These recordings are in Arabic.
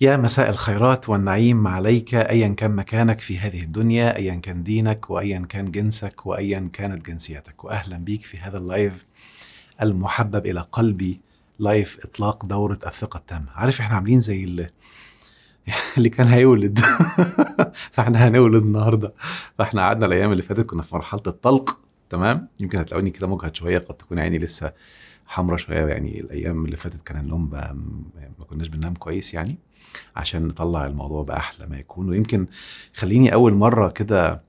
يا مساء الخيرات والنعيم عليك ايا كان مكانك في هذه الدنيا ايا كان دينك وايا كان جنسك وايا كانت جنسيتك واهلا بيك في هذا اللايف المحبب الى قلبي لايف اطلاق دوره الثقه التامه عارف احنا عاملين زي اللي, اللي كان هيولد فاحنا هنولد النهارده فاحنا قعدنا الايام اللي فاتت كنا في مرحله الطلق تمام يمكن هتلاقوني كده مجهد شويه قد تكون عيني لسه حمرة شويه يعني الايام اللي فاتت كان النوم ما كناش بننام كويس يعني عشان نطلع الموضوع باحلى ما يكون ويمكن خليني اول مره كده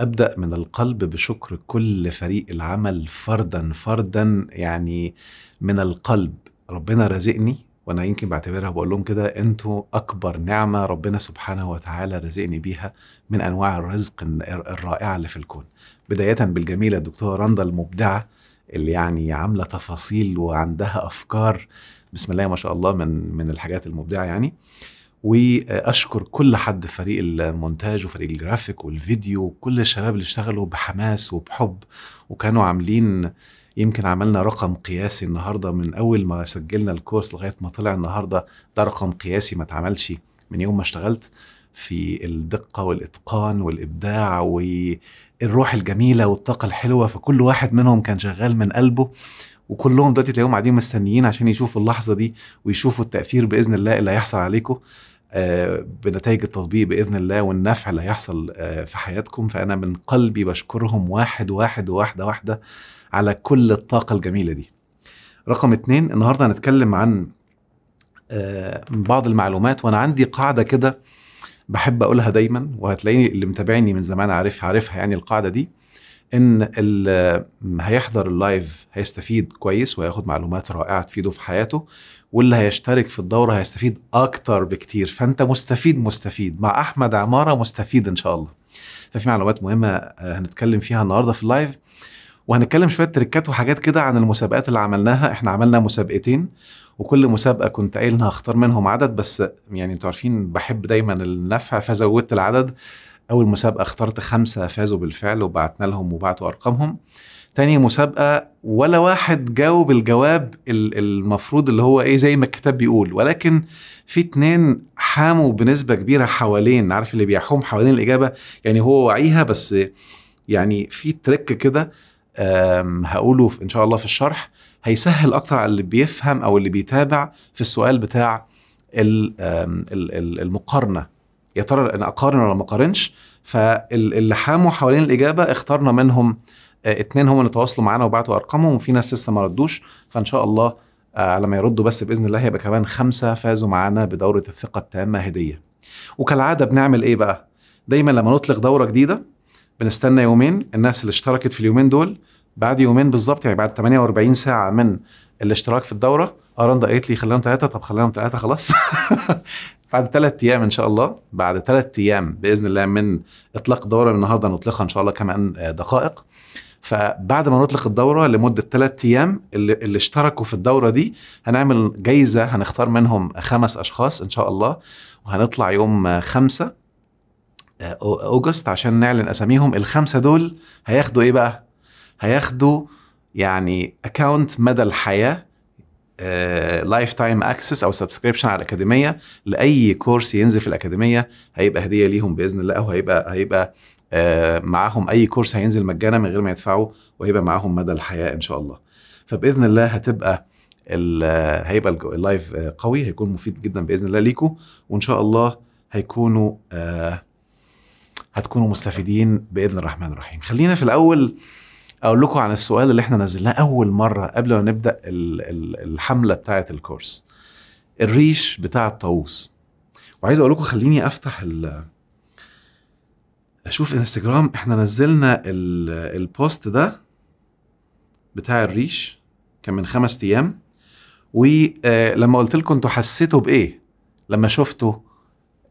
ابدا من القلب بشكر كل فريق العمل فردا فردا يعني من القلب ربنا رزقني وانا يمكن بعتبرها وبقول لهم كده انتوا اكبر نعمه ربنا سبحانه وتعالى رزقني بيها من انواع الرزق الرائعه اللي في الكون بدايه بالجميله الدكتوره رندا المبدعه اللي يعني عامله تفاصيل وعندها افكار بسم الله ما شاء الله من من الحاجات المبدعه يعني واشكر كل حد في فريق المونتاج وفريق الجرافيك والفيديو وكل الشباب اللي اشتغلوا بحماس وبحب وكانوا عاملين يمكن عملنا رقم قياسي النهارده من اول ما سجلنا الكورس لغايه ما طلع النهارده ده رقم قياسي ما اتعملش من يوم ما اشتغلت في الدقه والاتقان والابداع والروح الجميله والطاقه الحلوه فكل واحد منهم كان شغال من قلبه وكلهم دلوقتي تلاقيهم قاعدين مستنيين عشان يشوفوا اللحظه دي ويشوفوا التاثير باذن الله اللي هيحصل عليكم آه، بنتائج التطبيق باذن الله والنفع اللي هيحصل آه، في حياتكم فانا من قلبي بشكرهم واحد واحد واحده واحده على كل الطاقه الجميله دي. رقم اتنين النهارده هنتكلم عن آه، بعض المعلومات وانا عندي قاعده كده بحب اقولها دايما وهتلاقيني اللي متابعني من زمان عارف عارفها يعني القاعده دي ان اللي هيحضر اللايف هيستفيد كويس وهياخد معلومات رائعه تفيده في حياته واللي هيشترك في الدوره هيستفيد اكتر بكتير فانت مستفيد مستفيد مع احمد عماره مستفيد ان شاء الله ففي معلومات مهمه آه، هنتكلم فيها النهارده في اللايف وهنتكلم شويه تريكات وحاجات كده عن المسابقات اللي عملناها احنا عملنا مسابقتين وكل مسابقه كنت قايل ان هختار منهم عدد بس يعني انتوا عارفين بحب دايما النفع فزودت العدد اول مسابقه اخترت خمسه فازوا بالفعل وبعتنا لهم وبعتوا ارقامهم تاني مسابقه ولا واحد جاوب الجواب المفروض اللي هو ايه زي ما الكتاب بيقول ولكن في اتنين حاموا بنسبه كبيره حوالين عارف اللي بيحوم حوالين الاجابه يعني هو واعيها بس يعني في تريك كده هقوله ان شاء الله في الشرح هيسهل اكتر على اللي بيفهم او اللي بيتابع في السؤال بتاع المقارنه يا ترى انا اقارن ولا ما اقارنش فاللي حاموا حوالين الاجابه اخترنا منهم اثنين آه، هم اللي تواصلوا معانا وبعتوا ارقامهم وفي ناس لسه ما ردوش فان شاء الله آه، على ما يردوا بس باذن الله هيبقى كمان خمسه فازوا معانا بدوره الثقه التامه هديه. وكالعاده بنعمل ايه بقى؟ دايما لما نطلق دوره جديده بنستنى يومين الناس اللي اشتركت في اليومين دول بعد يومين بالظبط يعني بعد 48 ساعه من الاشتراك في الدوره ارندا آه، قالت لي خليهم ثلاثه طب خليهم ثلاثه خلاص بعد ثلاث ايام ان شاء الله بعد ثلاث ايام باذن الله من اطلاق دوره من النهارده نطلقها ان شاء الله كمان آه، دقائق فبعد ما نطلق الدوره لمده ثلاث ايام اللي, اللي اشتركوا في الدوره دي هنعمل جايزه هنختار منهم خمس اشخاص ان شاء الله وهنطلع يوم خمسة آه، اوجست عشان نعلن اساميهم الخمسه دول هياخدوا ايه بقى؟ هياخدوا يعني اكونت مدى الحياه لايف تايم اكسس او سبسكريبشن على الاكاديميه لاي كورس ينزل في الاكاديميه هيبقى هديه ليهم باذن الله وهيبقى هيبقى آه، معاهم اي كورس هينزل مجانا من غير ما يدفعوا وهيبقى معاهم مدى الحياه ان شاء الله فباذن الله هتبقى هيبقى اللايف قوي هيكون مفيد جدا باذن الله ليكم وان شاء الله هيكونوا آه، هتكونوا مستفيدين باذن الرحمن الرحيم خلينا في الاول اقول لكم عن السؤال اللي احنا نزلناه اول مره قبل ما نبدا الحمله بتاعه الكورس الريش بتاع الطاووس وعايز اقول لكم خليني افتح ال اشوف انستجرام احنا نزلنا البوست ده بتاع الريش كان من خمس ايام ولما آه، قلت لكم انتوا حسيتوا بايه لما شفتوا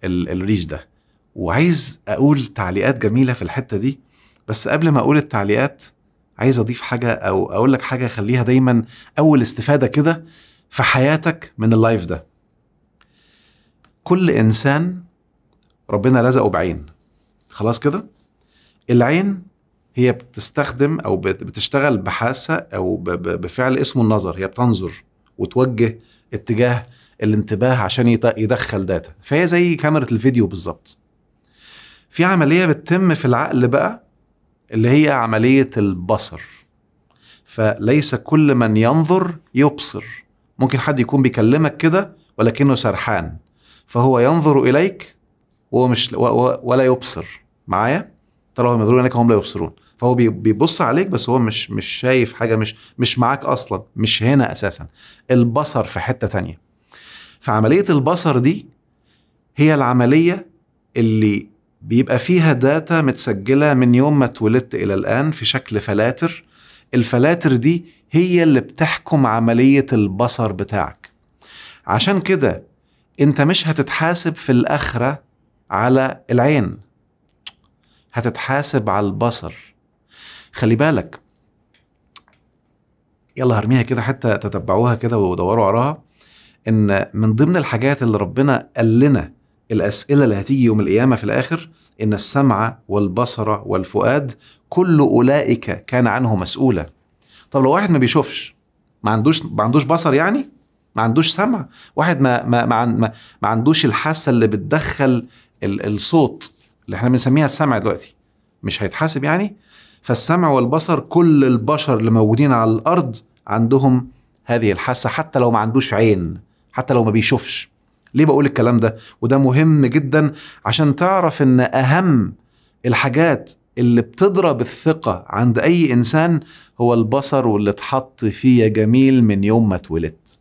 الريش ده وعايز اقول تعليقات جميله في الحته دي بس قبل ما اقول التعليقات عايز اضيف حاجه او اقول لك حاجه خليها دايما اول استفاده كده في حياتك من اللايف ده كل انسان ربنا رزقه بعين خلاص كده العين هي بتستخدم او بتشتغل بحاسه او بفعل اسمه النظر هي بتنظر وتوجه اتجاه الانتباه عشان يدخل داتا فهي زي كاميرا الفيديو بالظبط في عمليه بتتم في العقل بقى اللي هي عملية البصر فليس كل من ينظر يبصر ممكن حد يكون بيكلمك كده ولكنه سرحان فهو ينظر إليك وهو مش ولا يبصر معايا ترى هم ينظرون إليك وهم لا يبصرون فهو بيبص عليك بس هو مش مش شايف حاجة مش مش معاك أصلا مش هنا أساسا البصر في حتة تانية فعملية البصر دي هي العملية اللي بيبقى فيها داتا متسجله من يوم ما اتولدت الى الان في شكل فلاتر الفلاتر دي هي اللي بتحكم عمليه البصر بتاعك عشان كده انت مش هتتحاسب في الاخره على العين هتتحاسب على البصر خلي بالك يلا هرميها كده حتى تتبعوها كده ودوروا وراها ان من ضمن الحاجات اللي ربنا قال لنا الاسئله اللي هتيجي يوم القيامه في الاخر ان السمع والبصر والفؤاد كل اولئك كان عنه مسؤولا طب لو واحد ما بيشوفش ما عندوش ما عندوش بصر يعني ما عندوش سمع واحد ما ما ما, ما, ما عندوش الحاسه اللي بتدخل الصوت اللي احنا بنسميها السمع دلوقتي مش هيتحاسب يعني فالسمع والبصر كل البشر اللي موجودين على الارض عندهم هذه الحاسه حتى لو ما عندوش عين حتى لو ما بيشوفش ليه بقول الكلام ده وده مهم جدا عشان تعرف ان اهم الحاجات اللي بتضرب الثقة عند أي إنسان هو البصر واللي اتحط فيه يا جميل من يوم ما اتولدت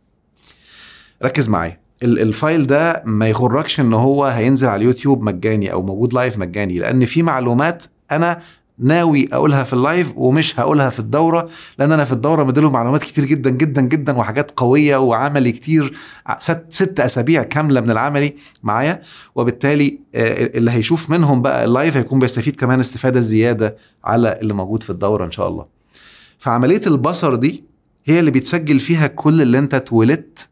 ركز معايا الفايل ده ما يغركش ان هو هينزل على اليوتيوب مجاني او موجود لايف مجاني لان في معلومات انا ناوي اقولها في اللايف ومش هقولها في الدوره لان انا في الدوره مديلهم معلومات كتير جدا جدا جدا وحاجات قويه وعملي كتير ست, ست اسابيع كامله من العملي معايا وبالتالي آه، اللي هيشوف منهم بقى اللايف هيكون بيستفيد كمان استفاده زياده على اللي موجود في الدوره ان شاء الله. فعمليه البصر دي هي اللي بيتسجل فيها كل اللي انت اتولدت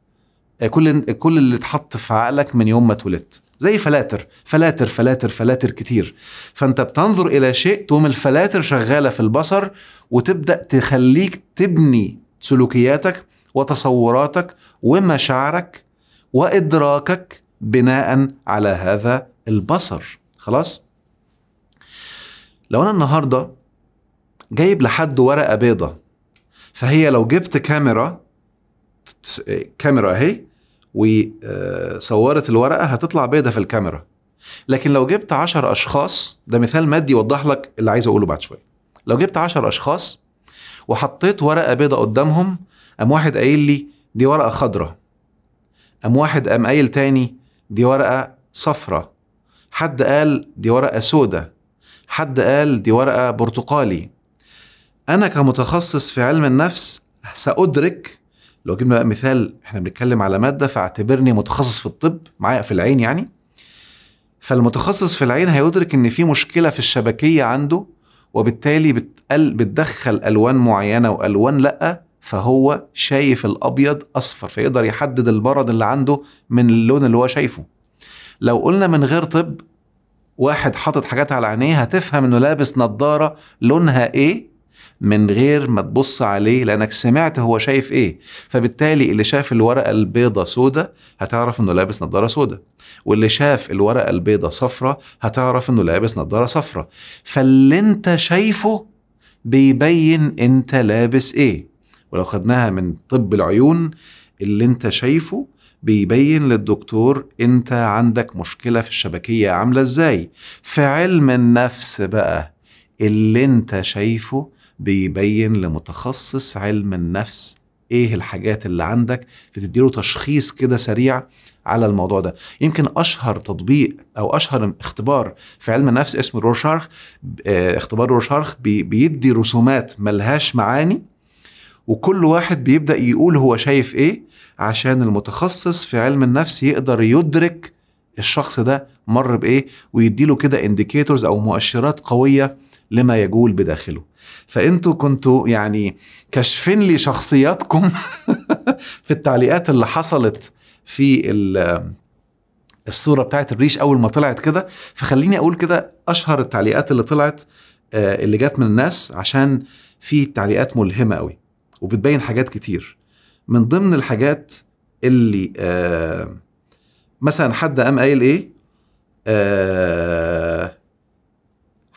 آه، كل كل اللي اتحط في عقلك من يوم ما اتولدت. زي فلاتر فلاتر فلاتر فلاتر كتير فانت بتنظر الى شيء تقوم الفلاتر شغاله في البصر وتبدا تخليك تبني سلوكياتك وتصوراتك ومشاعرك وادراكك بناء على هذا البصر خلاص لو انا النهارده جايب لحد ورقه بيضه فهي لو جبت كاميرا كاميرا اهي وصورت الورقه هتطلع بيضه في الكاميرا لكن لو جبت 10 اشخاص ده مثال مادي يوضح لك اللي عايز اقوله بعد شويه لو جبت 10 اشخاص وحطيت ورقه بيضه قدامهم قام واحد قايل لي دي ورقه خضراء قام واحد قام قايل تاني دي ورقه صفراء حد قال دي ورقه سودة حد قال دي ورقه برتقالي انا كمتخصص في علم النفس سادرك لو جبنا بقى مثال احنا بنتكلم على ماده فاعتبرني متخصص في الطب معايا في العين يعني فالمتخصص في العين هيدرك ان في مشكله في الشبكيه عنده وبالتالي بتدخل الوان معينه والوان لا فهو شايف الابيض اصفر فيقدر يحدد المرض اللي عنده من اللون اللي هو شايفه لو قلنا من غير طب واحد حاطط حاجات على عينيه هتفهم انه لابس نظاره لونها ايه من غير ما تبص عليه لانك سمعت هو شايف ايه فبالتالي اللي شاف الورقه البيضه سودة هتعرف انه لابس نظاره سودة واللي شاف الورقه البيضه صفرة هتعرف انه لابس نظاره صفرة فاللي انت شايفه بيبين انت لابس ايه ولو خدناها من طب العيون اللي انت شايفه بيبين للدكتور انت عندك مشكله في الشبكيه عامله ازاي في علم النفس بقى اللي انت شايفه بيبين لمتخصص علم النفس ايه الحاجات اللي عندك له تشخيص كده سريع على الموضوع ده يمكن اشهر تطبيق او اشهر اختبار في علم النفس اسمه روشارخ آه، اختبار روشارخ بيدي رسومات ملهاش معاني وكل واحد بيبدا يقول هو شايف ايه عشان المتخصص في علم النفس يقدر يدرك الشخص ده مر بايه ويديله كده انديكيتورز او مؤشرات قويه لما يجول بداخله فانتوا كنتوا يعني كشفين لي شخصياتكم في التعليقات اللي حصلت في الصوره بتاعت الريش اول ما طلعت كده فخليني اقول كده اشهر التعليقات اللي طلعت آه، اللي جت من الناس عشان في تعليقات ملهمه قوي وبتبين حاجات كتير من ضمن الحاجات اللي آه، مثلا حد قام قايل ايه آه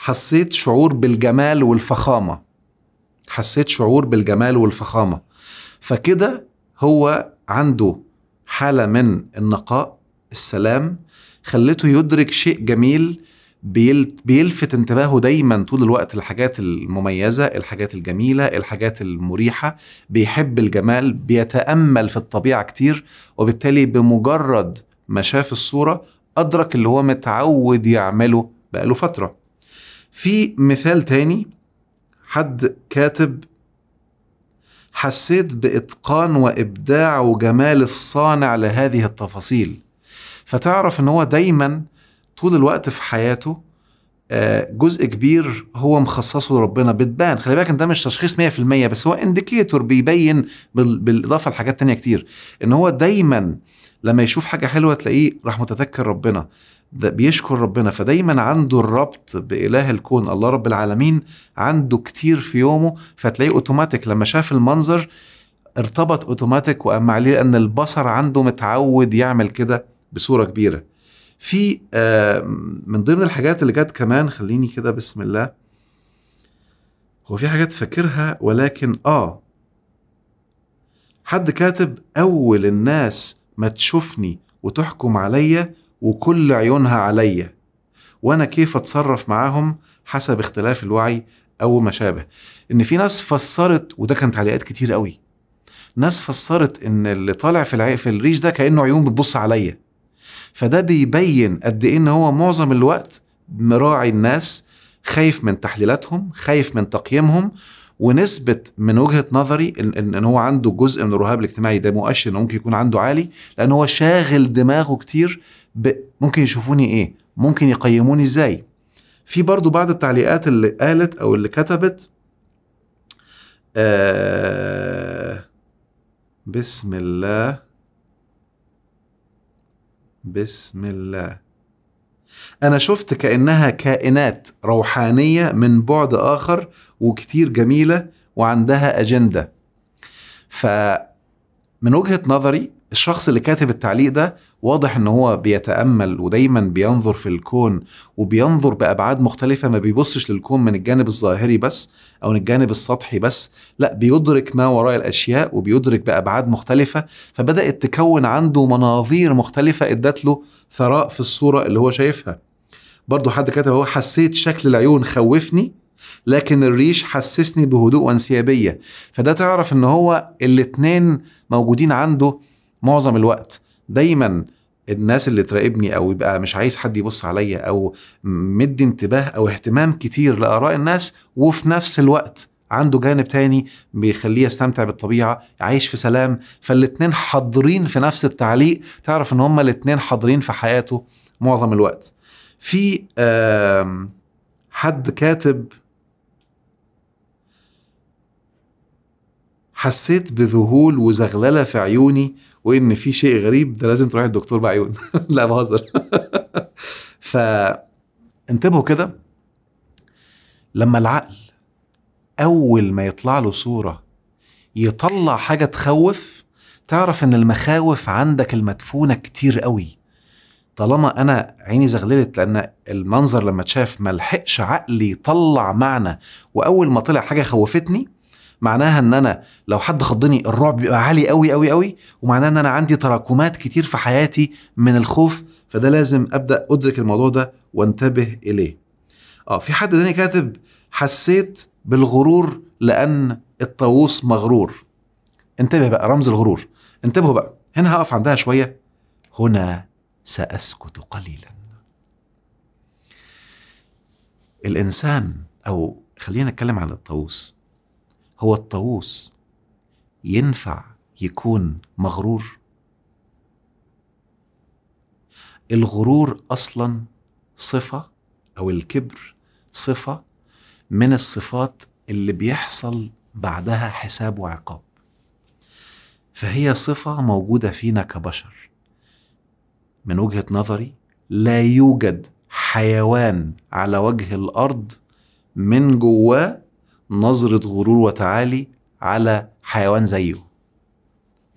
حسيت شعور بالجمال والفخامه حسيت شعور بالجمال والفخامه فكده هو عنده حاله من النقاء السلام خلته يدرك شيء جميل بيلفت انتباهه دايما طول الوقت الحاجات المميزة الحاجات الجميلة الحاجات المريحة بيحب الجمال بيتأمل في الطبيعة كتير وبالتالي بمجرد ما شاف الصورة أدرك اللي هو متعود يعمله بقاله فترة في مثال تاني حد كاتب حسيت باتقان وابداع وجمال الصانع لهذه التفاصيل فتعرف ان هو دايما طول الوقت في حياته آه، جزء كبير هو مخصصه لربنا بتبان خلي بالك ده مش تشخيص 100% بس هو انديكيتور بيبين بالاضافه لحاجات تانية كتير ان هو دايما لما يشوف حاجه حلوه تلاقيه راح متذكر ربنا ده بيشكر ربنا فدايما عنده الربط بإله الكون الله رب العالمين عنده كتير في يومه فتلاقيه اوتوماتيك لما شاف المنظر ارتبط اوتوماتيك وأما عليه لأن البصر عنده متعود يعمل كده بصورة كبيرة في آه، من ضمن الحاجات اللي جت كمان خليني كده بسم الله هو في حاجات فاكرها ولكن آه حد كاتب أول الناس ما تشوفني وتحكم عليا وكل عيونها عليا وانا كيف اتصرف معاهم حسب اختلاف الوعي او ما شابه ان في ناس فسرت وده كان تعليقات كتير قوي ناس فسرت ان اللي طالع في العي... في الريش ده كانه عيون بتبص عليا فده بيبين قد ايه ان هو معظم الوقت مراعي الناس خايف من تحليلاتهم خايف من تقييمهم ونسبة من وجهة نظري إن, إن هو عنده جزء من الرهاب الاجتماعي ده مؤشر إنه ممكن يكون عنده عالي لأن هو شاغل دماغه كتير ب... ممكن يشوفوني ايه ممكن يقيموني ازاي في برضو بعض التعليقات اللي قالت او اللي كتبت آه بسم الله بسم الله انا شفت كانها كائنات روحانيه من بعد اخر وكتير جميله وعندها اجنده ف من وجهه نظري الشخص اللي كاتب التعليق ده واضح ان هو بيتامل ودايما بينظر في الكون وبينظر بابعاد مختلفه ما بيبصش للكون من الجانب الظاهري بس او من الجانب السطحي بس لا بيدرك ما وراء الاشياء وبيدرك بابعاد مختلفه فبدات تكون عنده مناظير مختلفه ادت له ثراء في الصوره اللي هو شايفها برضه حد كتب هو حسيت شكل العيون خوفني لكن الريش حسسني بهدوء وانسيابيه فده تعرف ان هو الاتنين موجودين عنده معظم الوقت دايما الناس اللي تراقبني او يبقى مش عايز حد يبص عليا او مدي انتباه او اهتمام كتير لاراء الناس وفي نفس الوقت عنده جانب تاني بيخليه يستمتع بالطبيعه عايش في سلام فالاتنين حاضرين في نفس التعليق تعرف ان هما الاتنين حاضرين في حياته معظم الوقت في حد كاتب حسيت بذهول وزغلله في عيوني وان في شيء غريب ده لازم تروح الدكتور بعيون لا بهزر فانتبهوا كده لما العقل اول ما يطلع له صوره يطلع حاجه تخوف تعرف ان المخاوف عندك المدفونه كتير قوي طالما انا عيني زغللت لان المنظر لما اتشاف ما لحقش عقلي يطلع معنى واول ما طلع حاجه خوفتني معناها ان انا لو حد خضني الرعب بيبقى عالي قوي قوي قوي ومعناها ان انا عندي تراكمات كتير في حياتي من الخوف فده لازم ابدا ادرك الموضوع ده وانتبه اليه اه في حد تاني كاتب حسيت بالغرور لان الطاووس مغرور انتبه بقى رمز الغرور انتبهوا بقى هنا هقف عندها شويه هنا ساسكت قليلا الانسان او خلينا نتكلم عن الطاووس هو الطاووس ينفع يكون مغرور الغرور اصلا صفه او الكبر صفه من الصفات اللي بيحصل بعدها حساب وعقاب فهي صفه موجوده فينا كبشر من وجهه نظري لا يوجد حيوان على وجه الارض من جواه نظرة غرور وتعالي على حيوان زيه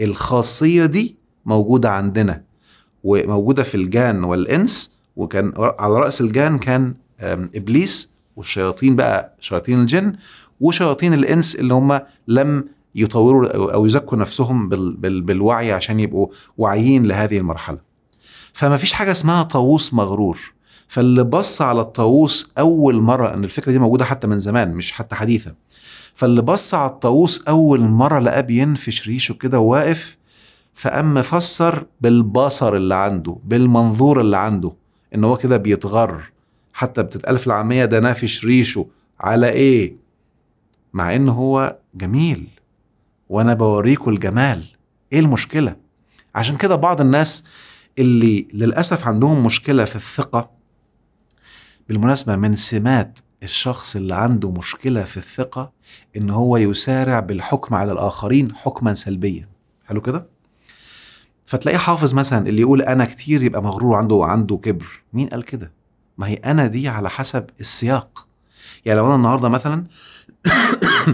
الخاصية دي موجودة عندنا وموجودة في الجان والإنس وكان على رأس الجان كان إبليس والشياطين بقى شياطين الجن وشياطين الإنس اللي هم لم يطوروا أو يزكوا نفسهم بالوعي عشان يبقوا واعيين لهذه المرحلة فما فيش حاجة اسمها طاووس مغرور فاللي بص على الطاووس اول مره ان الفكره دي موجوده حتى من زمان مش حتى حديثه فاللي بص على الطاووس اول مره لقاه بينفش ريشه كده واقف فاما فسر بالبصر اللي عنده بالمنظور اللي عنده ان هو كده بيتغر حتى بتتقال في العاميه ده نافش ريشه على ايه مع ان هو جميل وانا بوريكم الجمال ايه المشكله عشان كده بعض الناس اللي للاسف عندهم مشكله في الثقه بالمناسبة من سمات الشخص اللي عنده مشكلة في الثقة إن هو يسارع بالحكم على الآخرين حكما سلبيا حلو كده؟ فتلاقيه حافظ مثلا اللي يقول أنا كتير يبقى مغرور عنده عنده كبر مين قال كده؟ ما هي أنا دي على حسب السياق يعني لو أنا النهاردة مثلا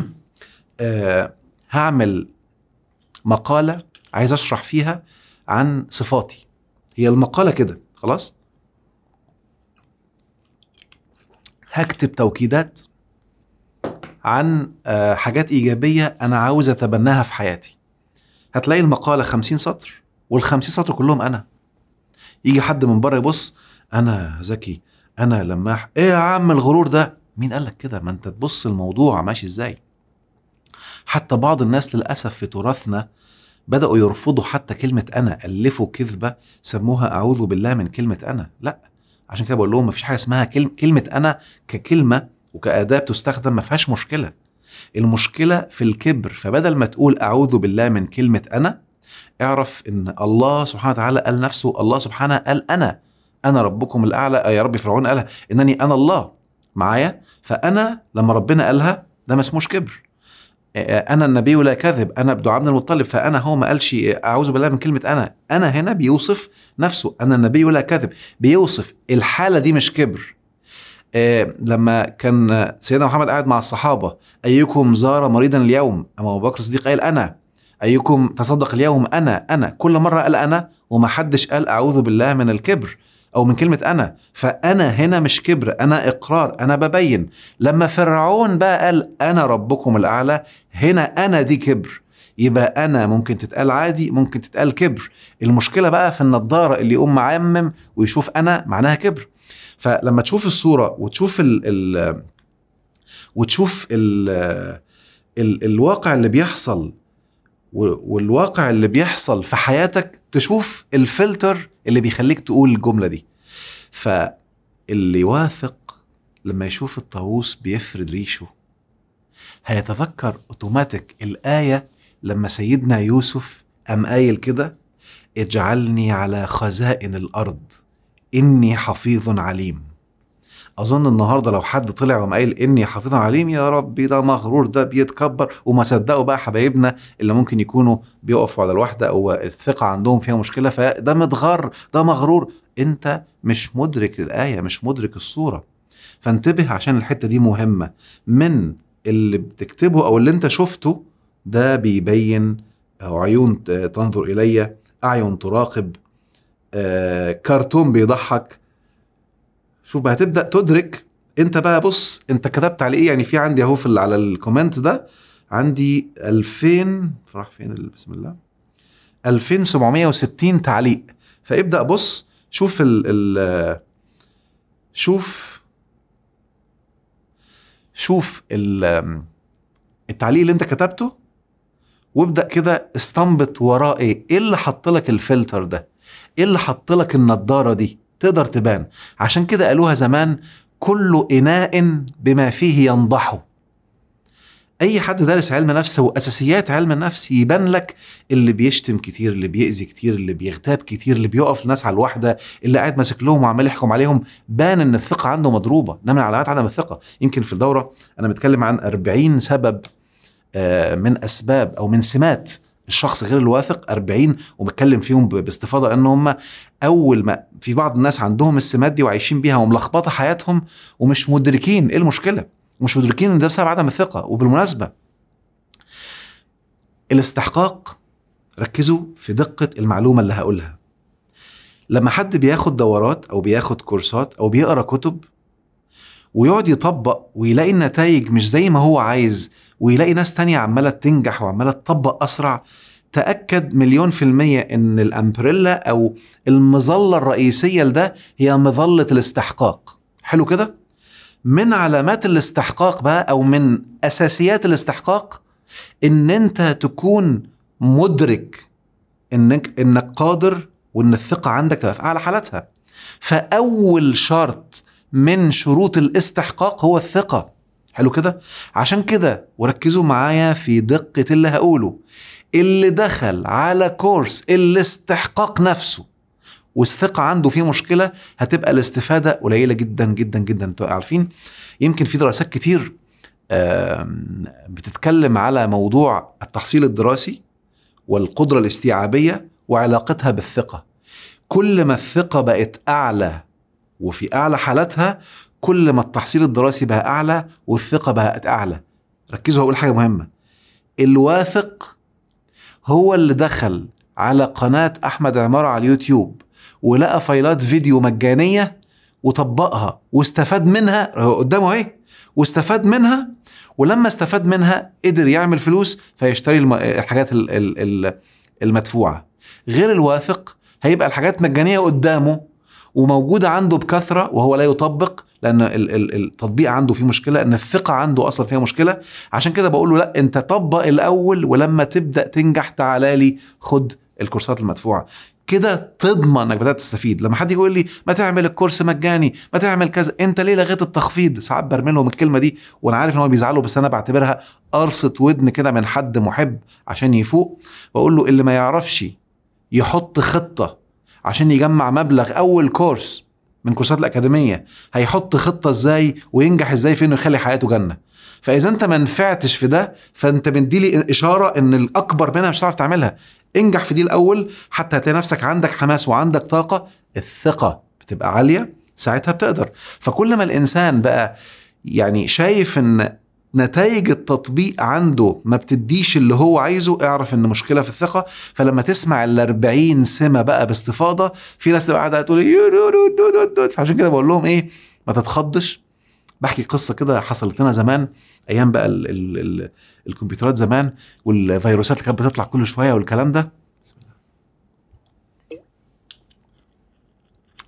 آه هعمل مقالة عايز أشرح فيها عن صفاتي هي المقالة كده خلاص؟ هكتب توكيدات عن آه، حاجات إيجابية أنا عاوز أتبناها في حياتي هتلاقي المقالة 50 سطر والخمسين 50 سطر كلهم أنا يجي حد من بره يبص أنا ذكي أنا لماح إيه يا عم الغرور ده مين قال لك كده ما أنت تبص الموضوع ماشي إزاي حتى بعض الناس للأسف في تراثنا بدأوا يرفضوا حتى كلمة أنا ألفوا كذبة سموها أعوذ بالله من كلمة أنا لأ عشان كده بقول لهم مفيش حاجه اسمها كلمه كلمه انا ككلمه وكاداه بتستخدم ما فيهاش مشكله المشكله في الكبر فبدل ما تقول اعوذ بالله من كلمه انا اعرف ان الله سبحانه وتعالى قال نفسه الله سبحانه قال انا انا ربكم الاعلى يا رب فرعون قالها انني انا الله معايا فانا لما ربنا قالها ده ما اسموش كبر انا النبي لا كذب انا بدعاء عبد المطلب فانا هو ما قالش اعوذ بالله من كلمه انا انا هنا بيوصف نفسه انا النبي لا كذب بيوصف الحاله دي مش كبر آه لما كان سيدنا محمد قاعد مع الصحابه ايكم زار مريضا اليوم اما ابو بكر الصديق قال انا ايكم تصدق اليوم انا انا كل مره قال انا وما حدش قال اعوذ بالله من الكبر أو من كلمة أنا فأنا هنا مش كبر أنا إقرار أنا ببين لما فرعون بقى قال أنا ربكم الأعلى هنا أنا دي كبر يبقى انا ممكن تتقال عادي ممكن تتقال كبر المشكله بقى في النضاره اللي يقوم معمم ويشوف انا معناها كبر فلما تشوف الصوره وتشوف الـ الـ وتشوف الـ الـ الواقع اللي بيحصل والواقع اللي بيحصل في حياتك تشوف الفلتر اللي بيخليك تقول الجمله دي فاللي واثق لما يشوف الطاووس بيفرد ريشه هيتذكر اوتوماتيك الايه لما سيدنا يوسف قام قايل كده اجعلني على خزائن الارض اني حفيظ عليم اظن النهارده لو حد طلع وقام قايل اني حافظ عليم يا ربي ده مغرور ده بيتكبر وما صدقوا بقى حبايبنا اللي ممكن يكونوا بيقفوا على الوحده او الثقه عندهم فيها مشكله فده متغر ده مغرور انت مش مدرك الايه مش مدرك الصوره فانتبه عشان الحته دي مهمه من اللي بتكتبه او اللي انت شفته ده بيبين عيون تنظر الي اعين تراقب آه، كرتون بيضحك شوف بقى هتبدا تدرك انت بقى بص انت كتبت على ايه يعني في عندي اهو في على الكومنت ده عندي 2000 راح فين بسم الله 2760 تعليق فابدا بص شوف ال ال شوف شوف ال التعليق اللي انت كتبته وابدا كده استنبط وراه ايه ايه اللي حط لك الفلتر ده ايه اللي حط لك النضاره دي تقدر تبان عشان كده قالوها زمان كل إناء بما فيه ينضحه اي حد دارس علم نفس واساسيات علم النفس يبان لك اللي بيشتم كتير اللي بيأذي كتير اللي بيغتاب كتير اللي بيقف الناس على الواحده اللي قاعد ماسك لهم وعمال يحكم عليهم بان ان الثقه عنده مضروبه ده من علامات عدم الثقه يمكن في الدوره انا بتكلم عن 40 سبب آه، من اسباب او من سمات الشخص غير الواثق 40 وبتكلم فيهم باستفاضه ان هم اول ما في بعض الناس عندهم السمات دي وعايشين بيها وملخبطه حياتهم ومش مدركين ايه المشكله ومش مدركين ان ده بسبب عدم الثقه وبالمناسبه الاستحقاق ركزوا في دقه المعلومه اللي هقولها لما حد بياخد دورات او بياخد كورسات او بيقرا كتب ويقعد يطبق ويلاقي النتائج مش زي ما هو عايز ويلاقي ناس تانية عمالة تنجح وعمالة تطبق أسرع تأكد مليون في المية إن الأمبريلا أو المظلة الرئيسية لده هي مظلة الاستحقاق حلو كده؟ من علامات الاستحقاق بقى أو من أساسيات الاستحقاق إن أنت تكون مدرك إنك, إنك قادر وإن الثقة عندك تبقى في أعلى حالتها فأول شرط من شروط الاستحقاق هو الثقة حلو كده عشان كده وركزوا معايا في دقة اللي هقوله اللي دخل على كورس الاستحقاق نفسه والثقة عنده فيه مشكلة هتبقى الاستفادة قليلة جدا جدا جدا انتوا عارفين يمكن في دراسات كتير بتتكلم على موضوع التحصيل الدراسي والقدرة الاستيعابية وعلاقتها بالثقة كل ما الثقة بقت أعلى وفي أعلى حالتها كل ما التحصيل الدراسي بقى اعلى والثقه بقت اعلى ركزوا هقول حاجه مهمه الواثق هو اللي دخل على قناه احمد عماره على اليوتيوب ولقى فايلات فيديو مجانيه وطبقها واستفاد منها قدامه اهي واستفاد منها ولما استفاد منها قدر يعمل فلوس فيشتري الحاجات المدفوعه غير الواثق هيبقى الحاجات مجانيه قدامه وموجوده عنده بكثره وهو لا يطبق لان التطبيق عنده فيه مشكله ان الثقه عنده اصلا فيها مشكله عشان كده بقول له لا انت طبق الاول ولما تبدا تنجح تعالى لي خد الكورسات المدفوعه كده تضمن انك بدات تستفيد لما حد يقول لي ما تعمل الكورس مجاني ما تعمل كذا انت ليه لغيت التخفيض ساعات برمي لهم الكلمه دي وانا عارف ان هو بيزعلوا بس انا بعتبرها قرصه ودن كده من حد محب عشان يفوق بقول له اللي ما يعرفش يحط خطه عشان يجمع مبلغ اول كورس من كورسات الاكاديميه هيحط خطه ازاي وينجح ازاي في انه يخلي حياته جنه فاذا انت ما نفعتش في ده فانت بتديلي اشاره ان الاكبر منها مش هتعرف تعملها انجح في دي الاول حتى هتلاقي نفسك عندك حماس وعندك طاقه الثقه بتبقى عاليه ساعتها بتقدر فكل ما الانسان بقى يعني شايف ان نتائج التطبيق عنده ما بتديش اللي هو عايزه اعرف ان مشكله في الثقه فلما تسمع ال 40 سمه بقى باستفاضه في ناس تبقى قاعده تقول فعشان كده بقول لهم ايه ما تتخضش بحكي قصه كده حصلت لنا زمان ايام بقى الـ الـ الـ الكمبيوترات زمان والفيروسات اللي كانت بتطلع كل شويه والكلام ده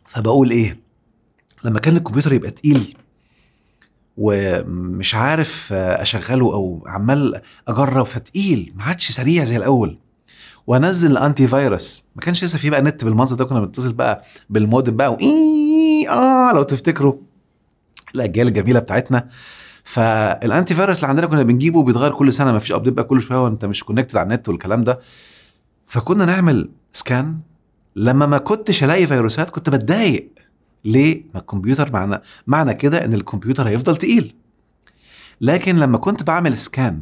فبقول ايه لما كان الكمبيوتر يبقى تقيل ومش عارف اشغله او عمال اجرب فتقيل ما عادش سريع زي الاول وانزل الانتي فيروس ما كانش لسه في بقى نت بالمنظر ده كنا بنتصل بقى بالمودم بقى وإي اه لو تفتكروا الاجيال الجميله بتاعتنا فالانتي فيروس اللي عندنا كنا بنجيبه بيتغير كل سنه ما فيش ابديت بقى كل شويه وانت مش كونكتد على النت والكلام ده فكنا نعمل سكان لما ما كنتش الاقي فيروسات كنت بتضايق ليه؟ ما الكمبيوتر معنى معنى كده ان الكمبيوتر هيفضل تقيل لكن لما كنت بعمل سكان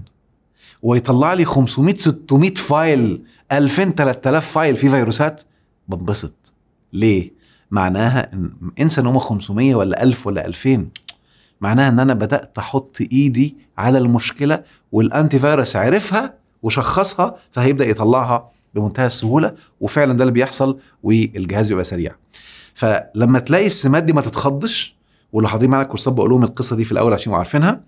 ويطلع لي 500 600 فايل 2000 3000 فايل في فيروسات بنبسط ليه معناها ان انسى ان هم 500 ولا 1000 ولا 2000 معناها ان انا بدات احط ايدي على المشكله والانتي فيروس عرفها وشخصها فهيبدا يطلعها بمنتهى السهوله وفعلا ده اللي بيحصل والجهاز بيبقى سريع فلما تلاقي السمات دي ما تتخضش واللي حاضرين معانا الكورسات بقول لهم القصه دي في الاول عشان يبقوا عارفينها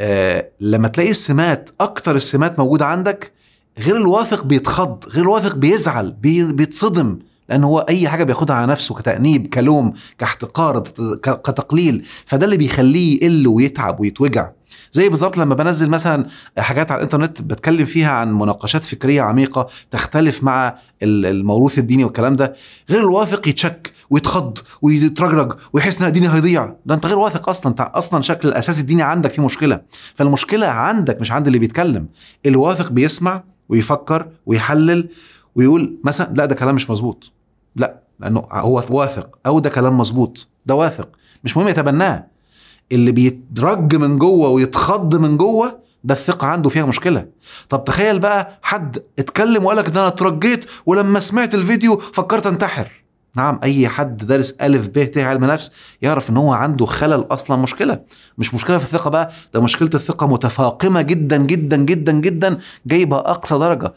آه لما تلاقي السمات اكتر السمات موجوده عندك غير الواثق بيتخض غير الواثق بيزعل بيتصدم لان هو اي حاجه بياخدها على نفسه كتانيب كلوم كاحتقار كتقليل فده اللي بيخليه يقل ويتعب ويتوجع زي بالظبط لما بنزل مثلا حاجات على الانترنت بتكلم فيها عن مناقشات فكريه عميقه تختلف مع الموروث الديني والكلام ده غير الواثق يتشك ويتخض ويترجرج ويحس ان ديني هيضيع ده انت غير واثق اصلا انت اصلا شكل الاساس الديني عندك فيه مشكله فالمشكله عندك مش عند اللي بيتكلم الواثق بيسمع ويفكر ويحلل ويقول مثلا لا ده كلام مش مظبوط لا لانه هو واثق او ده كلام مظبوط ده واثق مش مهم يتبناه اللي بيترج من جوه ويتخض من جوه ده الثقة عنده فيها مشكلة طب تخيل بقى حد اتكلم وقالك ده انا اترجيت ولما سمعت الفيديو فكرت انتحر نعم اي حد دارس الف ب ت علم نفس يعرف ان هو عنده خلل اصلا مشكله مش مشكله في الثقه بقى ده مشكله الثقه متفاقمه جدا جدا جدا جدا جايبه اقصى درجه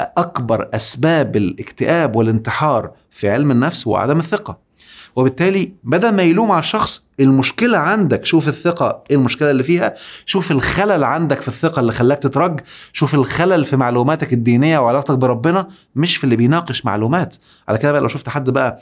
اكبر اسباب الاكتئاب والانتحار في علم النفس هو عدم الثقه وبالتالي بدل ما يلوم على الشخص المشكلة عندك شوف الثقة ايه المشكلة اللي فيها شوف الخلل عندك في الثقة اللي خلاك تترج شوف الخلل في معلوماتك الدينية وعلاقتك بربنا مش في اللي بيناقش معلومات على كده بقى لو شفت حد بقى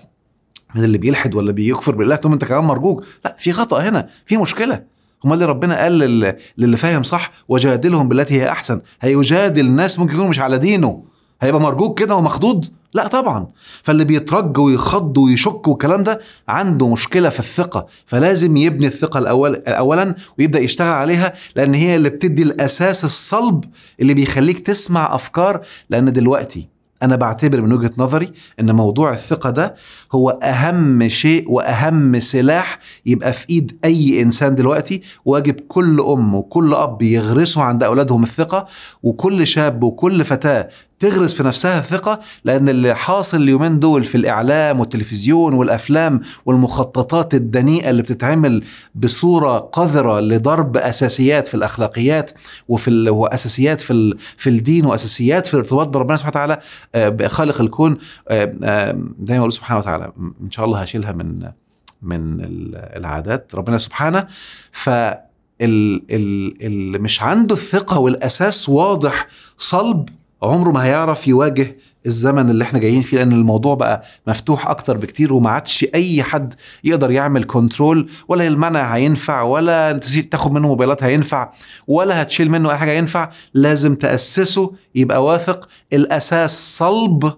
من اللي بيلحد ولا بيكفر بالله تقول انت كمان مرجوج لا في خطأ هنا في مشكلة امال ربنا قال لل... للي فاهم صح وجادلهم بالتي هي احسن هيجادل الناس ممكن يكونوا مش على دينه هيبقى مرجوك كده ومخضوض لا طبعا فاللي بيترج ويخض ويشك والكلام ده عنده مشكله في الثقه فلازم يبني الثقه الأول اولا ويبدا يشتغل عليها لان هي اللي بتدي الاساس الصلب اللي بيخليك تسمع افكار لان دلوقتي انا بعتبر من وجهه نظري ان موضوع الثقه ده هو اهم شيء واهم سلاح يبقى في ايد اي انسان دلوقتي واجب كل ام وكل اب يغرسوا عند اولادهم الثقه وكل شاب وكل فتاه تغرس في نفسها الثقه لان اللي حاصل اليومين دول في الاعلام والتلفزيون والافلام والمخططات الدنيئه اللي بتتعمل بصوره قذره لضرب اساسيات في الاخلاقيات وفي ال... واساسيات في ال... في الدين واساسيات في الارتباط بربنا سبحانه وتعالى آه، بخالق الكون دايما آه، آه، يقول سبحانه وتعالى ان شاء الله هشيلها من من العادات ربنا سبحانه ف اللي مش عنده الثقة والأساس واضح صلب عمره ما هيعرف يواجه الزمن اللي احنا جايين فيه لان الموضوع بقى مفتوح اكتر بكتير وما عادش اي حد يقدر يعمل كنترول ولا المنع هينفع ولا تاخد منه موبايلات هينفع ولا هتشيل منه اي حاجه هينفع لازم تاسسه يبقى واثق الاساس صلب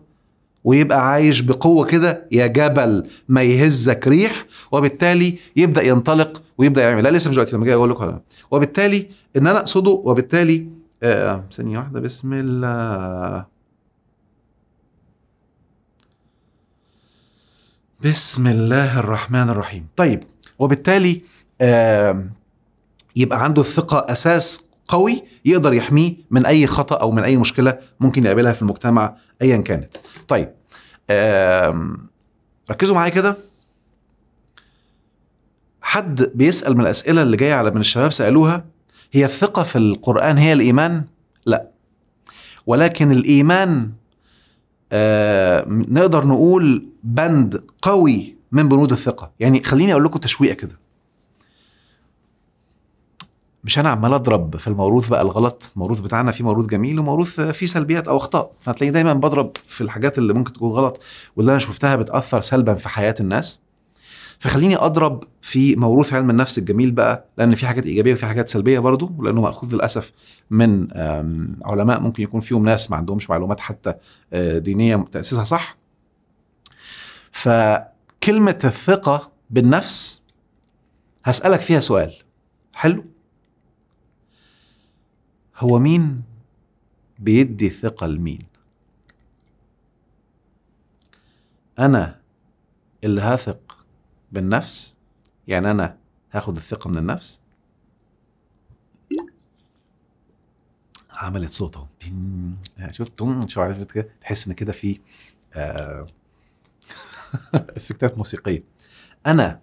ويبقى عايش بقوه كده يا جبل ما يهزك ريح وبالتالي يبدا ينطلق ويبدا يعمل لا لسه مش دلوقتي لما جاي اقول لكم وبالتالي ان انا اقصده وبالتالي آه ثانيه واحده بسم الله بسم الله الرحمن الرحيم طيب وبالتالي آه يبقى عنده الثقه اساس قوي يقدر يحميه من اي خطا او من اي مشكله ممكن يقابلها في المجتمع ايا كانت طيب ركزوا معايا كده حد بيسال من الاسئله اللي جايه على من الشباب سالوها هي الثقه في القران هي الايمان لا ولكن الايمان آه نقدر نقول بند قوي من بنود الثقه يعني خليني اقول لكم تشويقه كده مش انا عمال اضرب في الموروث بقى الغلط الموروث بتاعنا فيه موروث جميل وموروث فيه سلبيات او اخطاء فهتلاقيني دايما بضرب في الحاجات اللي ممكن تكون غلط واللي انا شفتها بتاثر سلبا في حياه الناس فخليني اضرب في موروث علم النفس الجميل بقى لان في حاجات ايجابيه وفي حاجات سلبيه برضه لانه ماخوذ للاسف من علماء ممكن يكون فيهم ناس ما عندهمش معلومات حتى آه، دينيه تاسيسها صح فكلمه الثقه بالنفس هسالك فيها سؤال حلو هو مين بيدي ثقة لمين أنا اللي هثق بالنفس يعني أنا هاخد الثقة من النفس عملت اهو يعني شفت شو عرفت كده تحس ان كده في آه افكتات موسيقيه انا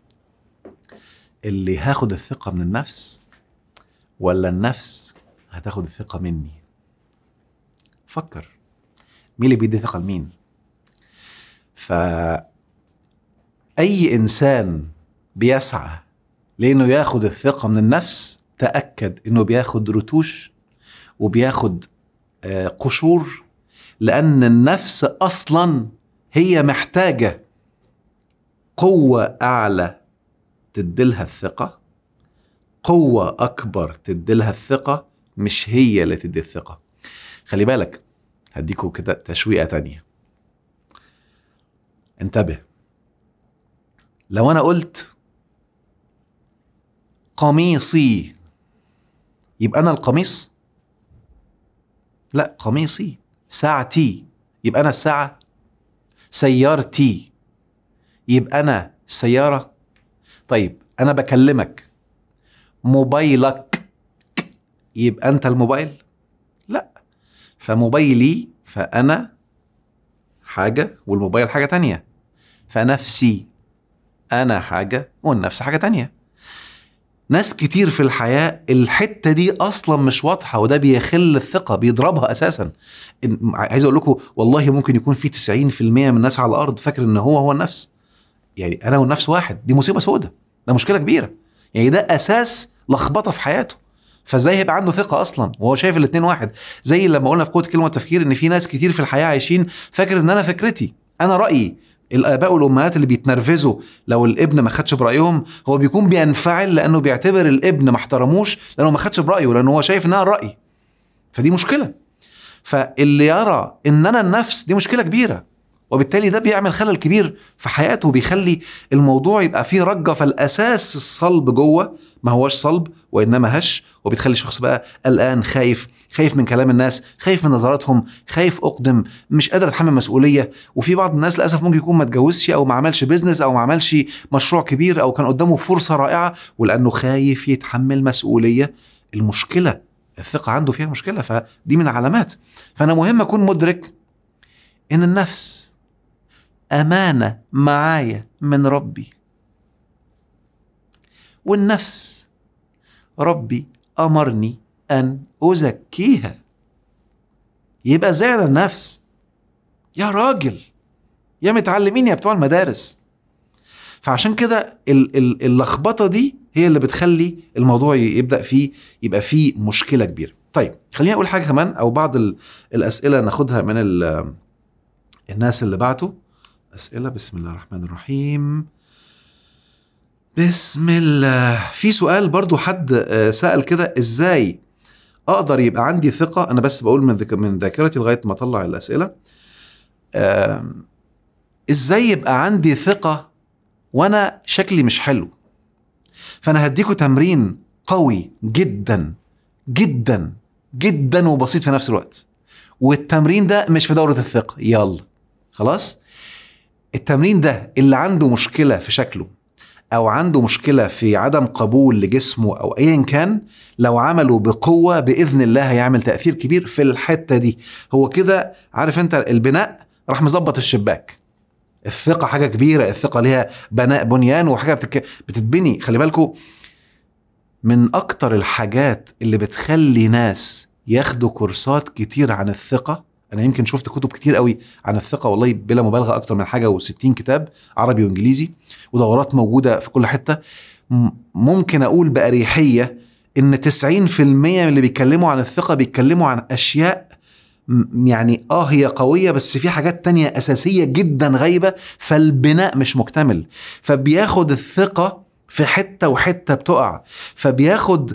اللي هاخد الثقه من النفس ولا النفس هتاخد الثقة مني فكر مين اللي بيدي ثقة لمين ف أي إنسان بيسعى لأنه ياخد الثقة من النفس تأكد أنه بياخد رتوش وبياخد آه، قشور لأن النفس أصلا هي محتاجة قوة أعلى تدلها الثقة قوة أكبر تدلها الثقة مش هي اللي تدي الثقه خلي بالك هديكوا كده تشويقه تانية انتبه لو انا قلت قميصي يبقى انا القميص لا قميصي ساعتي يبقى انا الساعه سيارتي يبقى انا السياره طيب انا بكلمك موبايلك يبقى انت الموبايل لا فموبايلي فانا حاجه والموبايل حاجه تانية فنفسي انا حاجه والنفس حاجه تانية ناس كتير في الحياه الحته دي اصلا مش واضحه وده بيخل الثقه بيضربها اساسا عايز اقول لكم والله ممكن يكون في 90% من الناس على الارض فاكر ان هو هو النفس يعني انا والنفس واحد دي مصيبه سودة ده مشكله كبيره يعني ده اساس لخبطه في حياته فازاي هيبقى عنده ثقه اصلا وهو شايف الاثنين واحد زي لما قلنا في قوه الكلمه والتفكير ان في ناس كتير في الحياه عايشين فاكر ان انا فكرتي انا رايي الاباء والامهات اللي بيتنرفزوا لو الابن ما خدش برايهم هو بيكون بينفعل لانه بيعتبر الابن ما احترموش لانه ما خدش برايه لانه هو شايف ان انا رايي فدي مشكله فاللي يرى ان انا النفس دي مشكله كبيره وبالتالي ده بيعمل خلل كبير في حياته وبيخلي الموضوع يبقى فيه رجه فالاساس الصلب جوه ما هوش صلب وانما هش وبتخلي الشخص بقى قلقان خايف خايف من كلام الناس خايف من نظراتهم خايف اقدم مش قادر اتحمل مسؤوليه وفي بعض الناس للاسف ممكن يكون ما اتجوزش او ما عملش بيزنس او ما عملش مشروع كبير او كان قدامه فرصه رائعه ولانه خايف يتحمل مسؤوليه المشكله الثقه عنده فيها مشكله فدي من علامات فانا مهم اكون مدرك ان النفس امانه معايا من ربي والنفس ربي امرني ان ازكيها يبقى انا النفس يا راجل يا متعلمين يا بتوع المدارس فعشان كده اللخبطه دي هي اللي بتخلي الموضوع يبدا فيه يبقى فيه مشكله كبيره طيب خليني اقول حاجه كمان او بعض الاسئله ناخدها من الناس اللي بعتوا اسئله بسم الله الرحمن الرحيم بسم الله في سؤال برضو حد آه، سأل كده ازاي اقدر يبقى عندي ثقه انا بس بقول من ذك... من ذاكرتي لغايه ما اطلع الاسئله ازاي يبقى عندي ثقه وانا شكلي مش حلو فانا هديكوا تمرين قوي جدا جدا جدا وبسيط في نفس الوقت والتمرين ده مش في دوره الثقه يلا خلاص التمرين ده اللي عنده مشكله في شكله او عنده مشكله في عدم قبول لجسمه او ايا كان لو عمله بقوه باذن الله هيعمل تاثير كبير في الحته دي هو كده عارف انت البناء راح مظبط الشباك الثقه حاجه كبيره الثقه ليها بناء بنيان وحاجه بتك... بتتبني خلي بالكو من اكتر الحاجات اللي بتخلي ناس ياخدوا كورسات كتير عن الثقه انا يمكن شفت كتب كتير قوي عن الثقه والله بلا مبالغه اكتر من حاجه و60 كتاب عربي وانجليزي ودورات موجوده في كل حته ممكن اقول باريحيه ان 90% من اللي بيتكلموا عن الثقه بيتكلموا عن اشياء يعني اه هي قويه بس في حاجات تانية اساسيه جدا غايبه فالبناء مش مكتمل فبياخد الثقه في حتة وحتة بتقع فبياخد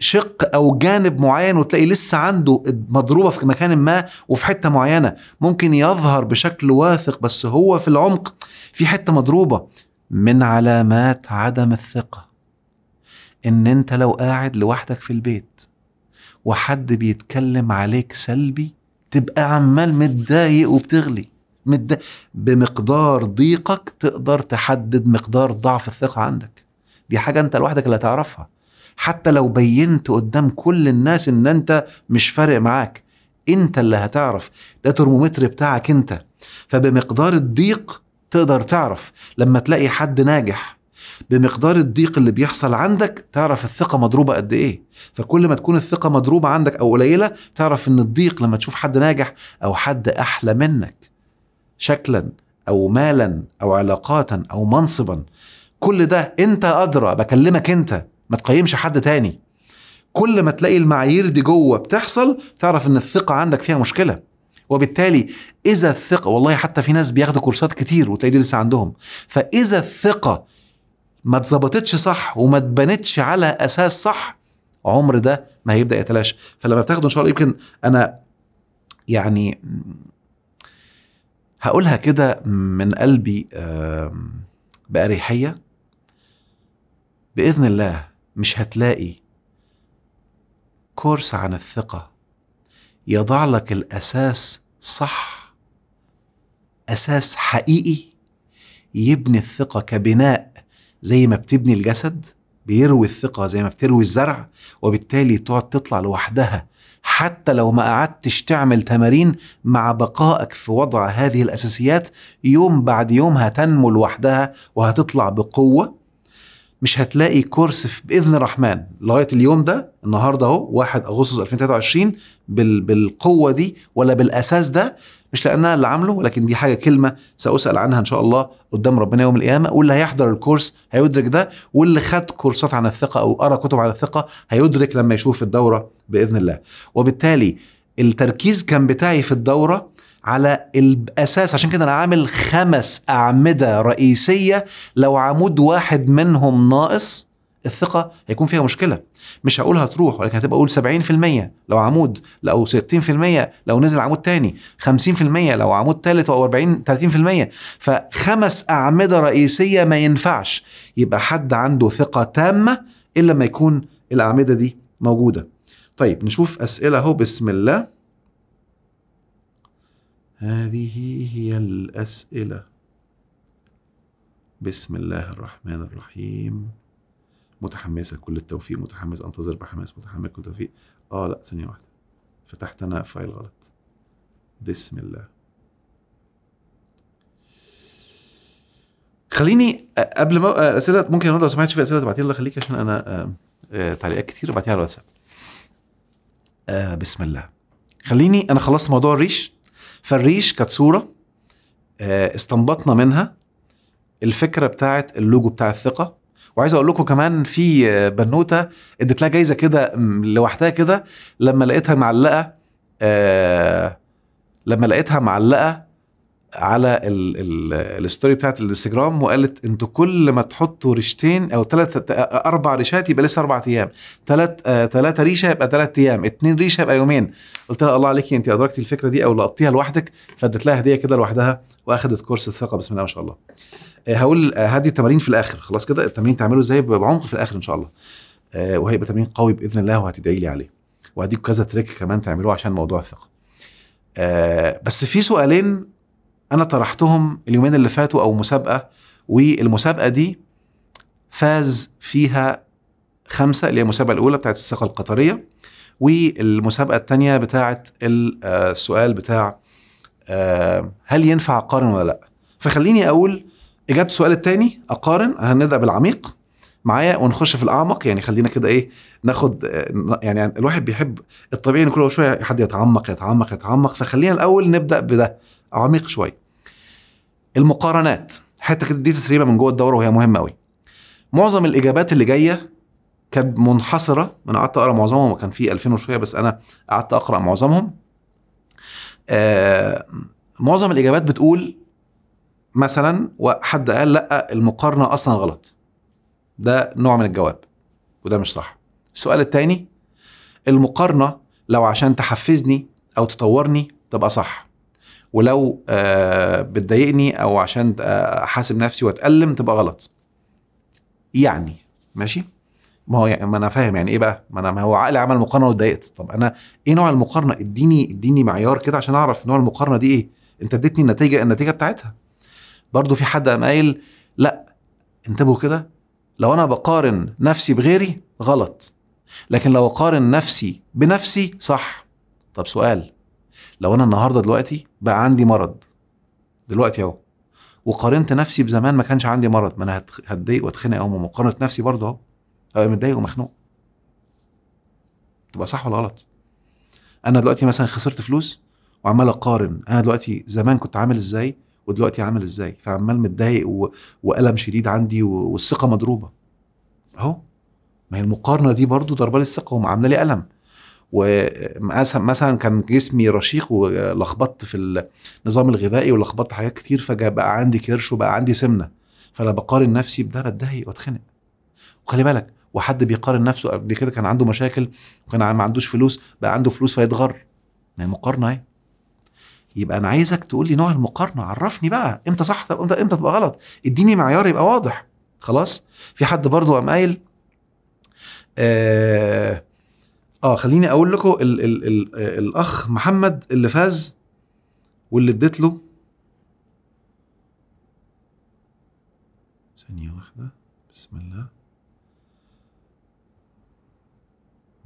شق أو جانب معين وتلاقي لسه عنده مضروبة في مكان ما وفي حتة معينة ممكن يظهر بشكل واثق بس هو في العمق في حتة مضروبة من علامات عدم الثقة إن أنت لو قاعد لوحدك في البيت وحد بيتكلم عليك سلبي تبقى عمال متضايق وبتغلي بمقدار ضيقك تقدر تحدد مقدار ضعف الثقة عندك دي حاجة انت لوحدك اللي هتعرفها حتى لو بينت قدام كل الناس ان انت مش فارق معاك انت اللي هتعرف ده ترمومتر بتاعك انت فبمقدار الضيق تقدر تعرف لما تلاقي حد ناجح بمقدار الضيق اللي بيحصل عندك تعرف الثقه مضروبه قد ايه فكل ما تكون الثقه مضروبه عندك او قليله تعرف ان الضيق لما تشوف حد ناجح او حد احلى منك شكلا او مالا او علاقات او منصبا كل ده انت ادرى بكلمك انت ما تقيمش حد تاني كل ما تلاقي المعايير دي جوه بتحصل تعرف ان الثقه عندك فيها مشكله وبالتالي اذا الثقه والله حتى في ناس بياخدوا كورسات كتير وتلاقي دي لسه عندهم فاذا الثقه ما اتظبطتش صح وما اتبنتش على اساس صح عمر ده ما هيبدا يتلاشى فلما بتاخده ان شاء الله يمكن انا يعني هقولها كده من قلبي بأريحية بإذن الله مش هتلاقي كورس عن الثقة يضع لك الأساس صح أساس حقيقي يبني الثقة كبناء زي ما بتبني الجسد بيروي الثقة زي ما بتروي الزرع وبالتالي تقعد تطلع لوحدها حتى لو ما قعدتش تعمل تمارين مع بقائك في وضع هذه الأساسيات يوم بعد يوم هتنمو لوحدها وهتطلع بقوة مش هتلاقي كورس بإذن الرحمن لغاية اليوم ده النهاردة أهو 1 أغسطس 2023 بالقوة دي ولا بالأساس ده مش لانها اللي عامله ولكن دي حاجه كلمه ساسال عنها ان شاء الله قدام ربنا يوم القيامه واللي هيحضر الكورس هيدرك ده واللي خد كورسات عن الثقه او قرا كتب عن الثقه هيدرك لما يشوف الدوره باذن الله وبالتالي التركيز كان بتاعي في الدوره على الاساس عشان كده انا عامل خمس اعمده رئيسيه لو عمود واحد منهم ناقص الثقه هيكون فيها مشكله مش هقول هتروح ولكن هتبقى اقول 70% لو عمود لو 60% لو نزل عمود تاني 50% لو عمود ثالث او 40 30% فخمس اعمده رئيسيه ما ينفعش يبقى حد عنده ثقه تامه الا ما يكون الاعمده دي موجوده طيب نشوف اسئله اهو بسم الله هذه هي الاسئله بسم الله الرحمن الرحيم متحمسه كل التوفيق متحمس انتظر بحماس متحمس كل التوفيق اه لا ثانيه واحده فتحت انا فايل غلط بسم الله خليني قبل ما اسئله ممكن لو سمحت في اسئله تبعتيها الله يخليك عشان انا تعليقات كتير بعتيها على الواتساب بسم الله خليني انا خلصت موضوع الريش فالريش كانت صوره استنبطنا منها الفكره بتاعت اللوجو بتاع الثقه وعايز اقول لكم كمان في بنوته اديت لها جايزه كده لوحدها كده لما لقيتها معلقه آه لما لقيتها معلقه على الستوري بتاعت الانستجرام وقالت انتوا كل ما تحطوا ريشتين او ثلاث اربع ريشات يبقى لسه اربع ايام ثلاث ثلاثه آه، ريشه يبقى ثلاث ايام اثنين ريشه يبقى يومين قلت لها الله عليكي انت ادركتي الفكره دي او لقطتيها لوحدك فاديت لها هديه كده لوحدها واخدت كورس الثقه بسم الله ما شاء الله آه، هقول آه، هدي التمارين في الاخر خلاص كده التمرين تعمله ازاي بعمق في الاخر ان شاء الله آه، وهيبقى تمرين قوي باذن الله وهتدعي لي عليه وهديك كذا تريك كمان تعملوه عشان موضوع الثقه بس في سؤالين انا طرحتهم اليومين اللي فاتوا او مسابقه والمسابقه دي فاز فيها خمسه اللي هي المسابقه الاولى بتاعت الثقه القطريه والمسابقه الثانيه بتاعت السؤال بتاع هل ينفع اقارن ولا لا فخليني اقول اجابه السؤال الثاني اقارن هنبدا بالعميق معايا ونخش في الاعمق يعني خلينا كده ايه ناخد آه، يعني الواحد بيحب الطبيعي ان كل شويه حد يتعمق يتعمق يتعمق فخلينا الاول نبدا بده عميق شويه المقارنات حتى كده دي تسريبه من جوه الدوره وهي مهمه قوي معظم الاجابات اللي جايه كانت منحصره انا قعدت اقرا معظمهم وكان في 2000 وشويه بس انا قعدت اقرا معظمهم آه معظم الاجابات بتقول مثلا وحد قال لا المقارنه اصلا غلط ده نوع من الجواب وده مش صح السؤال الثاني المقارنه لو عشان تحفزني او تطورني تبقى صح ولو آه بتضايقني او عشان آه، احاسب نفسي واتالم تبقى غلط يعني ماشي ما هو يعني ما انا فاهم يعني ايه بقى ما انا ما هو عقلي عمل مقارنه واتضايقت طب انا ايه نوع المقارنه اديني اديني معيار كده عشان اعرف نوع المقارنه دي ايه انت اديتني النتيجه النتيجه بتاعتها برضو في حد قام قايل لا انتبهوا كده لو انا بقارن نفسي بغيري غلط لكن لو اقارن نفسي بنفسي صح طب سؤال لو انا النهارده دلوقتي بقى عندي مرض دلوقتي اهو وقارنت نفسي بزمان ما كانش عندي مرض ما انا هتضايق واتخنق اهو مقارنه نفسي برضه اهو ابقى متضايق ومخنوق تبقى صح ولا غلط انا دلوقتي مثلا خسرت فلوس وعمال اقارن انا دلوقتي زمان كنت عامل ازاي ودلوقتي عامل ازاي فعمال متضايق و... والم شديد عندي و... والثقه مضروبه اهو ما هي المقارنه دي برضو ضربه لي الثقه وعامله لي الم ومثلا كان جسمي رشيق ولخبطت في النظام الغذائي ولخبطت حاجات كتير فجاه بقى عندي كرش وبقى عندي سمنه فانا بقارن نفسي بده بتضايق واتخنق وخلي بالك وحد بيقارن نفسه قبل كده كان عنده مشاكل وكان ما عندوش فلوس بقى عنده فلوس فيتغر ما هي مقارنه اهي يبقى انا عايزك تقول لي نوع المقارنه عرفني بقى امتى صح طب امتى امتى تبقى غلط اديني معيار يبقى واضح خلاص في حد برضو قام قايل آه, اه خليني اقول لكم الـ الـ الـ الاخ محمد اللي فاز واللي اديت له ثانيه واحده بسم الله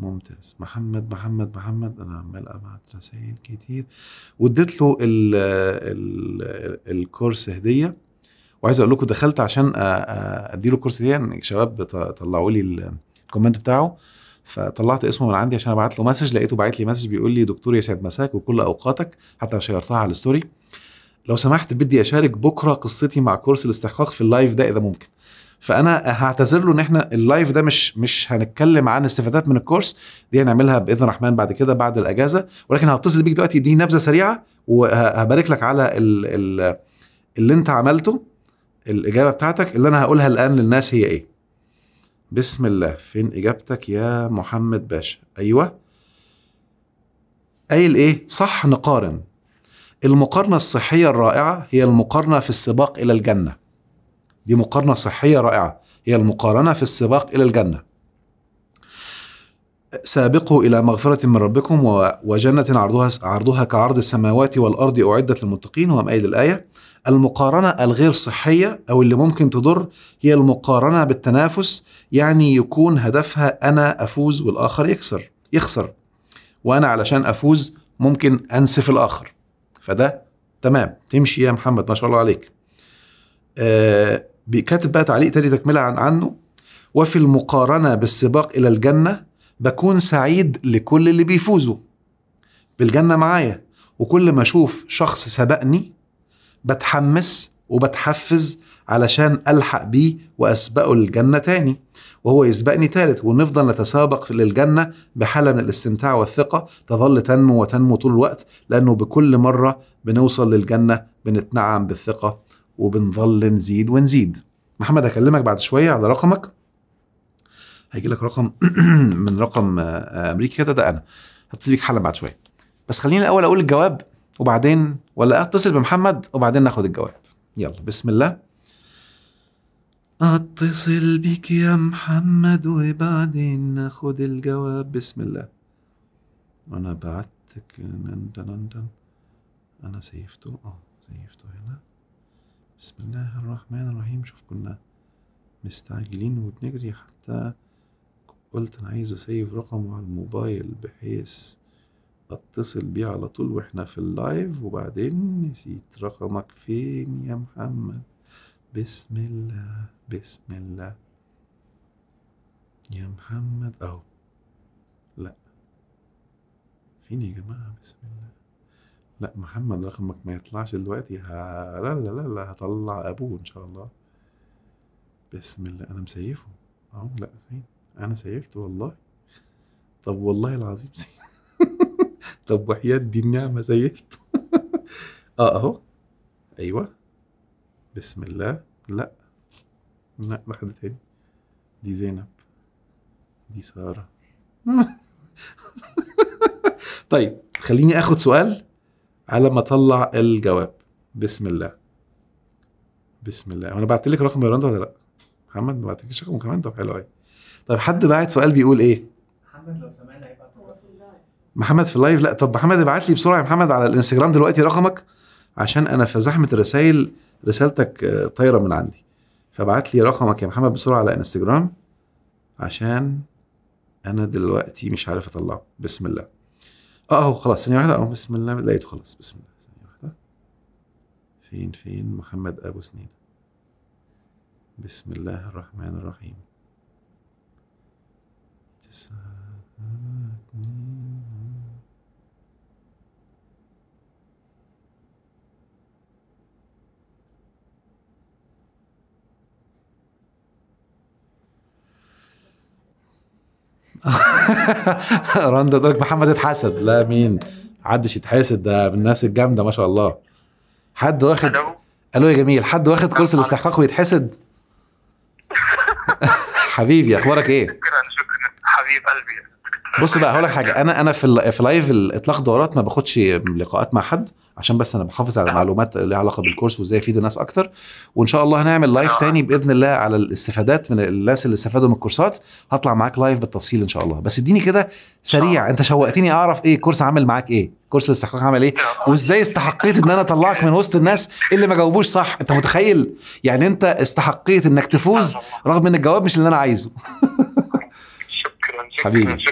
ممتاز محمد محمد محمد انا عمال ابعت رسائل كتير واديت له الـ الـ الكورس هديه وعايز اقول لكم دخلت عشان اديله الكورس هديه يعني شباب طلعوا لي الكومنت بتاعه فطلعت اسمه من عندي عشان ابعت له مسج لقيته باعت لي مسج بيقول لي دكتور يسعد مساك وكل اوقاتك حتى شيرتها على الستوري لو سمحت بدي اشارك بكره قصتي مع كورس الاستحقاق في اللايف ده اذا ممكن فانا هعتذر له ان احنا اللايف ده مش مش هنتكلم عن استفادات من الكورس دي هنعملها باذن الرحمن بعد كده بعد الاجازه ولكن هتصل بيك دلوقتي دي نبذه سريعه وهبارك لك على ال ال اللي انت عملته الاجابه بتاعتك اللي انا هقولها الان للناس هي ايه بسم الله فين اجابتك يا محمد باشا ايوه قايل ايه صح نقارن المقارنه الصحيه الرائعه هي المقارنه في السباق الى الجنه دي مقارنة صحية رائعة هي المقارنة في السباق إلى الجنة سابقوا إلى مغفرة من ربكم وجنة عرضها عرضها كعرض السماوات والأرض أعدت للمتقين وهم أيد الآية المقارنة الغير صحية أو اللي ممكن تضر هي المقارنة بالتنافس يعني يكون هدفها أنا أفوز والآخر يكسر يخسر وأنا علشان أفوز ممكن أنسف الآخر فده تمام تمشي يا محمد ما شاء الله عليك آه كاتب بقى تعليق تاني تكملة عن عنه وفي المقارنة بالسباق إلى الجنة بكون سعيد لكل اللي بيفوزوا بالجنة معايا وكل ما أشوف شخص سبقني بتحمس وبتحفز علشان ألحق بيه وأسبقه للجنة تاني وهو يسبقني تالت ونفضل نتسابق للجنة بحالة من الاستمتاع والثقة تظل تنمو وتنمو طول الوقت لأنه بكل مرة بنوصل للجنة بنتنعم بالثقة وبنظل نزيد ونزيد محمد هكلمك بعد شويه على رقمك هيجي لك رقم من رقم آه، امريكي كده ده انا هتصل بيك حالا بعد شويه بس خليني الاول اقول الجواب وبعدين ولا اتصل بمحمد وبعدين ناخد الجواب يلا بسم الله اتصل بيك يا محمد وبعدين ناخد الجواب بسم الله انا بعتك انا سيفته اه سيفته هنا بسم الله الرحمن الرحيم شوف كنا مستعجلين وبنجري حتى قلت انا عايز اسيف رقمه على الموبايل بحيث اتصل بيه على طول واحنا في اللايف وبعدين نسيت رقمك فين يا محمد بسم الله بسم الله يا محمد اهو لا فين يا جماعة بسم الله لأ محمد رقمك ما يطلعش دلوقتي ها لا، لا، لا، لا، هطلع أبوه إن شاء الله. بسم الله أنا مسيّفه، أهو لأ فين، أنا سيّفته والله. طب والله العظيم سيف طب وحياة دي النعمة سيّفته آه أهو، أيوه، بسم الله، لأ، لأ واحدة تاني، دي زينب، دي سارة طيب خلّيني آخد سؤال على ما اطلع الجواب بسم الله بسم الله وانا بعت لك رقم يولندا ولا لا محمد ما بعتلكش رقم كمان طب حلو قوي طب حد بعت سؤال بيقول ايه محمد لو سمعنا محمد في اللايف لا طب محمد ابعت لي بسرعه يا محمد على الانستجرام دلوقتي رقمك عشان انا في زحمه الرسائل رسالتك آه، طايره من عندي فابعت لي رقمك يا محمد بسرعه على انستجرام عشان انا دلوقتي مش عارف اطلعه بسم الله اه خلاص ثانيه واحده اه بسم الله لقيته خلاص بسم الله ثانيه واحده فين فين محمد ابو سنين بسم الله الرحمن الرحيم تسعه رندا درك محمد اتحسد لا مين حدش يتحسد ده من الناس الجامده ما شاء الله حد واخد الو يا جميل حد واخد كورس الاستحقاق ويتحسد حبيبي اخبارك ايه شكرا شكرا حبيب قلبي بص بقى هقول لك حاجه انا انا في في لايف الاطلاق دورات ما باخدش لقاءات مع حد عشان بس انا بحافظ على معلومات ليها علاقه بالكورس وازاي افيد الناس اكتر وان شاء الله هنعمل لايف تاني باذن الله على الاستفادات من الناس اللي استفادوا من الكورسات هطلع معاك لايف بالتفصيل ان شاء الله بس اديني كده سريع انت شوقتني اعرف ايه الكورس عامل معاك ايه كورس الاستحقاق عمل ايه وازاي استحقيت ان انا اطلعك من وسط الناس اللي ما جاوبوش صح انت متخيل يعني انت استحقيت انك تفوز رغم ان الجواب مش اللي انا عايزه حبيبي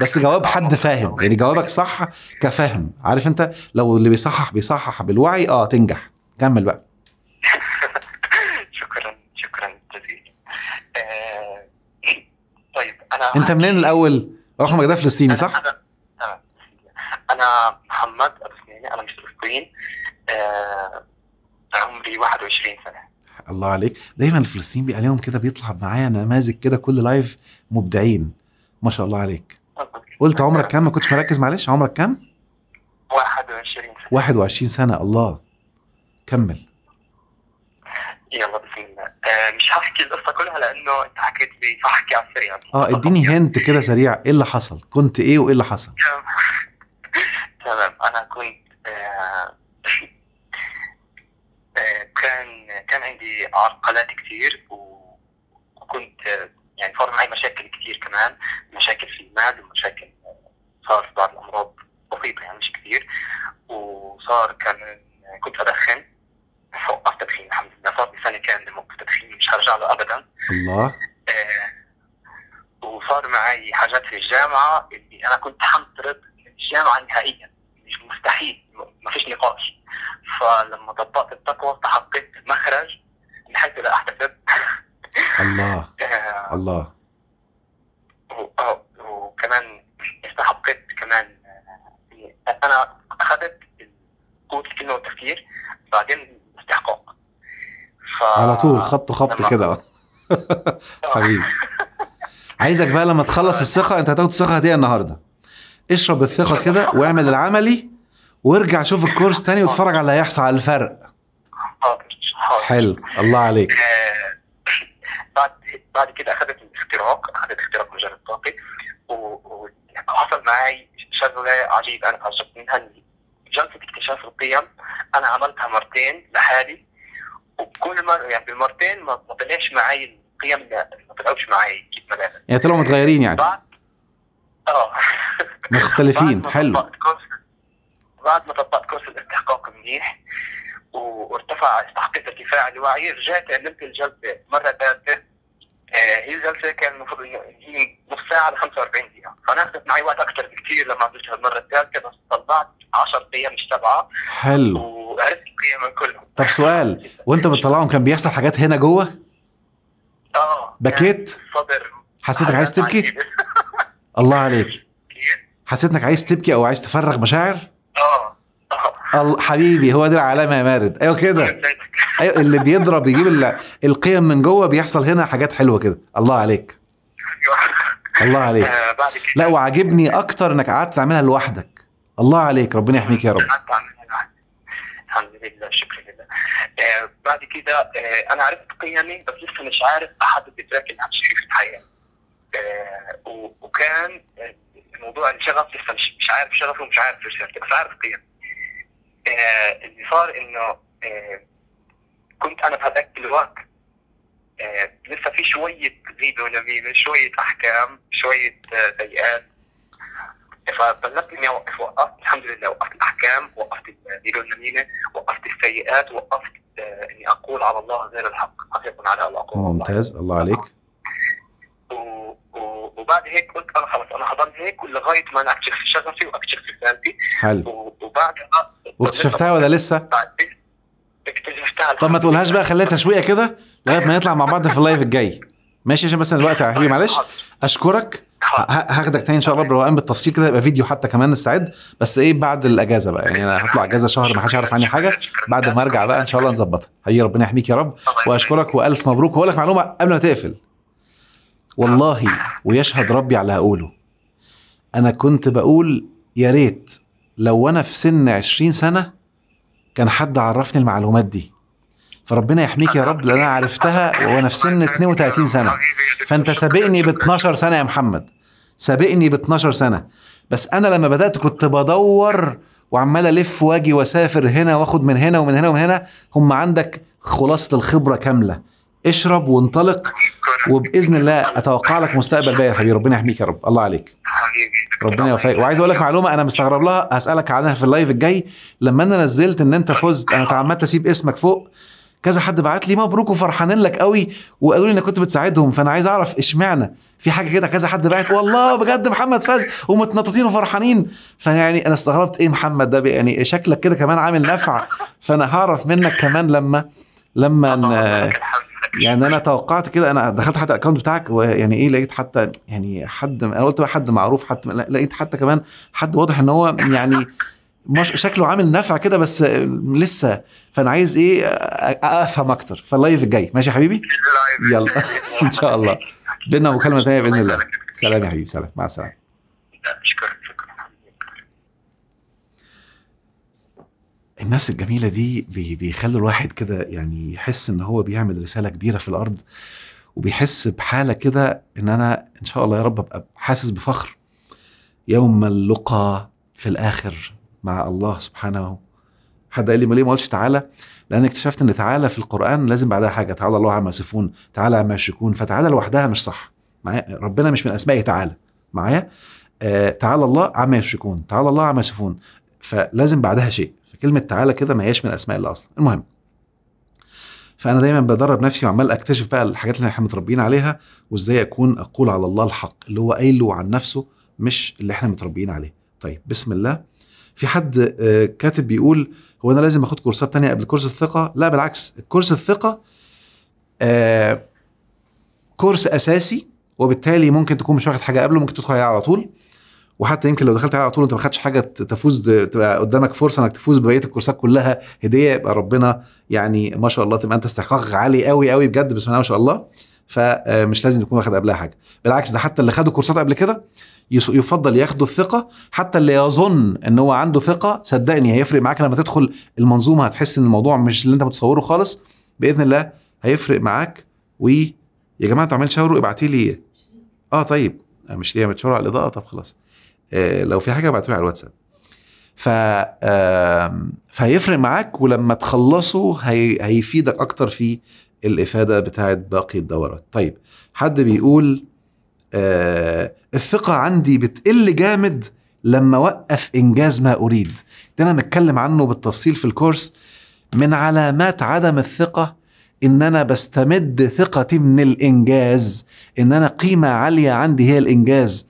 بس جواب حد فاهم يعني جوابك صح كفهم عارف انت لو اللي بيصحح بيصحح بالوعي اه تنجح كمل بقى شكرا شكرا جزيلا آه، طيب انا انت منين الاول؟ رحنا ده فلسطيني صح؟ انا آه، انا, محمد انا مش فلسطيني آه، عمري 21 سنه الله عليك دايما الفلسطينيين بيبقى لهم كده بيطلع معايا نماذج كده كل لايف مبدعين ما شاء الله عليك قلت عمرك كام ما كنتش مركز معلش عمرك كام 21 سنه 21 سنه الله كمل يلا بسم الله آه مش هحكي القصه كلها لانه انت حكيت لي فحكي على السريع اه اديني هنت كده سريع ايه اللي حصل كنت ايه وايه اللي حصل تمام انا كنت آه، آه، كان كان عندي عرقلات كتير وكنت يعني صار معي مشاكل كثير كمان مشاكل في المعده ومشاكل آه، صار بعض الامراض بسيطه يعني مش كثير وصار كان آه، كنت ادخن فوقفت تدخين الحمد لله صار لي سنه كامله موقف تدخين مش هرجع له ابدا الله آه وصار معي حاجات في الجامعه اللي انا كنت حنطرد الجامعه نهائيا مش مستحيل ما فيش نقاش فلما طبقت التقوى تحققت مخرج حيث لا احتسب الله آه. الله وكمان استحقت كمان آه، انا اخذت قوه الكلمه والتفكير بعدين استحقاق ف... على طول خط خبط كده آه. حبيبي عايزك بقى لما تخلص الثقه انت هتاخد الثقه هديه النهارده اشرب الثقه كده واعمل العملي وارجع شوف الكورس تاني واتفرج على اللي هيحصل على الفرق حلو الله عليك بعد كده اخذت الاختراق اخذت اختراق مجال الطاقي وحصل معي شغله عجيب انا تعجبت منها جلسه اكتشاف القيم انا عملتها مرتين لحالي وبكل مره يعني بالمرتين ما طلعش معي القيم ما طلعوش معي كيف ما يعني طلعوا متغيرين يعني بعد اه مختلفين حلو بعد ما طبقت كورس الاستحقاق منيح وارتفع استحقيت ارتفاع الوعي رجعت علمت الجلسه مره ثالثه آه، هي الجلسه كان المفروض يجيني نص ساعه ل 45 دقيقه فانا اخذت معي وقت اكثر بكثير لما عملتها المره الثالثه بس طلعت 10 ايام مش سبعه حلو وعرفت القيم كلهم طب سؤال وانت بتطلعهم كان بيحصل حاجات هنا جوه؟ اه يعني بكيت؟ صدر حسيت انك عايز تبكي؟ الله عليك حسيت انك عايز تبكي او عايز تفرغ مشاعر؟ اه الله حبيبي هو دي العلامه يا مارد ايوه كده ايوه اللي بيضرب يجيب القيم من جوه بيحصل هنا حاجات حلوه كده الله عليك الله عليك لا وعاجبني اكتر انك قعدت تعملها لوحدك الله عليك ربنا يحميك يا رب الحمد لله لله آه، بعد كده آه، انا عرفت قيمي بس لسه مش عارف احدد ادراكي عن شيء في الحياه آه، وكان موضوع الشغف لسه مش, مش عارف شغفي ومش عارف رسالتي بس عارف قيمي آه، اللي صار انه آه، كنت انا بهذاك الوقت آه، لسه في شويه غيبه ونميمه شويه احكام شويه سيئات فبلغت اني اوقف وقفت الحمد لله وقفت الاحكام وقفت الغيبه والنميمه وقفت السيئات وقفت اني اقول على الله غير الحق حقيقة على الله ممتاز الله عليك وبعد هيك قلت انا خلص انا هضل هيك لغايه ما انا اكتشف شغفي واكتشف رسالتي حلو وبعدها واكتشفتها ولا لسه؟ اكتشفتها طب ما تقولهاش بقى خليها شويه كده لغايه ما نطلع مع بعض في اللايف الجاي ماشي عشان بس الوقت يا حبيبي معلش اشكرك هاخدك تاني ان شاء الله بروقان بالتفصيل كده يبقى فيديو حتى كمان نستعد بس ايه بعد الاجازه بقى يعني انا هطلع اجازه شهر ما حدش يعرف عني حاجه بعد ما ارجع بقى ان شاء الله نظبطها هي ربنا يحميك يا رب واشكرك والف مبروك واقول لك معلومه قبل ما تقفل والله ويشهد ربي على هقوله أنا كنت بقول يا ريت لو أنا في سن عشرين سنة كان حد عرفني المعلومات دي فربنا يحميك يا رب لأن أنا عرفتها وأنا في سن 32 سنة فأنت سابقني ب 12 سنة يا محمد سابقني ب 12 سنة بس أنا لما بدأت كنت بدور وعمال ألف وأجي وأسافر هنا وآخد من هنا ومن هنا ومن هنا هم عندك خلاصة الخبرة كاملة اشرب وانطلق وباذن الله اتوقع لك مستقبل باهر حبيبي ربنا يحميك يا رب الله عليك حبيبي ربنا يوفقك وعايز اقول لك معلومه انا مستغرب لها هسالك عنها في اللايف الجاي لما انا نزلت ان انت فزت انا تعمدت اسيب اسمك فوق كذا حد بعت لي مبروك وفرحانين لك قوي وقالوا لي انك كنت بتساعدهم فانا عايز اعرف اشمعنى في حاجه كده كذا حد بعت والله بجد محمد فاز ومتنططين وفرحانين فيعني انا استغربت ايه محمد ده يعني شكلك كده كمان عامل نفع فانا هعرف منك كمان لما لما يعني انا توقعت كده انا دخلت حتى الاكونت بتاعك ويعني ايه لقيت حتى يعني حد انا قلت بقى حد معروف حد لقيت حتى كمان حد واضح ان هو يعني مش شكله عامل نفع كده بس لسه فانا عايز ايه افهم اكتر فاللايف الجاي ماشي يا حبيبي يلا ان شاء الله بينا مكالمه ثانيه باذن الله سلام يا حبيبي سلام مع السلامه الناس الجميله دي بيخلوا الواحد كده يعني يحس ان هو بيعمل رساله كبيره في الارض وبيحس بحاله كده ان انا ان شاء الله يا رب ابقى حاسس بفخر يوم اللقى في الاخر مع الله سبحانه حد قال لي ما ليه ما قلتش تعالى لان اكتشفت ان تعالى في القران لازم بعدها حاجه تعالى الله عما يصفون تعالى عما يشركون فتعالى لوحدها مش صح معايا ربنا مش من اسمائه تعالى معايا آه تعالى الله عما يشركون تعالى الله عما يصفون فلازم بعدها شيء فكلمه تعالى كده ما هياش من الاسماء اللي اصلا المهم فانا دايما بدرب نفسي وعمال اكتشف بقى الحاجات اللي احنا متربيين عليها وازاي اكون اقول على الله الحق اللي هو قايله عن نفسه مش اللي احنا متربيين عليه طيب بسم الله في حد آه، كاتب بيقول هو انا لازم اخد كورسات تانية قبل كورس الثقه لا بالعكس كورس الثقه آه كورس اساسي وبالتالي ممكن تكون مش واخد حاجه قبله ممكن تدخل عليها على طول وحتى يمكن لو دخلت عليها على طول انت ما خدتش حاجه تفوز تبقى قدامك فرصه انك تفوز ببقيه الكورسات كلها هديه يبقى ربنا يعني ما شاء الله تبقى انت استحقاق عالي قوي قوي بجد بسم الله ما شاء الله فمش آه، لازم تكون واخد قبلها حاجه بالعكس ده حتى اللي خدوا كورسات قبل كده يفضل ياخدوا الثقه حتى اللي يظن ان هو عنده ثقه صدقني هيفرق معاك لما تدخل المنظومه هتحس ان الموضوع مش اللي انت متصوره خالص باذن الله هيفرق معاك ويا جماعه انتوا شاور ابعتي لي اه طيب آه، مش ليه متشاور على الاضاءه طب خلاص آه، لو في حاجه ابعتولي على الواتساب ف فهيفرق معاك ولما تخلصه هي... هيفيدك اكتر في الافاده بتاعه باقي الدورات طيب حد بيقول آه الثقه عندي بتقل جامد لما اوقف انجاز ما اريد ده انا متكلم عنه بالتفصيل في الكورس من علامات عدم الثقه ان انا بستمد ثقتي من الانجاز ان انا قيمه عاليه عندي هي الانجاز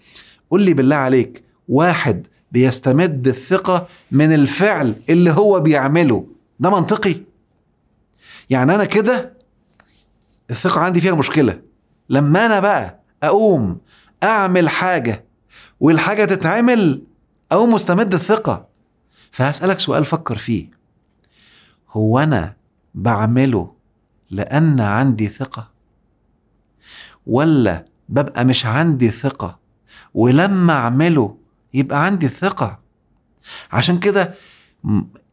قول لي بالله عليك واحد بيستمد الثقة من الفعل اللي هو بيعمله ده منطقي يعني أنا كده الثقة عندي فيها مشكلة لما أنا بقى أقوم أعمل حاجة والحاجة تتعمل أقوم مستمد الثقة فهسألك سؤال فكر فيه هو أنا بعمله لأن عندي ثقة ولا ببقى مش عندي ثقة ولما أعمله يبقى عندي الثقة عشان كده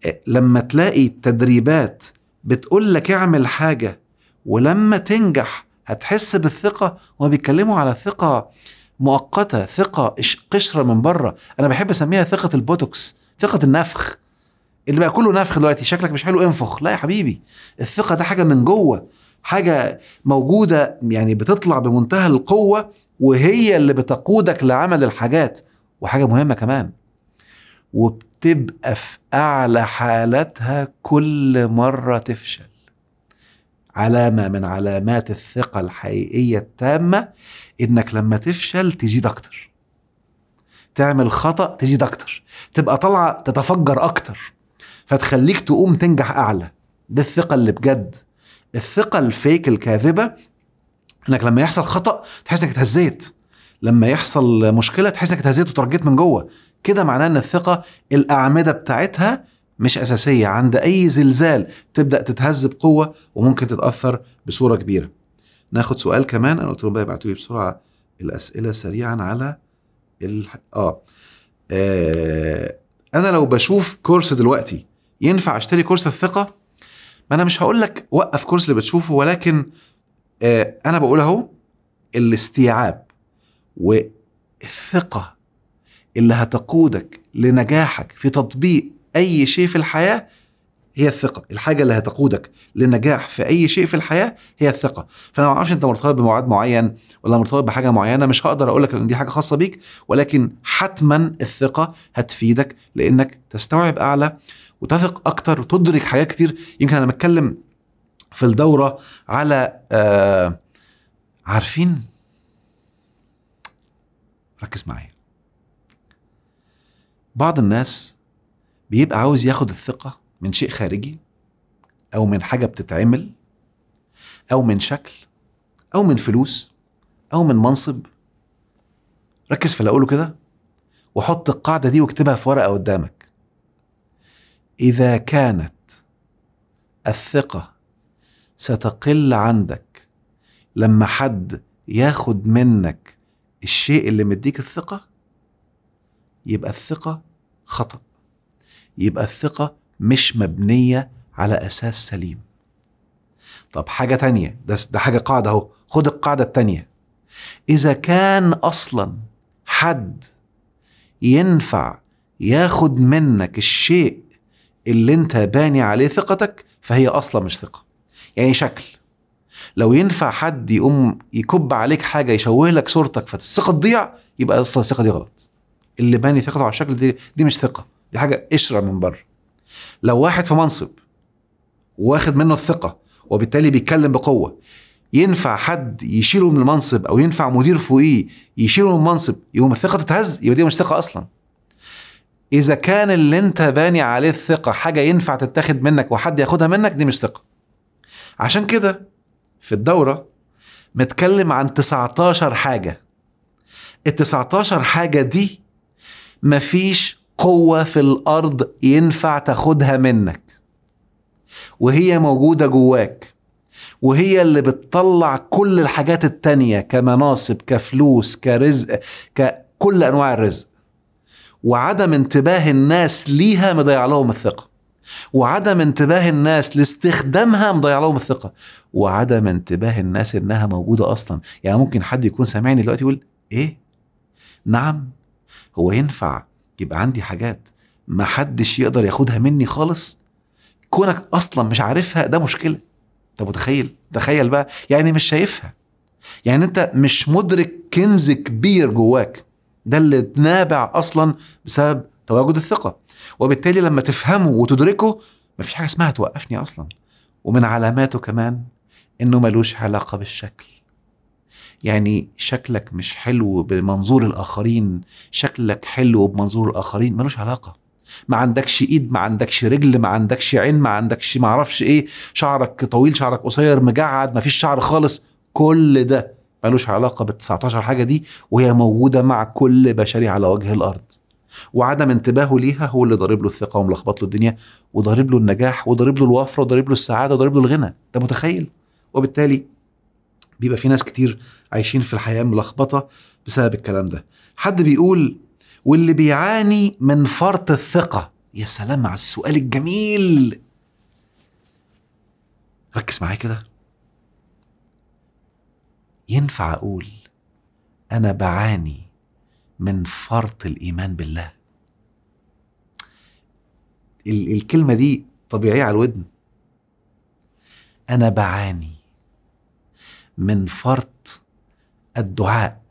آه، لما تلاقي التدريبات بتقول لك اعمل حاجة ولما تنجح هتحس بالثقة بيتكلموا على ثقة مؤقتة ثقة قشرة من بره أنا بحب أسميها ثقة البوتوكس ثقة النفخ اللي بقى كله نفخ دلوقتي شكلك مش حلو انفخ لا يا حبيبي الثقة ده حاجة من جوه حاجة موجودة يعني بتطلع بمنتهى القوة وهي اللي بتقودك لعمل الحاجات وحاجه مهمه كمان وبتبقى في اعلى حالاتها كل مره تفشل علامه من علامات الثقه الحقيقيه التامه انك لما تفشل تزيد اكتر تعمل خطا تزيد اكتر تبقى طالعه تتفجر اكتر فتخليك تقوم تنجح اعلى ده الثقه اللي بجد الثقه الفيك الكاذبه انك لما يحصل خطا تحس انك اتهزيت لما يحصل مشكله تحس انك اتهزيت وترجيت من جوه كده معناه ان الثقه الاعمده بتاعتها مش اساسيه عند اي زلزال تبدا تتهز بقوه وممكن تتاثر بصوره كبيره ناخد سؤال كمان انا قلت لهم بقى ابعتوا لي بسرعه الاسئله سريعا على الح... آه. اه انا لو بشوف كورس دلوقتي ينفع اشتري كورس الثقه ما انا مش هقول لك وقف كورس اللي بتشوفه ولكن آه انا بقول اهو الاستيعاب والثقه اللي هتقودك لنجاحك في تطبيق اي شيء في الحياه هي الثقه الحاجه اللي هتقودك للنجاح في اي شيء في الحياه هي الثقه فانا ما اعرفش انت مرتبط بمواعيد معين ولا مرتبط بحاجه معينه مش هقدر اقول لك ان دي حاجه خاصه بيك ولكن حتما الثقه هتفيدك لانك تستوعب اعلى وتثق اكتر وتدرك حاجات كتير يمكن انا بتكلم في الدوره على آه عارفين ركز معايا بعض الناس بيبقى عاوز ياخد الثقة من شيء خارجي أو من حاجة بتتعمل أو من شكل أو من فلوس أو من منصب ركز في اللي أقوله كده وحط القاعدة دي واكتبها في ورقة قدامك إذا كانت الثقة ستقل عندك لما حد ياخد منك الشيء اللي مديك الثقه يبقى الثقه خطا يبقى الثقه مش مبنيه على اساس سليم طب حاجه تانية ده, ده حاجه قاعده اهو خد القاعده التانية اذا كان اصلا حد ينفع ياخد منك الشيء اللي انت باني عليه ثقتك فهي اصلا مش ثقه يعني شكل لو ينفع حد يقوم يكب عليك حاجه يشوه لك صورتك فالثقه تضيع يبقى اصلا الثقه دي غلط اللي باني ثقته على الشكل دي دي مش ثقه دي حاجه قشره من بره لو واحد في منصب واخد منه الثقه وبالتالي بيتكلم بقوه ينفع حد يشيله من المنصب او ينفع مدير فوقيه يشيله من المنصب يقوم الثقه تتهز يبقى دي مش ثقه اصلا اذا كان اللي انت باني عليه الثقه حاجه ينفع تتاخد منك وحد ياخدها منك دي مش ثقه عشان كده في الدورة متكلم عن 19 حاجة ال 19 حاجة دي مفيش قوة في الأرض ينفع تاخدها منك وهي موجودة جواك وهي اللي بتطلع كل الحاجات التانية كمناصب كفلوس كرزق ككل أنواع الرزق وعدم انتباه الناس ليها مضيع لهم الثقة وعدم انتباه الناس لاستخدامها مضيع لهم الثقه وعدم انتباه الناس انها موجوده اصلا يعني ممكن حد يكون سامعني دلوقتي يقول ايه نعم هو ينفع يبقى عندي حاجات ما حدش يقدر ياخدها مني خالص كونك اصلا مش عارفها ده مشكله انت متخيل تخيل بقى يعني مش شايفها يعني انت مش مدرك كنز كبير جواك ده اللي اتنابع اصلا بسبب تواجد الثقه وبالتالي لما تفهمه وتدركه مفيش حاجه اسمها توقفني اصلا ومن علاماته كمان انه ملوش علاقه بالشكل يعني شكلك مش حلو بمنظور الاخرين شكلك حلو بمنظور الاخرين ملوش علاقه ما عندكش ايد ما عندكش رجل ما عندكش عين ما عندكش ما اعرفش ايه شعرك طويل شعرك قصير مجعد ما فيش شعر خالص كل ده ملوش علاقه بال 19 حاجه دي وهي موجوده مع كل بشري على وجه الارض وعدم انتباهه ليها هو اللي ضارب له الثقه وملخبط له الدنيا وضارب له النجاح وضارب له الوفره وضارب له السعاده وضارب له الغنى انت متخيل وبالتالي بيبقى في ناس كتير عايشين في الحياه ملخبطه بسبب الكلام ده حد بيقول واللي بيعاني من فرط الثقه يا سلام على السؤال الجميل ركز معايا كده ينفع اقول انا بعاني من فرط الايمان بالله ال- الكلمه دي طبيعيه على الودن انا بعاني من فرط الدعاء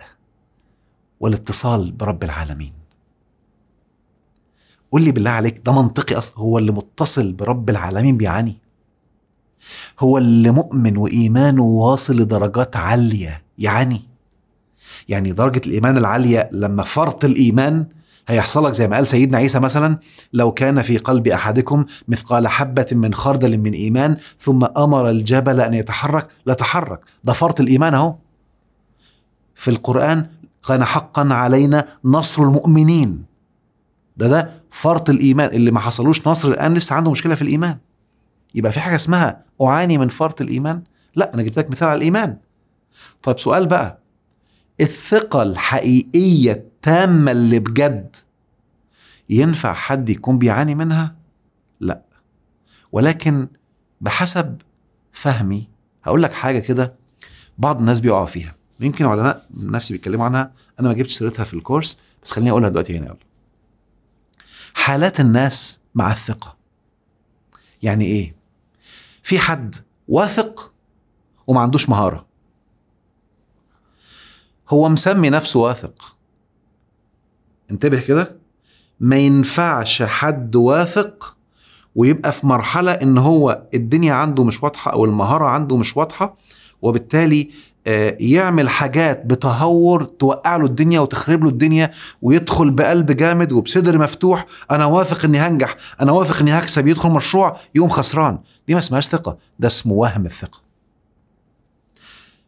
والاتصال برب العالمين قول لي بالله عليك ده منطقي اصلا هو اللي متصل برب العالمين بيعاني هو اللي مؤمن وايمانه واصل لدرجات عاليه يعاني يعني درجة الإيمان العالية لما فرط الإيمان هيحصل لك زي ما قال سيدنا عيسى مثلا لو كان في قلب أحدكم مثقال حبة من خردل من إيمان ثم أمر الجبل أن يتحرك لتحرك ده فرط الإيمان أهو في القرآن كان حقا علينا نصر المؤمنين ده ده فرط الإيمان اللي ما حصلوش نصر الآن لسه عنده مشكلة في الإيمان يبقى في حاجة اسمها أعاني من فرط الإيمان لا أنا جبت لك مثال على الإيمان طيب سؤال بقى الثقة الحقيقية التامة اللي بجد ينفع حد يكون بيعاني منها؟ لا ولكن بحسب فهمي هقول لك حاجة كده بعض الناس بيقعوا فيها يمكن علماء نفسي بيتكلموا عنها أنا ما جبتش سيرتها في الكورس بس خليني أقولها دلوقتي هنا يلا حالات الناس مع الثقة يعني إيه؟ في حد واثق وما عندوش مهارة هو مسمي نفسه واثق انتبه كده ما ينفعش حد واثق ويبقى في مرحلة إن هو الدنيا عنده مش واضحة أو المهارة عنده مش واضحة وبالتالي آه، يعمل حاجات بتهور توقع له الدنيا وتخرب له الدنيا ويدخل بقلب جامد وبصدر مفتوح انا واثق اني هنجح انا واثق اني هكسب يدخل مشروع يقوم خسران دي ما اسمهاش ثقه ده اسمه وهم الثقه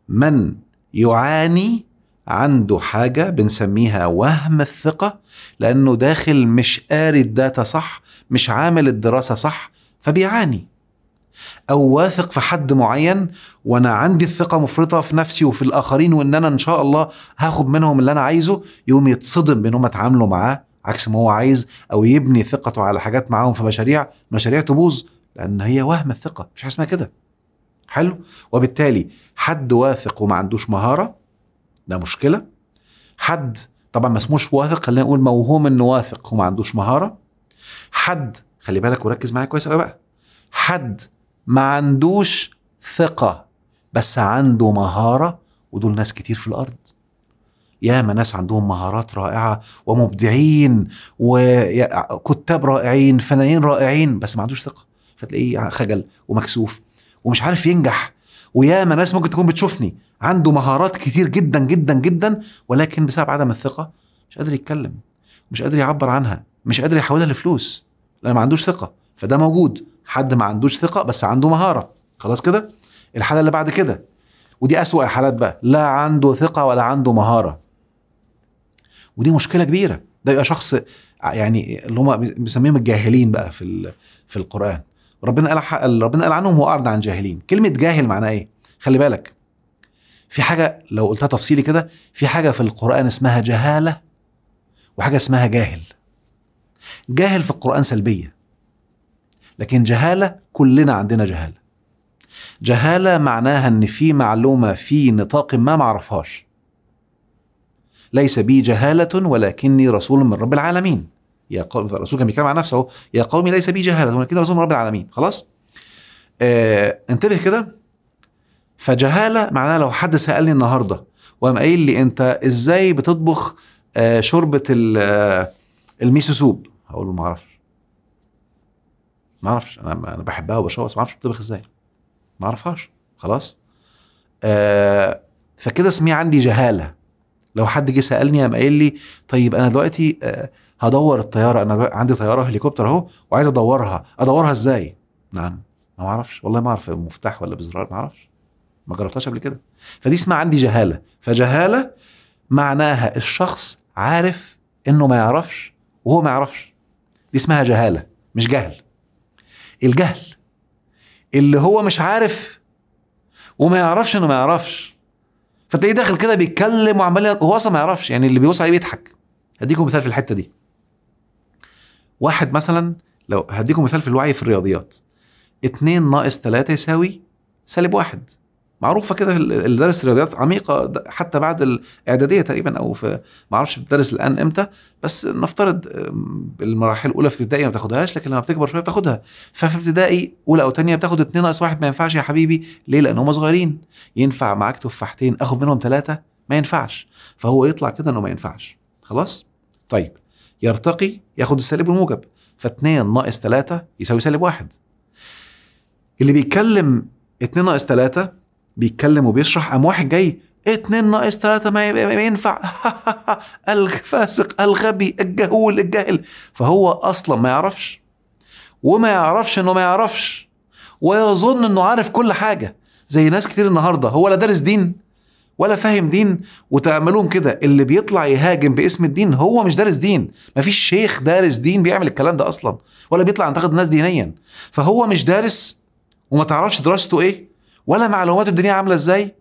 من يعاني عنده حاجة بنسميها وهم الثقة لأنه داخل مش قاري الداتا صح مش عامل الدراسة صح فبيعاني أو واثق في حد معين وأنا عندي الثقة مفرطة في نفسي وفي الآخرين وإن أنا إن شاء الله هاخد منهم اللي أنا عايزه يقوم يتصدم بإن هم اتعاملوا معاه عكس ما هو عايز أو يبني ثقته على حاجات معاهم في مشاريع مشاريع تبوظ لأن هي وهم الثقة مش حاجة اسمها كده حلو وبالتالي حد واثق وما عندوش مهارة ده مشكله حد طبعا ما اسموش واثق خلينا نقول موهوم انه واثق وما عندوش مهاره حد خلي بالك وركز معايا كويس قوي بقى حد ما عندوش ثقه بس عنده مهاره ودول ناس كتير في الارض ياما ناس عندهم مهارات رائعه ومبدعين وكتاب رائعين فنانين رائعين بس ما عندوش ثقه فتلاقيه خجل ومكسوف ومش عارف ينجح وياما ناس ممكن تكون بتشوفني عنده مهارات كتير جدا جدا جدا ولكن بسبب عدم الثقه مش قادر يتكلم مش قادر يعبر عنها مش قادر يحولها لفلوس لان ما عندوش ثقه فده موجود حد ما عندوش ثقه بس عنده مهاره خلاص كده الحاله اللي بعد كده ودي اسوا الحالات بقى لا عنده ثقه ولا عنده مهاره ودي مشكله كبيره ده يبقى شخص يعني اللي هم بيسميهم الجاهلين بقى في في القران ربنا قال حق ربنا قال عنهم هو أرض عن جاهلين كلمة جاهل معناها إيه خلي بالك في حاجة لو قلتها تفصيلي كده في حاجة في القرآن اسمها جهالة وحاجة اسمها جاهل جاهل في القرآن سلبية لكن جهالة كلنا عندنا جهالة جهالة معناها ان في معلومة في نطاق ما معرفهاش ليس بي جهالة ولكني رسول من رب العالمين يا قوم الرسول كان بيتكلم عن نفسه اهو يا قومي ليس بي جهاله ولكن رسول رب العالمين خلاص آه انتبه كده فجهاله معناها لو حد سالني النهارده وقام قايل لي انت ازاي بتطبخ آه شوربه آه، الميسو سوب هقول له ما اعرفش ما اعرفش انا انا بحبها وبشربها بس ما اعرفش بتطبخ ازاي ما اعرفهاش خلاص آه فكده اسمي عندي جهاله لو حد جه سالني قام قايل لي طيب انا دلوقتي آه هدور الطياره انا عندي طياره هليكوبتر اهو وعايز ادورها ادورها ازاي نعم ما اعرفش والله ما اعرف بمفتاح ولا بزرار ما اعرفش ما جربتهاش قبل كده فدي اسمها عندي جهاله فجهاله معناها الشخص عارف انه ما يعرفش وهو ما يعرفش دي اسمها جهاله مش جهل الجهل اللي هو مش عارف وما يعرفش انه ما يعرفش فتلاقيه داخل كده بيتكلم وعمال هو اصلا ما يعرفش يعني اللي بيبص عليه بيضحك هديكم مثال في الحته دي واحد مثلا لو هديكم مثال في الوعي في الرياضيات 2 ناقص 3 يساوي سالب واحد معروفه كده اللي درس الرياضيات عميقه حتى بعد الاعداديه تقريبا او في معرفش بتدرس الان امتى بس نفترض المراحل الاولى في ابتدائي ما بتاخدهاش لكن لما بتكبر شويه بتاخدها ففي ابتدائي اولى او ثانيه بتاخد 2 ناقص واحد ما ينفعش يا حبيبي ليه لان هم صغيرين ينفع معاك تفاحتين اخد منهم ثلاثه ما ينفعش فهو يطلع كده انه ما ينفعش خلاص طيب يرتقي ياخد السالب الموجب ف2 ناقص 3 يساوي سالب 1 اللي بيتكلم 2 ناقص 3 بيتكلم وبيشرح قام واحد جاي 2 ناقص 3 ما ينفع الفاسق الغبي الجهول الجاهل فهو اصلا ما يعرفش وما يعرفش انه ما يعرفش ويظن انه عارف كل حاجه زي ناس كتير النهارده هو لا دارس دين ولا فاهم دين وتأملوهم كده اللي بيطلع يهاجم باسم الدين هو مش دارس دين مفيش شيخ دارس دين بيعمل الكلام ده أصلا ولا بيطلع ينتقد الناس دينيا فهو مش دارس وما تعرفش دراسته إيه ولا معلوماته الدنيا عاملة إزاي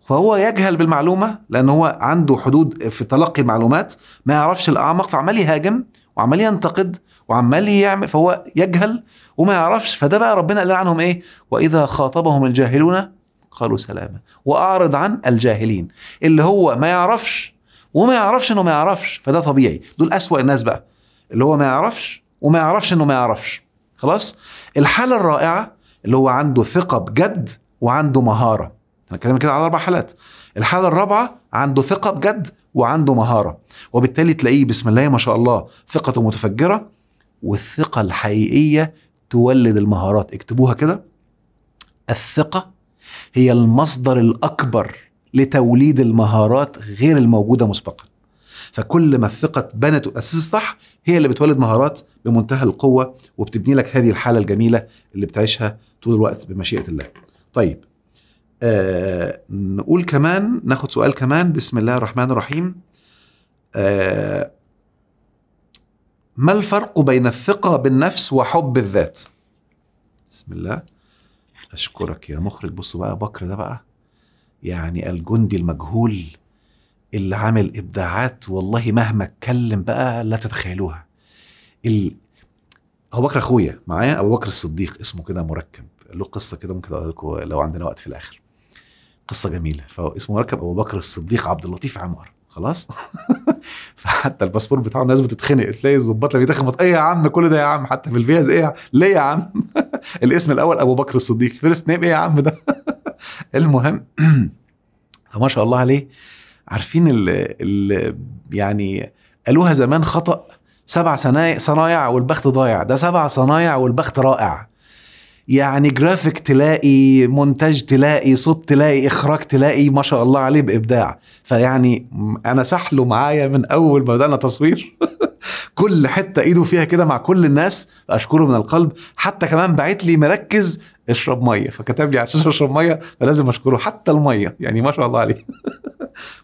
فهو يجهل بالمعلومة لأن هو عنده حدود في تلقي المعلومات ما يعرفش الأعمق فعمال يهاجم وعمال ينتقد وعمال يعمل فهو يجهل وما يعرفش فده بقى ربنا قال عنهم إيه وإذا خاطبهم الجاهلون قالوا سلاما واعرض عن الجاهلين اللي هو ما يعرفش وما يعرفش انه ما يعرفش فده طبيعي دول اسوا الناس بقى اللي هو ما يعرفش وما يعرفش انه ما يعرفش خلاص الحاله الرائعه اللي هو عنده ثقه بجد وعنده مهاره انا كلمة كده على اربع حالات الحاله الرابعه عنده ثقه بجد وعنده مهاره وبالتالي تلاقيه بسم الله ما شاء الله ثقته متفجره والثقه الحقيقيه تولد المهارات اكتبوها كده الثقه هي المصدر الأكبر لتوليد المهارات غير الموجودة مسبقا فكل ما الثقة اتبنت وأسست صح هي اللي بتولد مهارات بمنتهى القوة وبتبني لك هذه الحالة الجميلة اللي بتعيشها طول الوقت بمشيئة الله طيب آه نقول كمان ناخد سؤال كمان بسم الله الرحمن الرحيم آه ما الفرق بين الثقة بالنفس وحب الذات بسم الله اشكرك يا مخرج بص بقى بكر ده بقى يعني الجندي المجهول اللي عامل ابداعات والله مهما اتكلم بقى لا تتخيلوها ال... ابو بكر اخويا معايا ابو بكر الصديق اسمه كده مركب له قصه كده ممكن اقول لكم لو عندنا وقت في الاخر قصه جميله فاسمه مركب ابو بكر الصديق عبد اللطيف عمار خلاص فحتى الباسبور بتاعه الناس بتتخنق تلاقي الظباط اللي بيتخبط ايه يا عم كل ده يا عم حتى في الفيز ايه ليه يا عم الاسم الاول ابو بكر الصديق فيرست نيم ايه يا عم ده المهم فما شاء الله عليه عارفين ال ال يعني قالوها زمان خطأ سبع صنايع والبخت ضايع ده سبع صنايع والبخت رائع يعني جرافيك تلاقي مونتاج تلاقي صوت تلاقي اخراج تلاقي ما شاء الله عليه بابداع فيعني انا سحله معايا من اول ما بدانا تصوير كل حته ايده فيها كده مع كل الناس اشكره من القلب حتى كمان بعت لي مركز اشرب ميه فكتب لي على الشاشه اشرب ميه فلازم اشكره حتى الميه يعني ما شاء الله عليه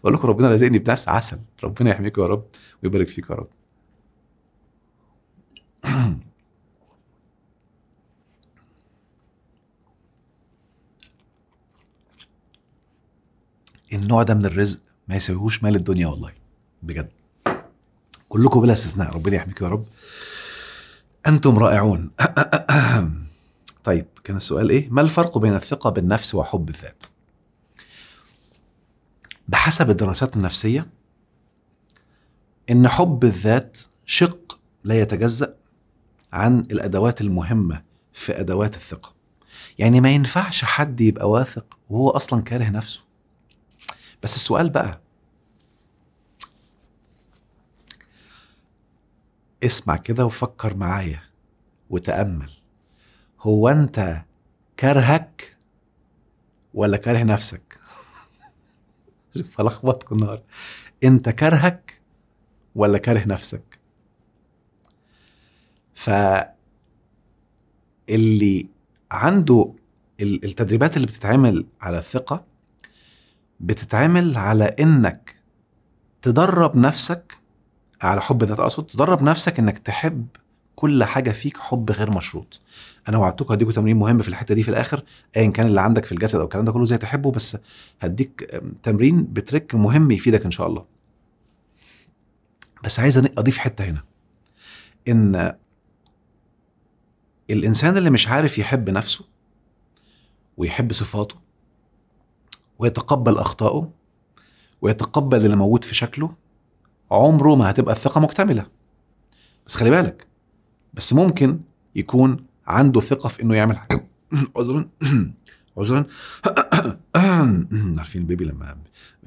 بقول لكم ربنا رزقني بناس عسل ربنا يحميكم يا رب ويبارك فيكم يا رب النوع ده من الرزق ما يسويهوش مال الدنيا والله بجد كلكم بلا استثناء ربنا يحميك يا رب انتم رائعون طيب كان السؤال ايه ما الفرق بين الثقه بالنفس وحب الذات بحسب الدراسات النفسيه ان حب الذات شق لا يتجزا عن الادوات المهمه في ادوات الثقه يعني ما ينفعش حد يبقى واثق وهو اصلا كاره نفسه بس السؤال بقى اسمع كده وفكر معايا وتأمل هو أنت كرهك ولا كاره نفسك شوف هلخبطكم النهارده أنت كرهك ولا كاره نفسك ف اللي عنده التدريبات اللي بتتعمل على الثقة بتتعمل على انك تدرب نفسك على حب ذات اقصد تدرب نفسك انك تحب كل حاجه فيك حب غير مشروط انا وعدتكم هديكم تمرين مهم في الحته دي في الاخر ايا كان اللي عندك في الجسد او الكلام ده كله زي تحبه بس هديك تمرين بترك مهم يفيدك ان شاء الله بس عايز اضيف حته هنا ان الانسان اللي مش عارف يحب نفسه ويحب صفاته ويتقبل اخطائه ويتقبل اللي موجود في شكله عمره ما هتبقى الثقه مكتمله بس خلي بالك بس ممكن يكون عنده ثقه في انه يعمل حاجه عذرا عذرا عارفين البيبي لما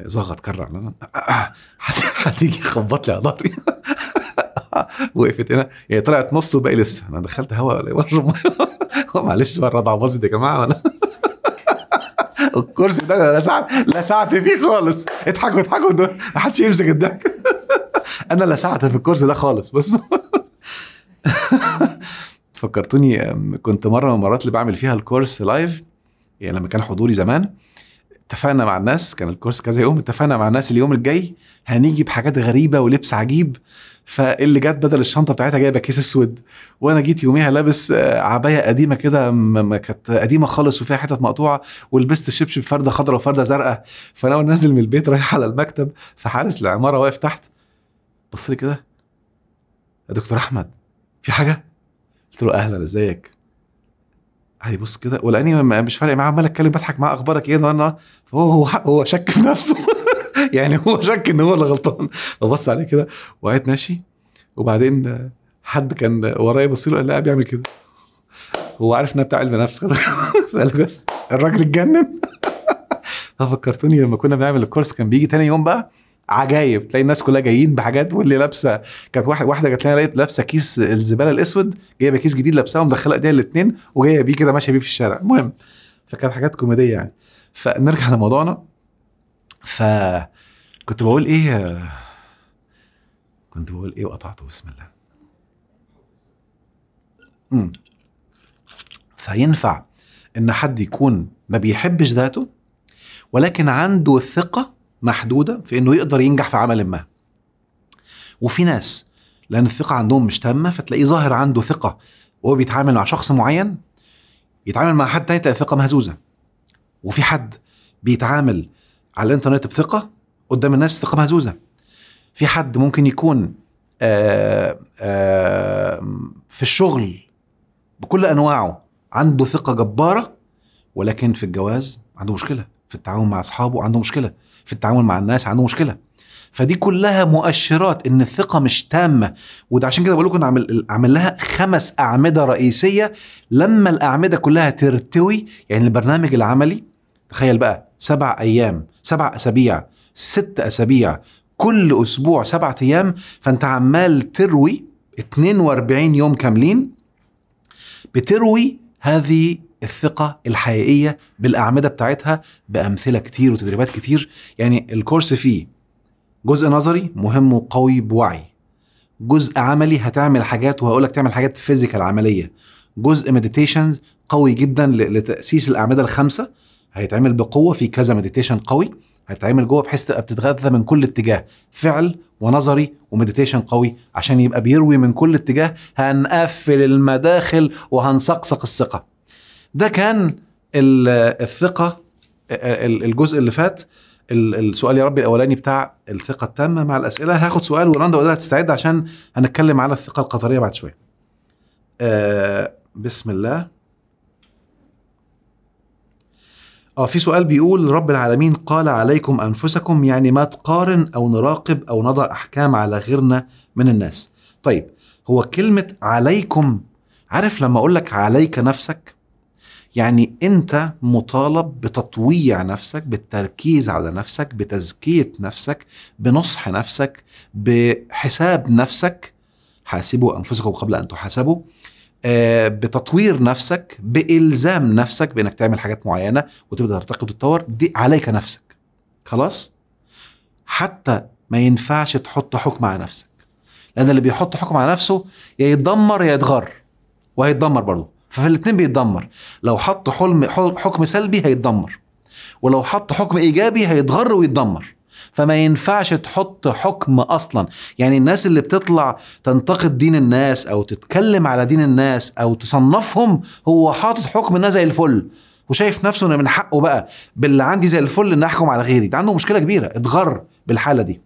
زغط كرع هتيجي خبط لي على ظهري وقفت هنا هي طلعت نص وباقي لسه انا دخلت هواء إيه؟ معلش بقى الرضعه باظت يا جماعه الكرسي ده انا لسعت لسعت فيه خالص اضحكوا اضحكوا ما حدش يمسك الضحك انا لسعت في الكرسي ده خالص بص فكرتوني كنت مره من المرات اللي بعمل فيها الكورس لايف يعني لما كان حضوري زمان اتفقنا مع الناس كان الكورس كذا يوم اتفقنا مع الناس اليوم الجاي هنيجي بحاجات غريبه ولبس عجيب فاللي جت بدل الشنطه بتاعتها جايبه كيس اسود وانا جيت يوميها لابس آه، عبايه قديمه كده ما كانت قديمه خالص وفيها حتت مقطوعه ولبست شبشب فرده خضراء وفرده زرقاء فانا نازل من البيت رايح على المكتب فحارس العماره واقف تحت بص لي كده يا دكتور احمد في حاجه؟ قلت له اهلا ازيك؟ عادي بص كده ولاني مش فارق معاه عمال اتكلم بضحك معاه اخبارك ايه النهارده فهو هو هو شك في نفسه يعني هو شك ان هو اللي غلطان فبص عليه كده وقعدت ماشي وبعدين حد كان ورايا بص له قال لا بيعمل كده هو عارف انها بتاع علم نفس فقال بس الراجل اتجنن ففكرتوني لما كنا بنعمل الكورس كان بيجي تاني يوم بقى عجايب تلاقي الناس كلها جايين بحاجات واللي لابسه كانت واحده واحده جت لنا لابسه كيس الزباله الاسود جايبه كيس جديد لابساه ومدخله ايديها الاثنين وجايه بيه كده ماشيه بيه في الشارع المهم فكانت حاجات كوميديه يعني فنرجع لموضوعنا ف كنت بقول ايه كنت بقول ايه وقطعته بسم الله امم فينفع ان حد يكون ما بيحبش ذاته ولكن عنده ثقه محدوده في انه يقدر ينجح في عمل ما وفي ناس لان الثقه عندهم مش تامه فتلاقيه ظاهر عنده ثقه وهو بيتعامل مع شخص معين يتعامل مع حد تاني تلاقي ثقه مهزوزه وفي حد بيتعامل على الانترنت بثقه قدام الناس ثقة مهزوزه في حد ممكن يكون آآ آه، آآ آه، في الشغل بكل انواعه عنده ثقه جباره ولكن في الجواز عنده مشكله في التعامل مع اصحابه عنده مشكله في التعامل مع الناس عنده مشكله فدي كلها مؤشرات ان الثقه مش تامه وده عشان كده بقول لكم عامل عامل لها خمس اعمده رئيسيه لما الاعمده كلها ترتوي يعني البرنامج العملي تخيل بقى سبع ايام سبع اسابيع ست أسابيع كل أسبوع سبعة أيام فأنت عمال تروي 42 يوم كاملين بتروي هذه الثقة الحقيقية بالأعمدة بتاعتها بأمثلة كتير وتدريبات كتير يعني الكورس فيه جزء نظري مهم وقوي بوعي جزء عملي هتعمل حاجات وهقولك تعمل حاجات فيزيكال عملية جزء مديتيشنز قوي جدا لتأسيس الأعمدة الخمسة هيتعمل بقوة في كذا مديتيشن قوي هيتعمل جوه بحيث تبقى بتتغذى من كل اتجاه فعل ونظري ومديتيشن قوي عشان يبقى بيروي من كل اتجاه هنقفل المداخل وهنسقسق الثقه ده كان الثقه الجزء اللي فات السؤال يا ربي الاولاني بتاع الثقه التامه مع الاسئله هاخد سؤال ورندا وقدرها تستعد عشان هنتكلم على الثقه القطريه بعد شويه آه، بسم الله اه في سؤال بيقول رب العالمين قال عليكم انفسكم يعني ما تقارن او نراقب او نضع احكام على غيرنا من الناس طيب هو كلمه عليكم عارف لما اقول لك عليك نفسك يعني انت مطالب بتطويع نفسك بالتركيز على نفسك بتزكيه نفسك بنصح نفسك بحساب نفسك حاسبوا انفسكم قبل ان تحاسبوا آه، بتطوير نفسك بالزام نفسك بانك تعمل حاجات معينه وتبدا ترتقي وتتطور دي عليك نفسك خلاص حتى ما ينفعش تحط حكم على نفسك لان اللي بيحط حكم على نفسه يا يتدمر يا يتغر وهيتدمر برضه ففي الاتنين بيتدمر لو حط حلم حكم سلبي هيتدمر ولو حط حكم ايجابي هيتغر ويتدمر فما ينفعش تحط حكم اصلا يعني الناس اللي بتطلع تنتقد دين الناس او تتكلم على دين الناس او تصنفهم هو حاطط حكم الناس زي الفل وشايف نفسه ان من حقه بقى باللي عندي زي الفل ان احكم على غيري ده عنده مشكله كبيره اتغر بالحاله دي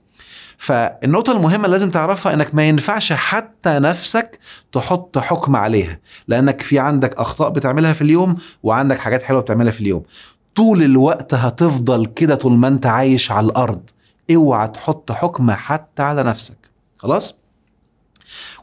فالنقطة المهمة اللي لازم تعرفها انك ما ينفعش حتى نفسك تحط حكم عليها لانك في عندك اخطاء بتعملها في اليوم وعندك حاجات حلوة بتعملها في اليوم طول الوقت هتفضل كده طول ما انت عايش على الارض اوعى تحط حكم حتى على نفسك خلاص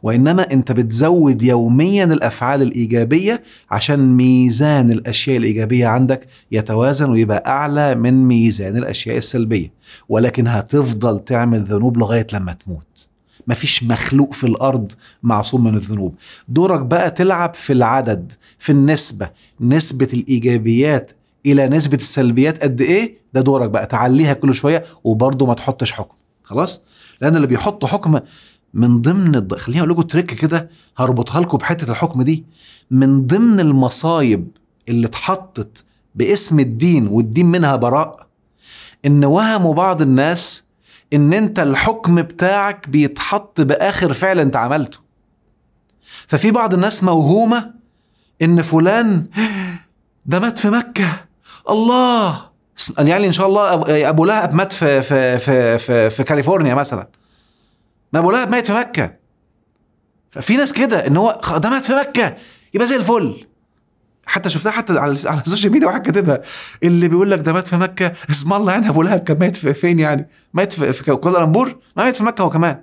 وانما انت بتزود يوميا الافعال الايجابيه عشان ميزان الاشياء الايجابيه عندك يتوازن ويبقى اعلى من ميزان الاشياء السلبيه ولكن هتفضل تعمل ذنوب لغايه لما تموت مفيش مخلوق في الارض معصوم من الذنوب دورك بقى تلعب في العدد في النسبه نسبه الايجابيات الى نسبه السلبيات قد ايه ده دورك بقى تعليها كل شويه وبرده ما تحطش حكم خلاص لان اللي بيحط حكم من ضمن الد... خليني اقول لكم تريك كده هربطها لكم بحته الحكم دي من ضمن المصايب اللي اتحطت باسم الدين والدين منها براء ان وهموا بعض الناس ان انت الحكم بتاعك بيتحط باخر فعل انت عملته ففي بعض الناس موهومه ان فلان ده مات في مكه الله يعني ان شاء الله ابو لهب مات في في في في, في كاليفورنيا مثلا ما ابو لهب مات في مكه ففي ناس كده ان هو ده مات في مكه يبقى زي الفل حتى شفتها حتى على على السوشيال ميديا واحد كاتبها اللي بيقول لك ده مات في مكه اسم الله يعني ابو لهب كان مات في فين يعني مات في, في كوالالمبور ما مات في مكه هو كمان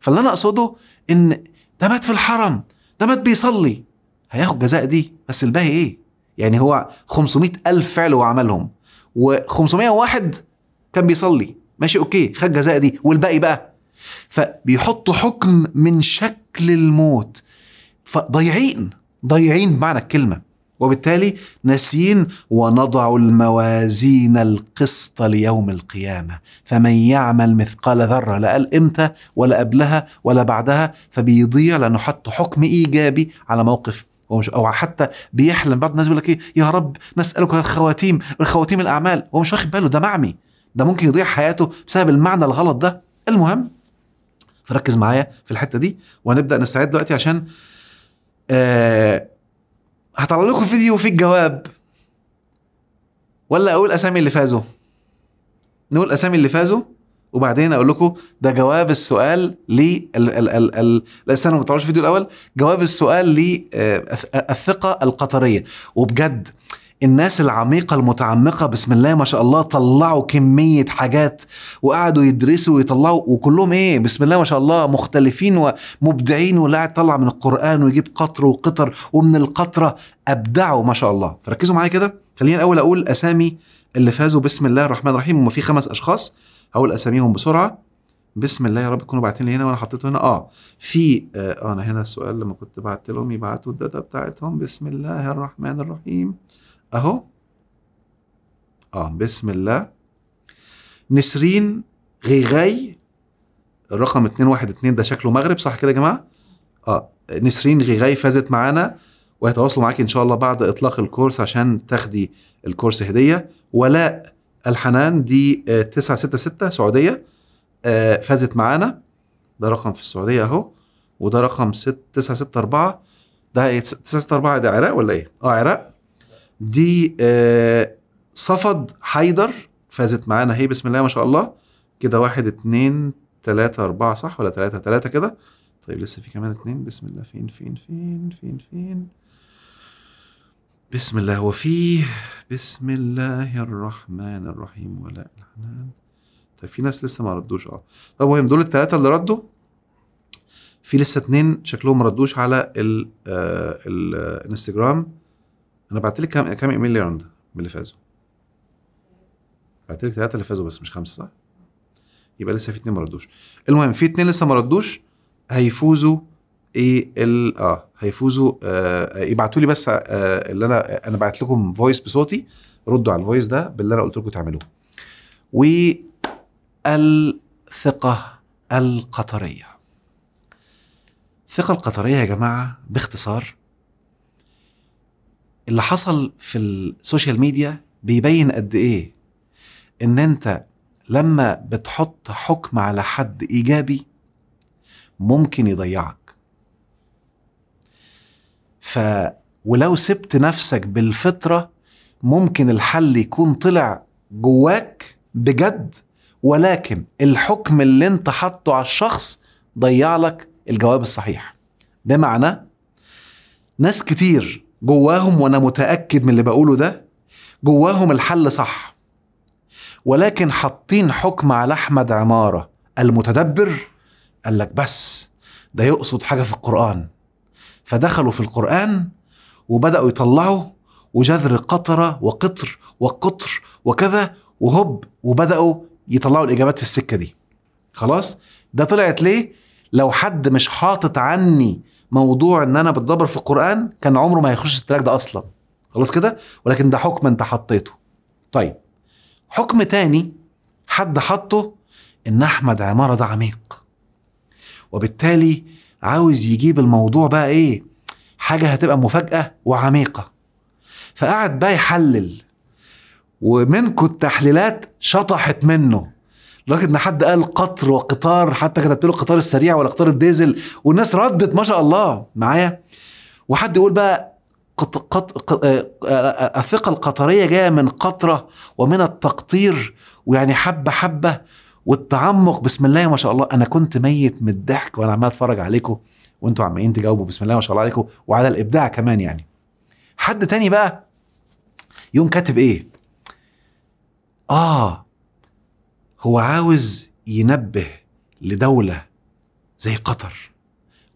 فاللي انا اقصده ان ده مات في الحرم ده مات بيصلي هياخد جزاء دي بس الباقي ايه يعني هو 500 ألف فعل وعملهم و501 كان بيصلي ماشي أوكي خد جزاء دي والباقي بقى فبيحط حكم من شكل الموت فضيعين ضيعين بمعنى الكلمه وبالتالي ناسيين ونضع الموازين القسط ليوم القيامة فمن يعمل مثقال ذرة لا قال إمتى ولا قبلها ولا بعدها فبيضيع لأنه حط حكم إيجابي على موقف او حتى بيحلم بعض الناس يقول لك ايه يا رب نسالك الخواتيم الخواتيم الاعمال هو مش واخد باله ده معمي ده ممكن يضيع حياته بسبب المعنى الغلط ده المهم فركز معايا في الحته دي وهنبدا نستعد دلوقتي عشان آه هطلع لكم فيديو فيه الجواب ولا اقول اسامي اللي فازوا نقول اسامي اللي فازوا وبعدين اقول لكم ده جواب السؤال ل لا استنوا ما تطلعوش الفيديو الاول جواب السؤال آه، الثقه القطريه وبجد الناس العميقة المتعمقة بسم الله ما شاء الله طلعوا كمية حاجات وقعدوا يدرسوا ويطلعوا وكلهم ايه بسم الله ما شاء الله مختلفين ومبدعين ولا طلع من القرآن ويجيب قطر وقطر ومن القطرة أبدعوا ما شاء الله فركزوا معايا كده خلينا الأول أقول أسامي اللي فازوا بسم الله الرحمن الرحيم هم في خمس أشخاص هقول اساميهم بسرعه بسم الله يا رب تكونوا باعتين لي هنا وانا حطيته هنا اه في آه،, آه انا هنا السؤال لما كنت بعت لهم يبعتوا الداتا بتاعتهم بسم الله الرحمن الرحيم اهو اه بسم الله نسرين غيغاي الرقم 212 ده شكله مغرب صح كده يا جماعه اه نسرين غيغاي فازت معانا وهيتواصلوا معاكي ان شاء الله بعد اطلاق الكورس عشان تاخدي الكورس هديه ولاء الحنان دي 966 آه، سعوديه آه، فازت معانا ده رقم في السعوديه اهو وده رقم 964 ده 964 إيه؟ ده عراق ولا ايه؟ اه عراق دي آه، صفد حيدر فازت معانا اهي بسم الله ما شاء الله كده واحد اتنين تلاتة أربعة صح ولا تلاتة تلاتة كده طيب لسه في كمان اتنين بسم الله فين فين فين فين فين بسم الله وفيه بسم الله الرحمن الرحيم ولا الحنان طيب في ناس لسه ما ردوش اه طب المهم دول الثلاثه اللي ردوا في لسه اتنين شكلهم ما ردوش على ال آه، الانستجرام آه، انا بعت لك كام كام ايميل يا من اللي فازوا بعت لك ثلاثه اللي فازوا بس مش خمسه صح؟ يبقى لسه في اتنين ما ردوش المهم في اتنين لسه ما ردوش هيفوزوا اي ال اه هيفوزوا آه يبعتوا لي بس آه اللي انا انا بعت لكم فويس بصوتي ردوا على الفويس ده باللي انا قلت لكم تعملوه والثقه القطريه الثقه القطريه يا جماعه باختصار اللي حصل في السوشيال ميديا بيبين قد ايه ان انت لما بتحط حكم على حد ايجابي ممكن يضيعك ف ولو سبت نفسك بالفطره ممكن الحل يكون طلع جواك بجد ولكن الحكم اللي انت حاطه على الشخص ضيع لك الجواب الصحيح بمعنى ناس كتير جواهم وانا متاكد من اللي بقوله ده جواهم الحل صح ولكن حاطين حكم على احمد عماره المتدبر قال لك بس ده يقصد حاجه في القران فدخلوا في القرآن وبدأوا يطلعوا وجذر قطرة وقطر وقطر وكذا وهب وبدأوا يطلعوا الإجابات في السكة دي خلاص ده طلعت ليه لو حد مش حاطط عني موضوع ان انا بتدبر في القرآن كان عمره ما هيخش التراك ده اصلا خلاص كده ولكن ده حكم انت حطيته طيب حكم تاني حد حطه ان احمد عمارة ده عميق وبالتالي عاوز يجيب الموضوع بقى ايه حاجه هتبقى مفاجاه وعميقه فقعد بقى يحلل ومنكم التحليلات شطحت منه لدرجه ان حد قال قطر وقطار حتى كتبت له القطار السريع ولا قطار الديزل والناس ردت ما شاء الله معايا وحد يقول بقى قط قط قط الثقه القطريه جايه من قطره ومن التقطير ويعني حبه حبه والتعمق بسم الله ما شاء الله انا كنت ميت من الضحك وانا عمال اتفرج عليكم وانتوا عمالين تجاوبوا بسم الله ما شاء الله عليكم وعلى الابداع كمان يعني حد تاني بقى يوم كاتب ايه اه هو عاوز ينبه لدولة زي قطر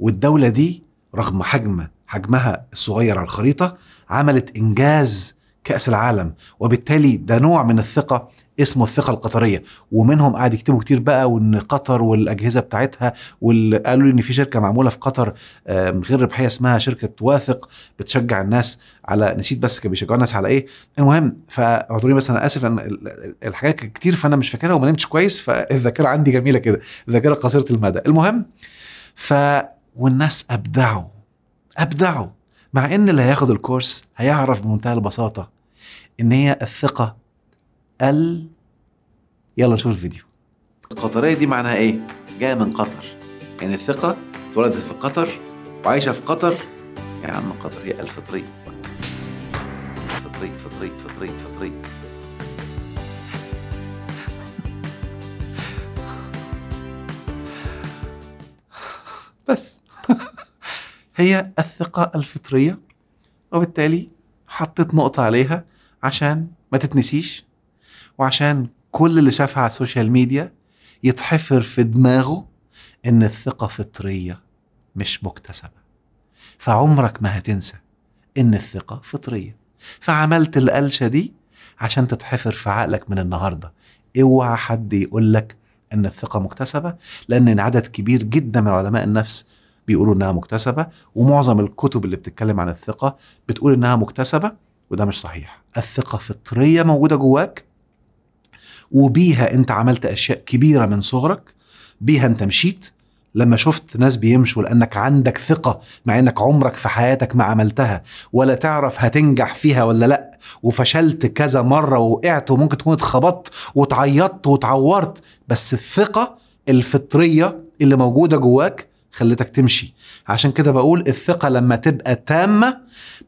والدولة دي رغم حجم حجمها الصغير على الخريطة عملت إنجاز كأس العالم وبالتالي ده نوع من الثقة اسمه الثقه القطريه ومنهم قاعد يكتبوا كتير بقى وان قطر والاجهزه بتاعتها وقالوا ان في شركه معموله في قطر آه، غير ربحيه اسمها شركه واثق بتشجع الناس على نسيت بس كانوا بيشجعوا الناس على ايه المهم فاعذروني بس انا اسف لان الحاجات كتير فانا مش فاكرها وما نمتش كويس فالذاكره عندي جميله كده الذاكره قصيره المدى المهم ف والناس ابدعوا ابدعوا مع ان اللي هياخد الكورس هيعرف بمنتهى البساطه ان هي الثقه ال يلا نشوف الفيديو القطرية دي معناها ايه؟ جاية من قطر يعني الثقة اتولدت في قطر وعايشة في قطر يا عم قطر هي الفطرية فطرية فطرية فطرية فطرية بس هي الثقة الفطرية وبالتالي حطيت نقطة عليها عشان ما تتنسيش وعشان كل اللي شافها على السوشيال ميديا يتحفر في دماغه ان الثقة فطرية مش مكتسبة فعمرك ما هتنسى ان الثقة فطرية فعملت القلشة دي عشان تتحفر في عقلك من النهاردة اوعى حد يقول لك ان الثقة مكتسبة لان عدد كبير جدا من علماء النفس بيقولوا انها مكتسبة ومعظم الكتب اللي بتتكلم عن الثقة بتقول انها مكتسبة وده مش صحيح الثقة فطرية موجودة جواك وبيها انت عملت اشياء كبيره من صغرك بيها انت مشيت لما شفت ناس بيمشوا لانك عندك ثقه مع انك عمرك في حياتك ما عملتها ولا تعرف هتنجح فيها ولا لا وفشلت كذا مره ووقعت وممكن تكون اتخبطت وتعيطت وتعورت بس الثقه الفطريه اللي موجوده جواك خلتك تمشي عشان كده بقول الثقة لما تبقى تامة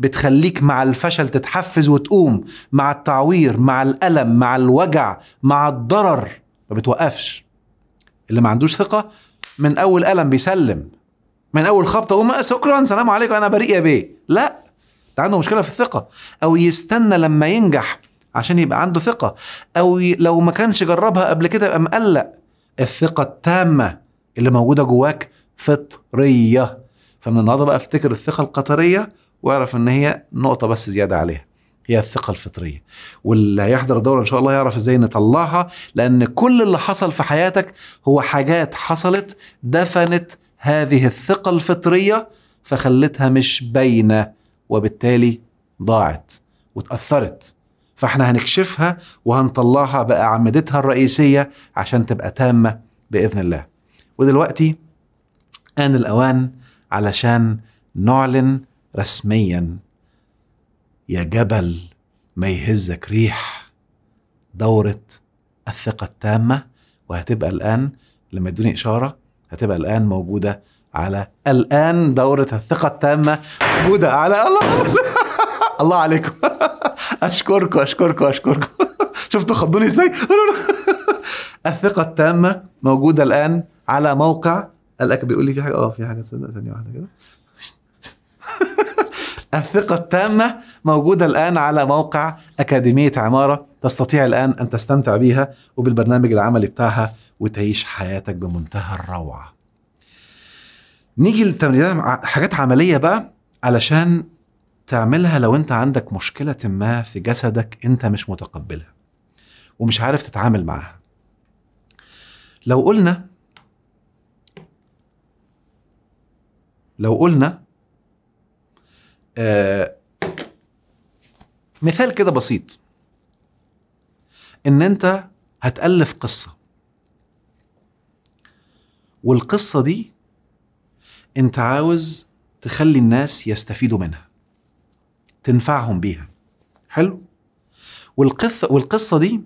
بتخليك مع الفشل تتحفز وتقوم مع التعوير مع الألم مع الوجع مع الضرر ما بتوقفش اللي ما عندوش ثقة من أول ألم بيسلم من أول خبطة وما آه، شكرا سلام عليكم أنا بريء يا بيه لا ده عنده مشكلة في الثقة أو يستنى لما ينجح عشان يبقى عنده ثقة أو لو ما كانش جربها قبل كده يبقى مقلق الثقة التامة اللي موجودة جواك فطريه فمن النهارده بقى افتكر الثقه القطريه واعرف ان هي نقطه بس زياده عليها هي الثقه الفطريه واللي هيحضر الدوره ان شاء الله يعرف ازاي نطلعها لان كل اللي حصل في حياتك هو حاجات حصلت دفنت هذه الثقه الفطريه فخلتها مش باينه وبالتالي ضاعت وتاثرت فاحنا هنكشفها وهنطلعها باعمدتها الرئيسيه عشان تبقى تامه باذن الله ودلوقتي آن الأوان علشان نعلن رسميا يا جبل ما يهزك ريح دورة الثقة التامة وهتبقى الآن لما يدوني إشارة هتبقى الآن موجودة على الآن دورة الثقة التامة موجودة على الله الله عليكم أشكركم أشكركم أشكركم شفتوا خضوني إزاي الثقة التامة موجودة الآن على موقع قال لك بيقول لي في حاجه اه في حاجه استنى ثانيه واحده كده الثقة التامة موجودة الآن على موقع أكاديمية عمارة تستطيع الآن أن تستمتع بيها وبالبرنامج العملي بتاعها وتعيش حياتك بمنتهى الروعة نيجي للتمرينات حاجات عملية بقى علشان تعملها لو أنت عندك مشكلة ما في جسدك أنت مش متقبلها ومش عارف تتعامل معاها لو قلنا لو قلنا آه مثال كده بسيط ان انت هتالف قصه والقصه دي انت عاوز تخلي الناس يستفيدوا منها تنفعهم بيها حلو والقصه والقصه دي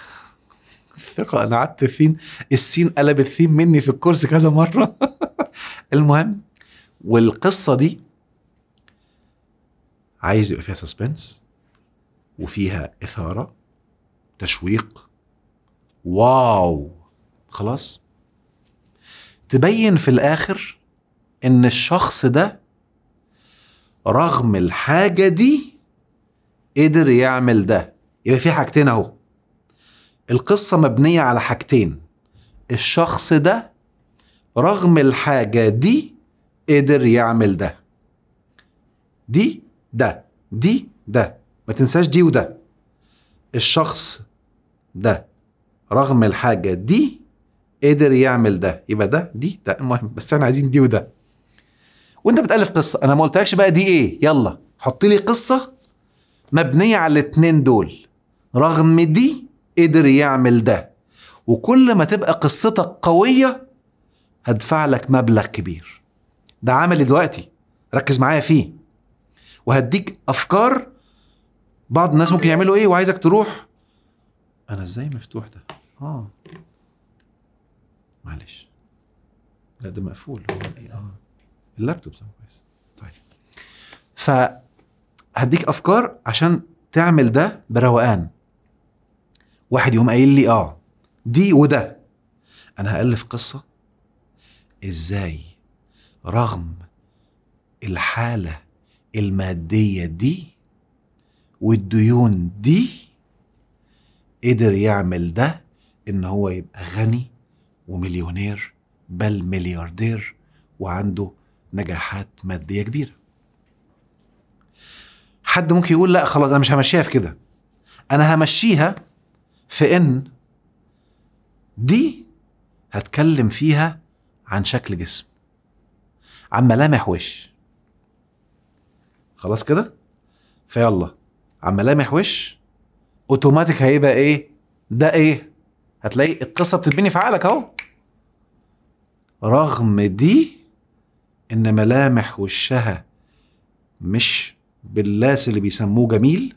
ثقه انا قعدت فين السين قلبت فين مني في الكرسي كذا مره المهم والقصه دي عايز يبقى فيها سسبنس وفيها اثاره تشويق واو خلاص تبين في الاخر ان الشخص ده رغم الحاجه دي قدر يعمل ده يبقى في حاجتين اهو القصه مبنيه على حاجتين الشخص ده رغم الحاجة دي قدر يعمل ده دي ده دي ده ما تنساش دي وده الشخص ده رغم الحاجة دي قدر يعمل ده يبقى ده دي ده المهم بس احنا عايزين دي وده وانت بتالف قصه انا ما قلتلكش بقى دي ايه يلا حط لي قصه مبنيه على الاتنين دول رغم دي قدر يعمل ده وكل ما تبقى قصتك قويه هدفع لك مبلغ كبير ده عملي دلوقتي ركز معايا فيه وهديك افكار بعض الناس ممكن يعملوا ايه وعايزك تروح انا ازاي مفتوح ده اه معلش لا ده مقفول هو إيه؟ اه اللابتوب ده كويس طيب هديك افكار عشان تعمل ده بروقان واحد يقوم قايل لي اه دي وده انا هالف قصه ازاي رغم الحاله الماديه دي والديون دي قدر يعمل ده ان هو يبقى غني ومليونير بل ملياردير وعنده نجاحات ماديه كبيره حد ممكن يقول لا خلاص انا مش همشيها في كده انا همشيها في ان دي هتكلم فيها عن شكل جسم عن ملامح وش خلاص كده فيلا عن ملامح وش اوتوماتيك هيبقى ايه ده ايه هتلاقي القصه بتتبني في عقلك اهو رغم دي ان ملامح وشها مش باللاس اللي بيسموه جميل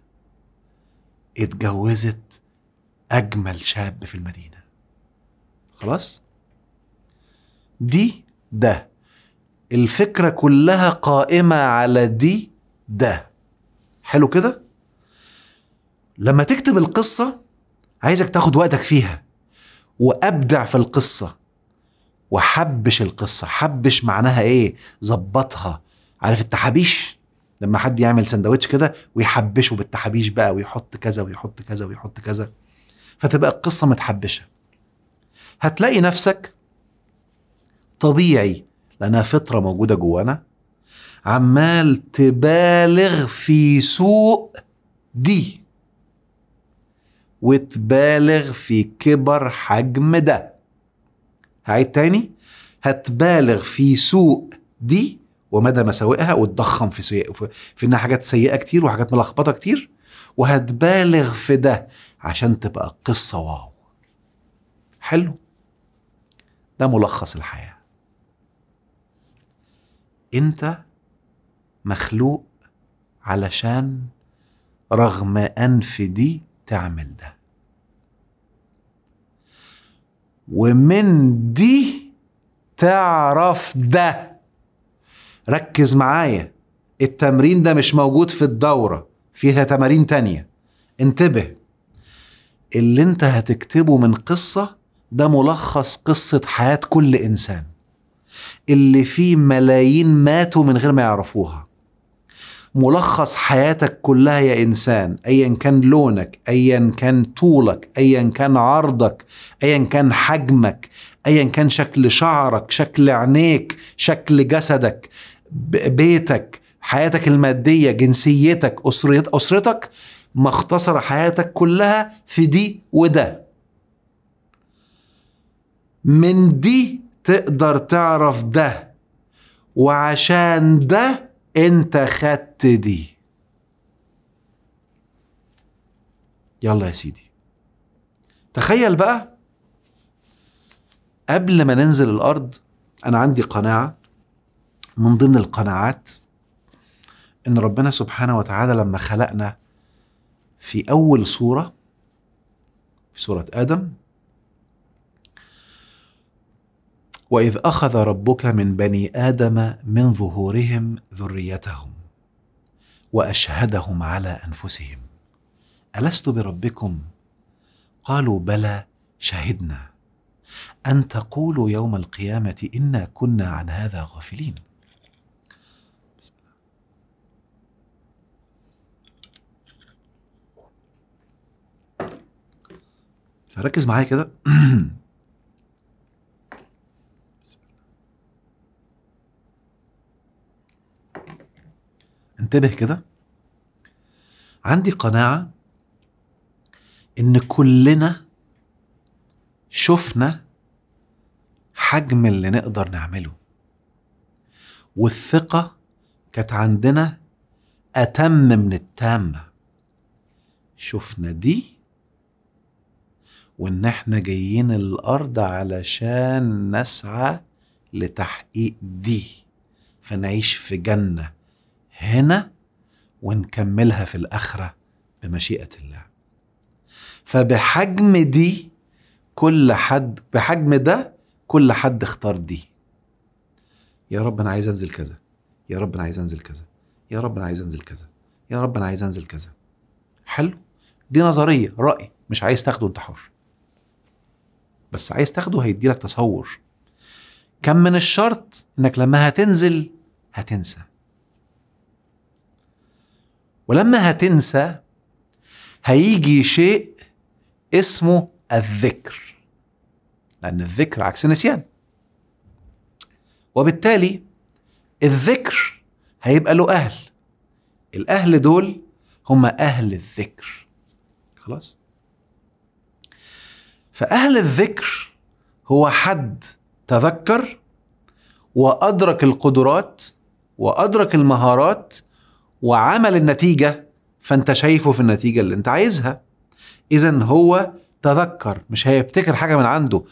اتجوزت اجمل شاب في المدينه خلاص دي ده الفكرة كلها قائمة على دي ده حلو كده لما تكتب القصة عايزك تاخد وقتك فيها وأبدع في القصة وحبش القصة حبش معناها إيه ظبطها عارف التحابيش لما حد يعمل سندوتش كده ويحبشه بالتحابيش بقى ويحط كذا ويحط كذا ويحط كذا فتبقى القصة متحبشة هتلاقي نفسك طبيعي لانها فطره موجوده جوانا عمال تبالغ في سوء دي وتبالغ في كبر حجم ده هعيد تاني هتبالغ في سوء دي ومدى مساوئها وتضخم في سيئة في انها حاجات سيئه كتير وحاجات ملخبطه كتير وهتبالغ في ده عشان تبقى قصه واو حلو ده ملخص الحياه انت مخلوق علشان رغم انف دي تعمل ده ومن دي تعرف ده ركز معايا التمرين ده مش موجود في الدورة فيها تمارين تانية انتبه اللي انت هتكتبه من قصة ده ملخص قصة حياة كل إنسان اللي فيه ملايين ماتوا من غير ما يعرفوها ملخص حياتك كلها يا انسان ايا كان لونك ايا كان طولك ايا كان عرضك ايا كان حجمك ايا كان شكل شعرك شكل عينيك شكل جسدك بيتك حياتك الماديه جنسيتك اسريت اسرتك مختصر حياتك كلها في دي وده من دي تقدر تعرف ده وعشان ده انت خدت دي يلا يا سيدي تخيل بقى قبل ما ننزل الارض انا عندي قناعه من ضمن القناعات ان ربنا سبحانه وتعالى لما خلقنا في اول صوره في صوره ادم واذ اخذ ربك من بني ادم من ظهورهم ذريتهم واشهدهم على انفسهم الست بربكم قالوا بلى شهدنا ان تقولوا يوم القيامه انا كنا عن هذا غافلين فركز معايا كده انتبه كده عندي قناعة إن كلنا شفنا حجم اللي نقدر نعمله والثقة كانت عندنا أتم من التامة شفنا دي وإن إحنا جايين الأرض علشان نسعى لتحقيق دي فنعيش في جنة هنا ونكملها في الآخرة بمشيئة الله فبحجم دي كل حد بحجم ده كل حد اختار دي يا رب انا عايز انزل كذا يا رب انا عايز انزل كذا يا رب انا عايز انزل كذا يا رب انا عايز انزل كذا حلو دي نظريه راي مش عايز تاخده انت حر بس عايز تاخده هيدي لك تصور كم من الشرط انك لما هتنزل هتنسى ولما هتنسى هيجي شيء اسمه الذكر لأن الذكر عكس النسيان وبالتالي الذكر هيبقى له أهل الأهل دول هم أهل الذكر خلاص فأهل الذكر هو حد تذكر وأدرك القدرات وأدرك المهارات وعمل النتيجه فانت شايفه في النتيجه اللي انت عايزها اذا هو تذكر مش هيبتكر حاجه من عنده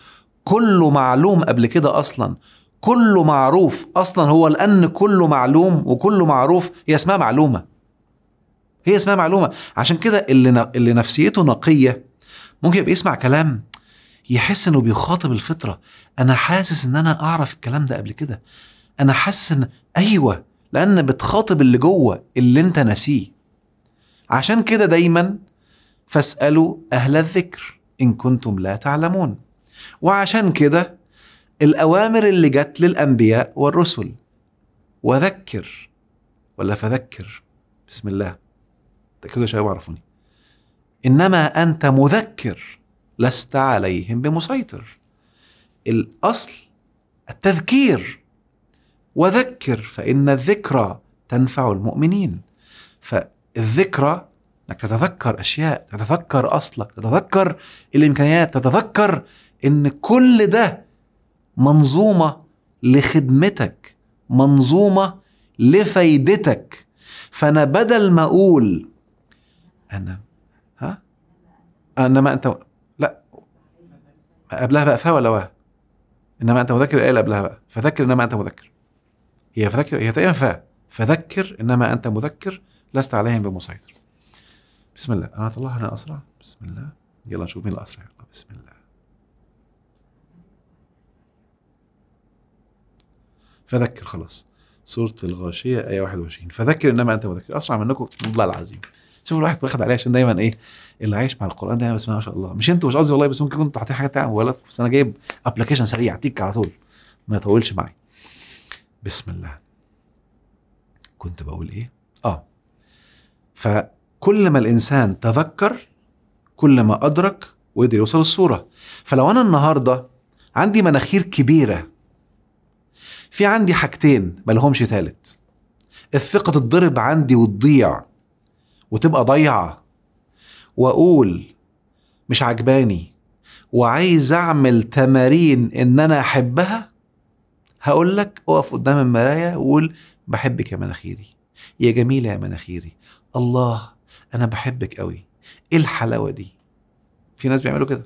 كله معلوم قبل كده اصلا كله معروف اصلا هو لان كله معلوم وكله معروف هي اسمها معلومه هي اسمها معلومه عشان كده اللي اللي نفسيته نقيه ممكن يبقى يسمع كلام يحس انه بيخاطب الفطره انا حاسس ان انا اعرف الكلام ده قبل كده انا حاسس ان ايوه لأن بتخاطب اللي جوه اللي أنت ناسيه عشان كده دايما فاسألوا أهل الذكر إن كنتم لا تعلمون وعشان كده الأوامر اللي جت للأنبياء والرسل وذكر ولا فذكر بسم الله تأكدوا يا شباب عرفوني إنما أنت مذكر لست عليهم بمسيطر الأصل التذكير وذكر فإن الذكرى تنفع المؤمنين فالذكرى انك تتذكر اشياء تتذكر اصلك تتذكر الامكانيات تتذكر ان كل ده منظومه لخدمتك منظومه لفايدتك فانا بدل ما اقول انا ها انا ما انت لا قبلها بقى فا ولا واه انما انت مذكر ايه قبلها بقى فذكر انما انت مذكر هي فذكر هي تقريبا فا فذكر انما انت مذكر لست عليهم بمسيطر بسم الله انا الله انا اسرع بسم الله يلا نشوف مين الاسرع يلا بسم الله فذكر خلاص سورة الغاشية آية 21 فذكر إنما أنت مذكر أسرع منكم الله العظيم شوف الواحد واخد عليه عشان دايما ايه اللي عايش مع القران دايما بسم الله ما شاء الله مش انتوا مش قصدي والله بس ممكن يكونوا حاطين حاجات تعمل موبايلاتكم بس انا جايب ابلكيشن سريع تيك على طول ما يطولش معايا بسم الله كنت بقول ايه اه فكل ما الانسان تذكر كل ما ادرك وقدر يوصل الصوره فلو انا النهارده عندي مناخير كبيره في عندي حاجتين ملهمش ثالث الثقه تتضرب عندي وتضيع وتبقى ضيعه واقول مش عجباني وعايز اعمل تمارين ان انا احبها هقول لك اقف قدام المرايه وقول بحبك يا مناخيري يا جميله يا مناخيري الله انا بحبك قوي ايه الحلاوه دي في ناس بيعملوا كده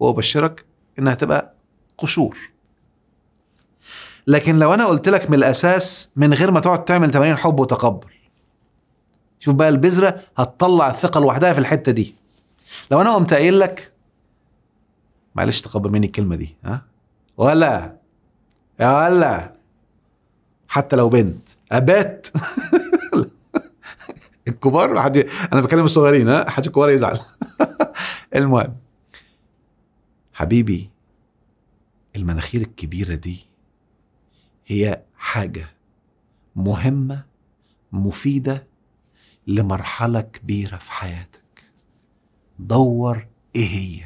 وابشرك انها تبقى قشور لكن لو انا قلت لك من الاساس من غير ما تقعد تعمل تمارين حب وتقبل شوف بقى البذره هتطلع الثقه لوحدها في الحته دي لو انا قمت قايل لك معلش تقبل مني الكلمه دي ها ولا يا ولا حتى لو بنت ابات الكبار حد انا بكلم الصغيرين ها حد الكبار يزعل المهم حبيبي المناخير الكبيره دي هي حاجه مهمه مفيده لمرحله كبيره في حياتك دور ايه هي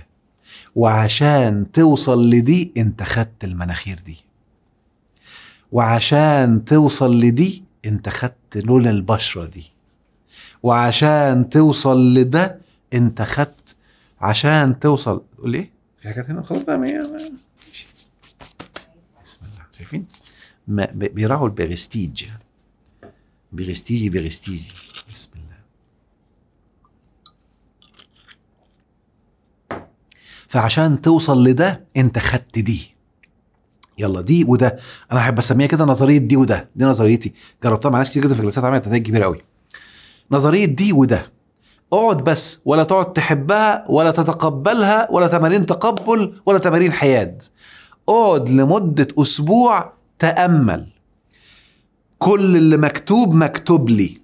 وعشان توصل لدي انت خدت المناخير دي وعشان توصل لدي انت خدت لولا البشرة دي وعشان توصل لده انت خدت عشان توصل تقول ايه؟ في حاجات هنا خلاص بقى ماشي بسم الله شايفين؟ بيراعوا البرستيج برستيجي برستيجي بسم الله فعشان توصل لده انت خدت دي يلا دي وده انا احب اسميها كده نظريه دي وده دي نظريتي جربتها مع ناس كتير جدا في جلسات عملت نتائج كبيره قوي نظريه دي وده اقعد بس ولا تقعد تحبها ولا تتقبلها ولا تمارين تقبل ولا تمارين حياد اقعد لمده اسبوع تامل كل اللي مكتوب مكتوب لي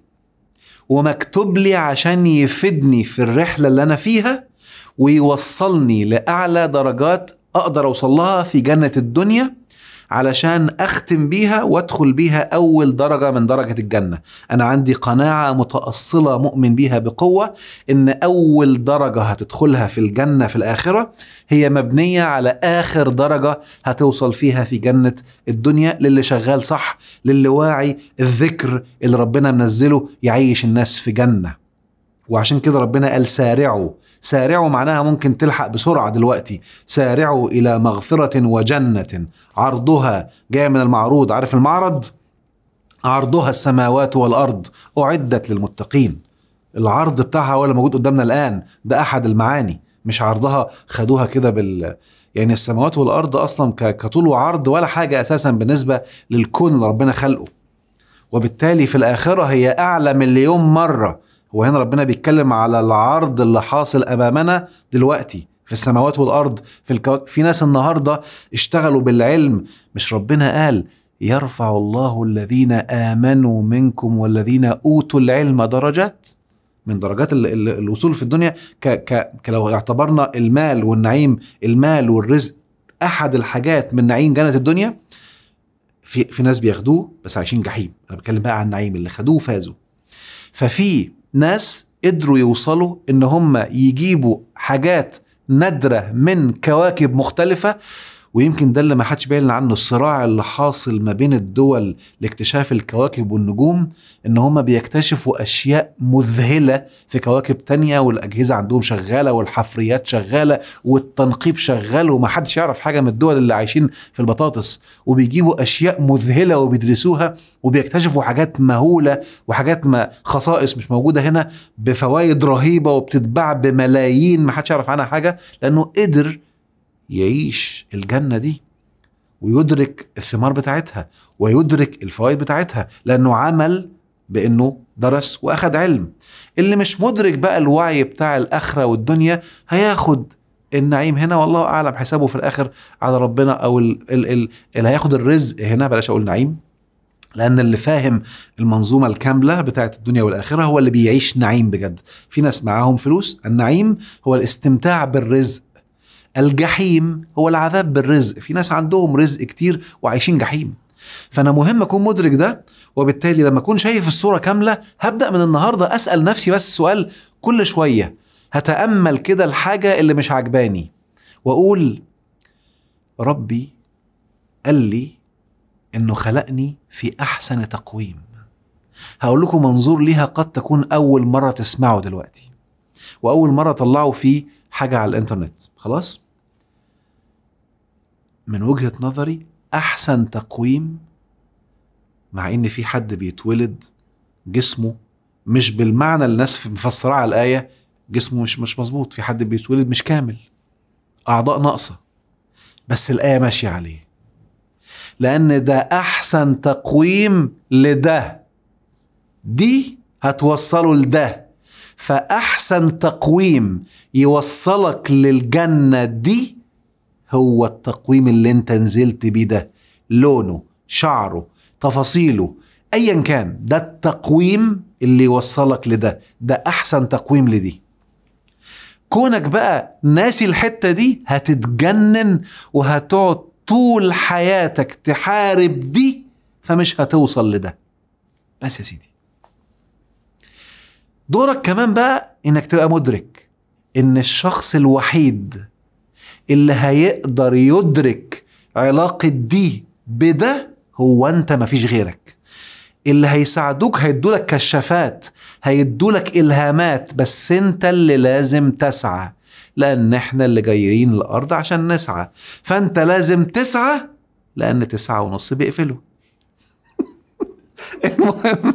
ومكتوب لي عشان يفيدني في الرحله اللي انا فيها ويوصلني لاعلى درجات اقدر اوصل لها في جنه الدنيا علشان اختم بيها وادخل بيها اول درجه من درجه الجنه انا عندي قناعه متاصله مؤمن بيها بقوه ان اول درجه هتدخلها في الجنه في الاخره هي مبنيه على اخر درجه هتوصل فيها في جنه الدنيا للي شغال صح للي واعي الذكر اللي ربنا منزله يعيش الناس في جنه وعشان كده ربنا قال سارعوا سارعوا معناها ممكن تلحق بسرعة دلوقتي سارعوا إلى مغفرة وجنة عرضها جاية من المعروض عارف المعرض عرضها السماوات والأرض أعدت للمتقين العرض بتاعها ولا موجود قدامنا الآن ده أحد المعاني مش عرضها خدوها كده بال يعني السماوات والأرض أصلا كطول وعرض ولا حاجة أساسا بالنسبة للكون اللي ربنا خلقه وبالتالي في الآخرة هي أعلى مليون مرة وهنا ربنا بيتكلم على العرض اللي حاصل امامنا دلوقتي في السماوات والارض في الكواكب في ناس النهارده اشتغلوا بالعلم مش ربنا قال يرفع الله الذين امنوا منكم والذين اوتوا العلم درجات من درجات ال ال الوصول في الدنيا ك ك لو اعتبرنا المال والنعيم المال والرزق احد الحاجات من نعيم جنه الدنيا في في ناس بياخدوه بس عايشين جحيم انا بتكلم بقى عن النعيم اللي خدوه فازوا ففي ناس قدروا يوصلوا ان هم يجيبوا حاجات نادره من كواكب مختلفه ويمكن ده اللي ما حدش بيعلن عنه الصراع اللي حاصل ما بين الدول لاكتشاف الكواكب والنجوم ان هم بيكتشفوا اشياء مذهله في كواكب تانية والاجهزه عندهم شغاله والحفريات شغاله والتنقيب شغال وما حدش يعرف حاجه من الدول اللي عايشين في البطاطس وبيجيبوا اشياء مذهله وبيدرسوها وبيكتشفوا حاجات مهوله وحاجات ما خصائص مش موجوده هنا بفوائد رهيبه وبتتباع بملايين ما حدش يعرف عنها حاجه لانه قدر يعيش الجنه دي ويدرك الثمار بتاعتها ويدرك الفوائد بتاعتها لانه عمل بانه درس واخد علم اللي مش مدرك بقى الوعي بتاع الاخره والدنيا هياخد النعيم هنا والله اعلم حسابه في الاخر على ربنا او الـ الـ الـ اللي هياخد الرزق هنا بلاش اقول نعيم لان اللي فاهم المنظومه الكامله بتاعه الدنيا والاخره هو اللي بيعيش نعيم بجد في ناس معاهم فلوس النعيم هو الاستمتاع بالرزق الجحيم هو العذاب بالرزق في ناس عندهم رزق كتير وعايشين جحيم فانا مهم اكون مدرك ده وبالتالي لما اكون شايف الصوره كامله هبدا من النهارده اسال نفسي بس سؤال كل شويه هتامل كده الحاجه اللي مش عجباني واقول ربي قال لي انه خلقني في احسن تقويم هقول لكم منظور ليها قد تكون اول مره تسمعه دلوقتي واول مره طلعوا فيه حاجه على الانترنت خلاص من وجهه نظري احسن تقويم مع ان في حد بيتولد جسمه مش بالمعنى اللي الناس مفسراه على الايه جسمه مش مش مظبوط في حد بيتولد مش كامل اعضاء ناقصه بس الايه ماشيه عليه لان ده احسن تقويم لده دي هتوصله لده فاحسن تقويم يوصلك للجنه دي هو التقويم اللي انت نزلت بيه ده لونه شعره تفاصيله ايا كان ده التقويم اللي يوصلك لده ده احسن تقويم لدي كونك بقى ناسي الحته دي هتتجنن وهتقعد طول حياتك تحارب دي فمش هتوصل لده بس يا سيدي دورك كمان بقى انك تبقى مدرك ان الشخص الوحيد اللي هيقدر يدرك علاقة دي بده هو أنت مفيش غيرك اللي هيساعدوك هيدولك كشافات هيدولك إلهامات بس أنت اللي لازم تسعى لأن إحنا اللي جايين الأرض عشان نسعى فأنت لازم تسعى لأن تسعة ونص بيقفلوا المهم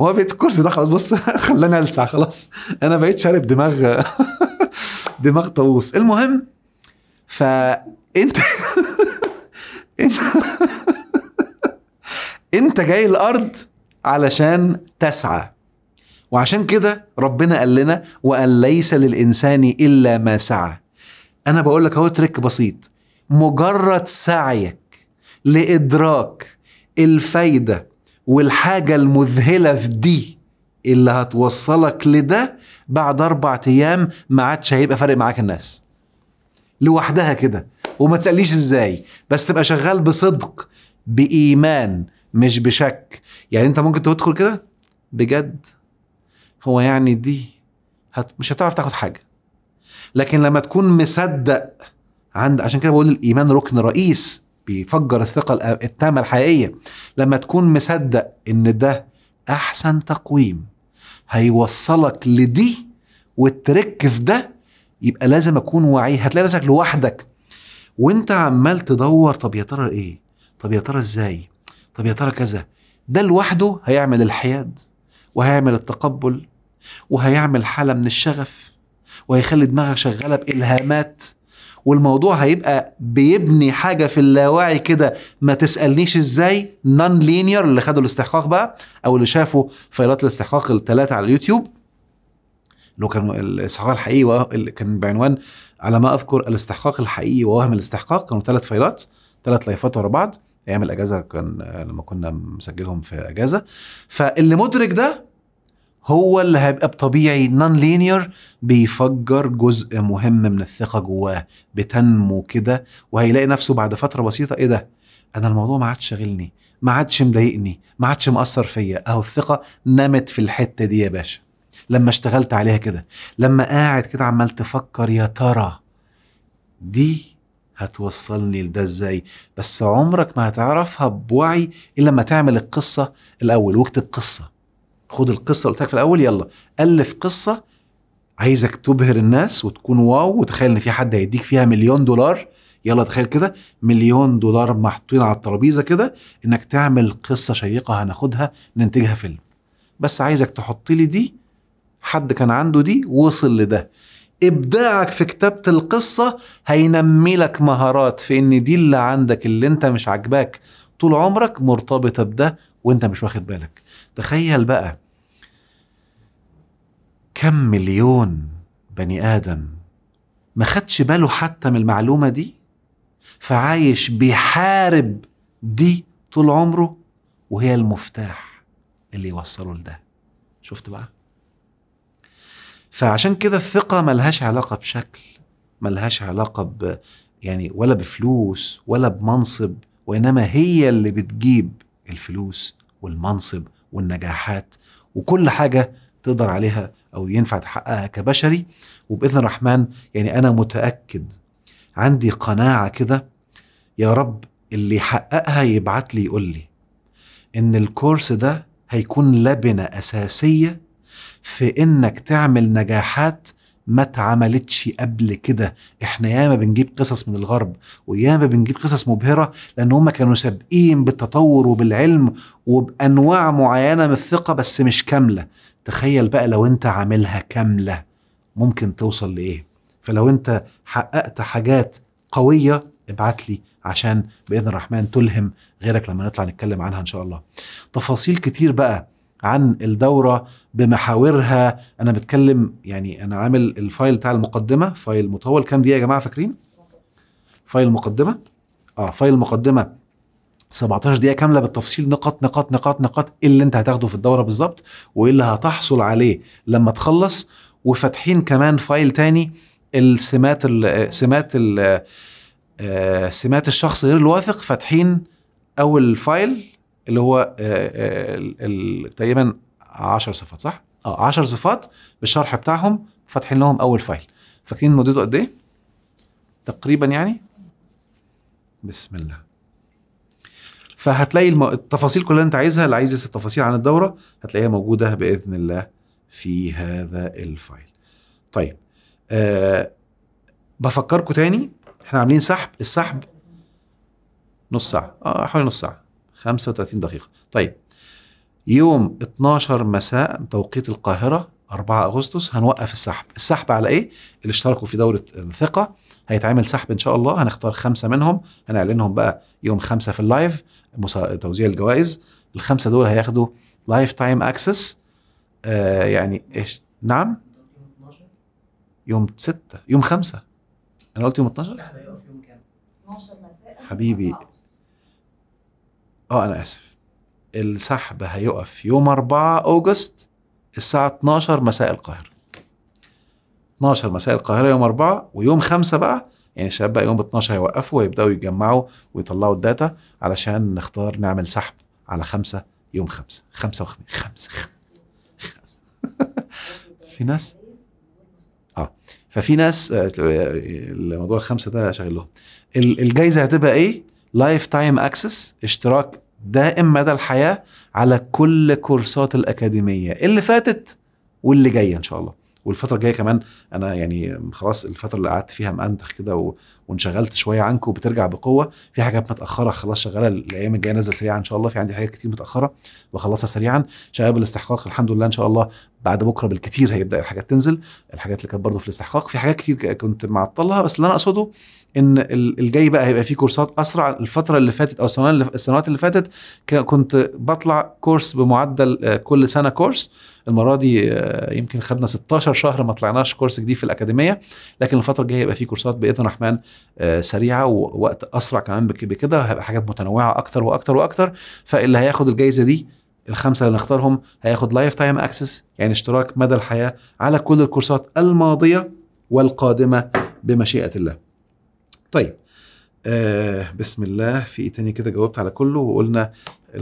هو بيت الكرسي ده خلاص بص خلاني ألسع خلاص أنا بقيت شارب دماغ دماغ طاووس المهم فانت انت انت جاي الارض علشان تسعى وعشان كده ربنا قال لنا وان ليس للانسان الا ما سعى انا بقول لك اهو تريك بسيط مجرد سعيك لادراك الفايده والحاجه المذهله في دي اللي هتوصلك لده بعد أربع أيام ما عادش هيبقى فارق معاك الناس لوحدها كده وما تسأليش إزاي بس تبقى شغال بصدق بإيمان مش بشك يعني أنت ممكن تدخل كده بجد هو يعني دي هت... مش هتعرف تاخد حاجة لكن لما تكون مصدق عند عشان كده بقول الايمان ركن رئيس بيفجر الثقه التامه الحقيقيه لما تكون مصدق ان ده احسن تقويم هيوصلك لدي والترك في ده يبقى لازم اكون واعي هتلاقي نفسك لوحدك وانت عمال تدور طب يا ترى ايه طب يا ترى ازاي طب يا ترى كذا ده لوحده هيعمل الحياد وهيعمل التقبل وهيعمل حاله من الشغف وهيخلي دماغك شغاله بالهامات والموضوع هيبقى بيبني حاجه في اللاوعي كده ما تسالنيش ازاي نون لينير اللي خدوا الاستحقاق بقى او اللي شافوا فايلات الاستحقاق الثلاثه على اليوتيوب اللي هو كان الاستحقاق الحقيقي اللي كان بعنوان على ما اذكر الاستحقاق الحقيقي ووهم الاستحقاق كانوا ثلاث فايلات ثلاث لايفات ورا بعض ايام الاجازه كان لما كنا مسجلهم في اجازه فاللي مدرك ده هو اللي هيبقى بطبيعي نون لينير بيفجر جزء مهم من الثقه جواه بتنمو كده وهيلاقي نفسه بعد فتره بسيطه ايه ده انا الموضوع ما عادش شاغلني ما عادش مضايقني ما عادش مأثر فيا اهو الثقه نمت في الحته دي يا باشا لما اشتغلت عليها كده لما قاعد كده عمال تفكر يا ترى دي هتوصلني لده ازاي بس عمرك ما هتعرفها بوعي الا لما تعمل القصه الاول واكتب قصه خد القصه اللي قلت لك في الاول يلا الف قصه عايزك تبهر الناس وتكون واو وتخيل ان في حد هيديك فيها مليون دولار يلا تخيل كده مليون دولار محطوطين على الترابيزه كده انك تعمل قصه شيقه هناخدها ننتجها فيلم بس عايزك تحط لي دي حد كان عنده دي وصل لده ابداعك في كتابه القصه هينمي لك مهارات في ان دي اللي عندك اللي انت مش عاجباك طول عمرك مرتبطه بده وانت مش واخد بالك تخيل بقى كم مليون بني آدم ما خدش باله حتى من المعلومة دي فعايش بيحارب دي طول عمره وهي المفتاح اللي يوصله لده شفت بقى فعشان كده الثقة ملهاش علاقة بشكل ملهاش علاقة ب يعني ولا بفلوس ولا بمنصب وإنما هي اللي بتجيب الفلوس والمنصب والنجاحات وكل حاجه تقدر عليها او ينفع تحققها كبشري وباذن الرحمن يعني انا متاكد عندي قناعه كده يا رب اللي يحققها يبعت لي يقول لي ان الكورس ده هيكون لبنه اساسيه في انك تعمل نجاحات ما اتعملتش قبل كده احنا ياما بنجيب قصص من الغرب وياما بنجيب قصص مبهره لان هم كانوا سابقين بالتطور وبالعلم وبانواع معينه من الثقه بس مش كامله تخيل بقى لو انت عاملها كامله ممكن توصل لايه فلو انت حققت حاجات قويه ابعت لي عشان باذن الرحمن تلهم غيرك لما نطلع نتكلم عنها ان شاء الله تفاصيل كتير بقى عن الدوره بمحاورها انا بتكلم يعني انا عامل الفايل بتاع المقدمه فايل مطول كام دقيقه يا جماعه فاكرين فايل مقدمه اه فايل المقدمه 17 دقيقه كامله بالتفصيل نقاط نقاط نقاط نقاط ايه اللي انت هتاخده في الدوره بالظبط وايه اللي هتحصل عليه لما تخلص وفاتحين كمان فايل تاني السمات الـ سمات الـ آه، سمات الشخص غير الواثق فاتحين اول فايل اللي هو آه، آه، تقريبا 10 صفات صح؟ اه 10 صفات بالشرح بتاعهم فاتحين لهم اول فايل فاكرين مدته قد ايه؟ تقريبا يعني بسم الله فهتلاقي التفاصيل كلها انت عايزها اللي عايز التفاصيل عن الدوره هتلاقيها موجوده باذن الله في هذا الفايل طيب أه بفكركم تاني احنا عاملين سحب السحب نص ساعه اه حوالي نص ساعه 35 دقيقة طيب يوم 12 مساء توقيت القاهرة 4 أغسطس هنوقف السحب السحب على إيه؟ اللي اشتركوا في دورة الثقة هيتعمل سحب إن شاء الله هنختار خمسة منهم هنعلنهم بقى يوم خمسة في اللايف توزيع الجوائز الخمسة دول هياخدوا لايف تايم أكسس آه، يعني إيش؟ نعم يوم ستة يوم خمسة أنا قلت يوم 12 حبيبي اه انا اسف السحب هيقف يوم 4 اوجست الساعه 12 مساء القاهره 12 مساء القاهره يوم 4 ويوم 5 بقى يعني الشباب بقى يوم 12 هيوقفوا ويبداوا يتجمعوا ويطلعوا الداتا علشان نختار نعمل سحب على 5 يوم 5 5 و 5 5 في ناس اه ففي ناس آه، آه، الموضوع الخمسه ده شغلهم لهم الجايزه هتبقى ايه؟ لايف تايم اكسس اشتراك دائم مدى الحياه على كل كورسات الاكاديميه اللي فاتت واللي جايه ان شاء الله والفتره الجايه كمان انا يعني خلاص الفتره اللي قعدت فيها مأنتخ كده و... وانشغلت شويه عنكم بترجع بقوه في حاجات متاخره خلاص شغاله الايام الجايه نازله سريعه ان شاء الله في عندي حاجات كتير متاخره بخلصها سريعا شباب الاستحقاق الحمد لله ان شاء الله بعد بكره بالكتير هيبدا الحاجات تنزل الحاجات اللي كانت برضه في الاستحقاق في حاجات كتير كنت معطلها بس اللي انا اقصده ان الجاي بقى هيبقى فيه كورسات اسرع الفتره اللي فاتت او السنوات اللي فاتت كنت بطلع كورس بمعدل آه، كل سنه كورس المره دي آه، يمكن خدنا 16 شهر ما طلعناش كورس جديد في الاكاديميه لكن الفتره الجايه يبقى في كورسات باذن الرحمن آه، سريعه ووقت اسرع كمان بكده هيبقى حاجات متنوعه اكتر واكتر واكتر فاللي هياخد الجائزه دي الخمسه اللي نختارهم هياخد لايف تايم اكسس يعني اشتراك مدى الحياه على كل الكورسات الماضيه والقادمه بمشيئه الله. طيب آه بسم الله في ايه تاني كده جاوبت على كله وقلنا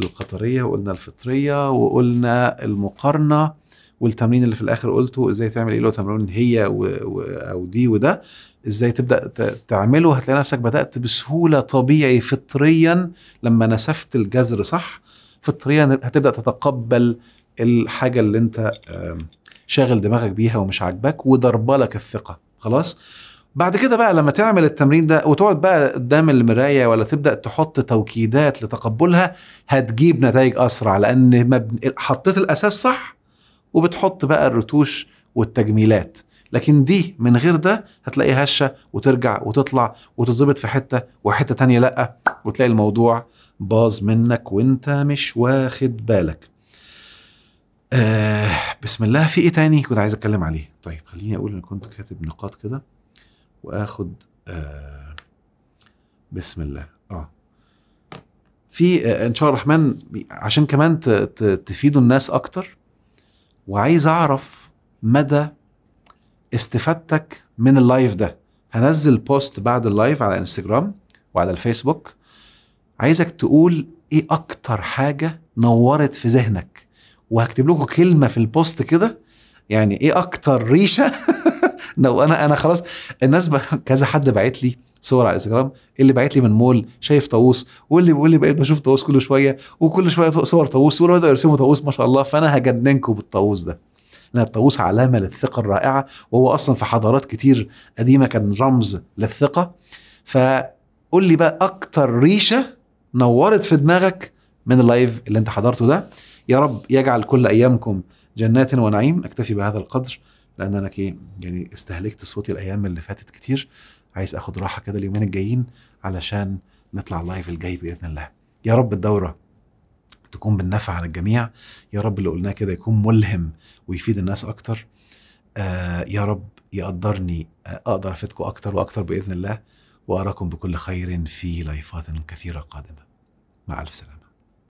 القطريه وقلنا الفطريه وقلنا المقارنه والتمرين اللي في الاخر قلته ازاي تعمل ايه لو تمرين هي و و او دي وده ازاي تبدا تعمله هتلاقي نفسك بدات بسهوله طبيعي فطريا لما نسفت الجذر صح فطريا هتبدا تتقبل الحاجه اللي انت شاغل دماغك بيها ومش عاجباك وضربلك الثقه خلاص بعد كده بقى لما تعمل التمرين ده وتقعد بقى قدام المرايه ولا تبدا تحط توكيدات لتقبلها هتجيب نتائج اسرع لان حطيت الاساس صح وبتحط بقى الرتوش والتجميلات لكن دي من غير ده هتلاقي هشه وترجع وتطلع وتتظبط في حته وحته تانية لا وتلاقي الموضوع باظ منك وانت مش واخد بالك آه بسم الله في ايه تاني كنت عايز اتكلم عليه طيب خليني اقول ان كنت كاتب نقاط كده واخد آه بسم الله اه في آه ان شاء الله الرحمن عشان كمان تفيدوا الناس اكتر وعايز اعرف مدى استفادتك من اللايف ده هنزل بوست بعد اللايف على انستجرام وعلى الفيسبوك عايزك تقول ايه اكتر حاجه نورت في ذهنك وهكتب لكم كلمه في البوست كده يعني ايه اكتر ريشه لو انا انا خلاص الناس كذا حد بعت لي صور على الانستجرام اللي بعت لي من مول شايف طاووس واللي واللي بقيت بشوف طاووس كل شويه وكل شويه صور طاووس واللي بدأوا يرسموا طاووس ما شاء الله فانا هجننكم بالطاووس ده لان الطاووس علامه للثقه الرائعه وهو اصلا في حضارات كتير قديمه كان رمز للثقه فقول لي بقى اكتر ريشه نورت في دماغك من اللايف اللي انت حضرته ده يا رب يجعل كل ايامكم جنات ونعيم اكتفي بهذا القدر لان انا إيه، كي يعني استهلكت صوتي الايام اللي فاتت كتير عايز اخد راحه كده اليومين الجايين علشان نطلع اللايف الجاي باذن الله يا رب الدوره تكون بالنفع على الجميع يا رب اللي قلناه كده يكون ملهم ويفيد الناس اكتر آه يا رب يقدرني آه اقدر افيدكم اكتر واكتر باذن الله واراكم بكل خير في لايفات كثيره قادمه مع الف سلامه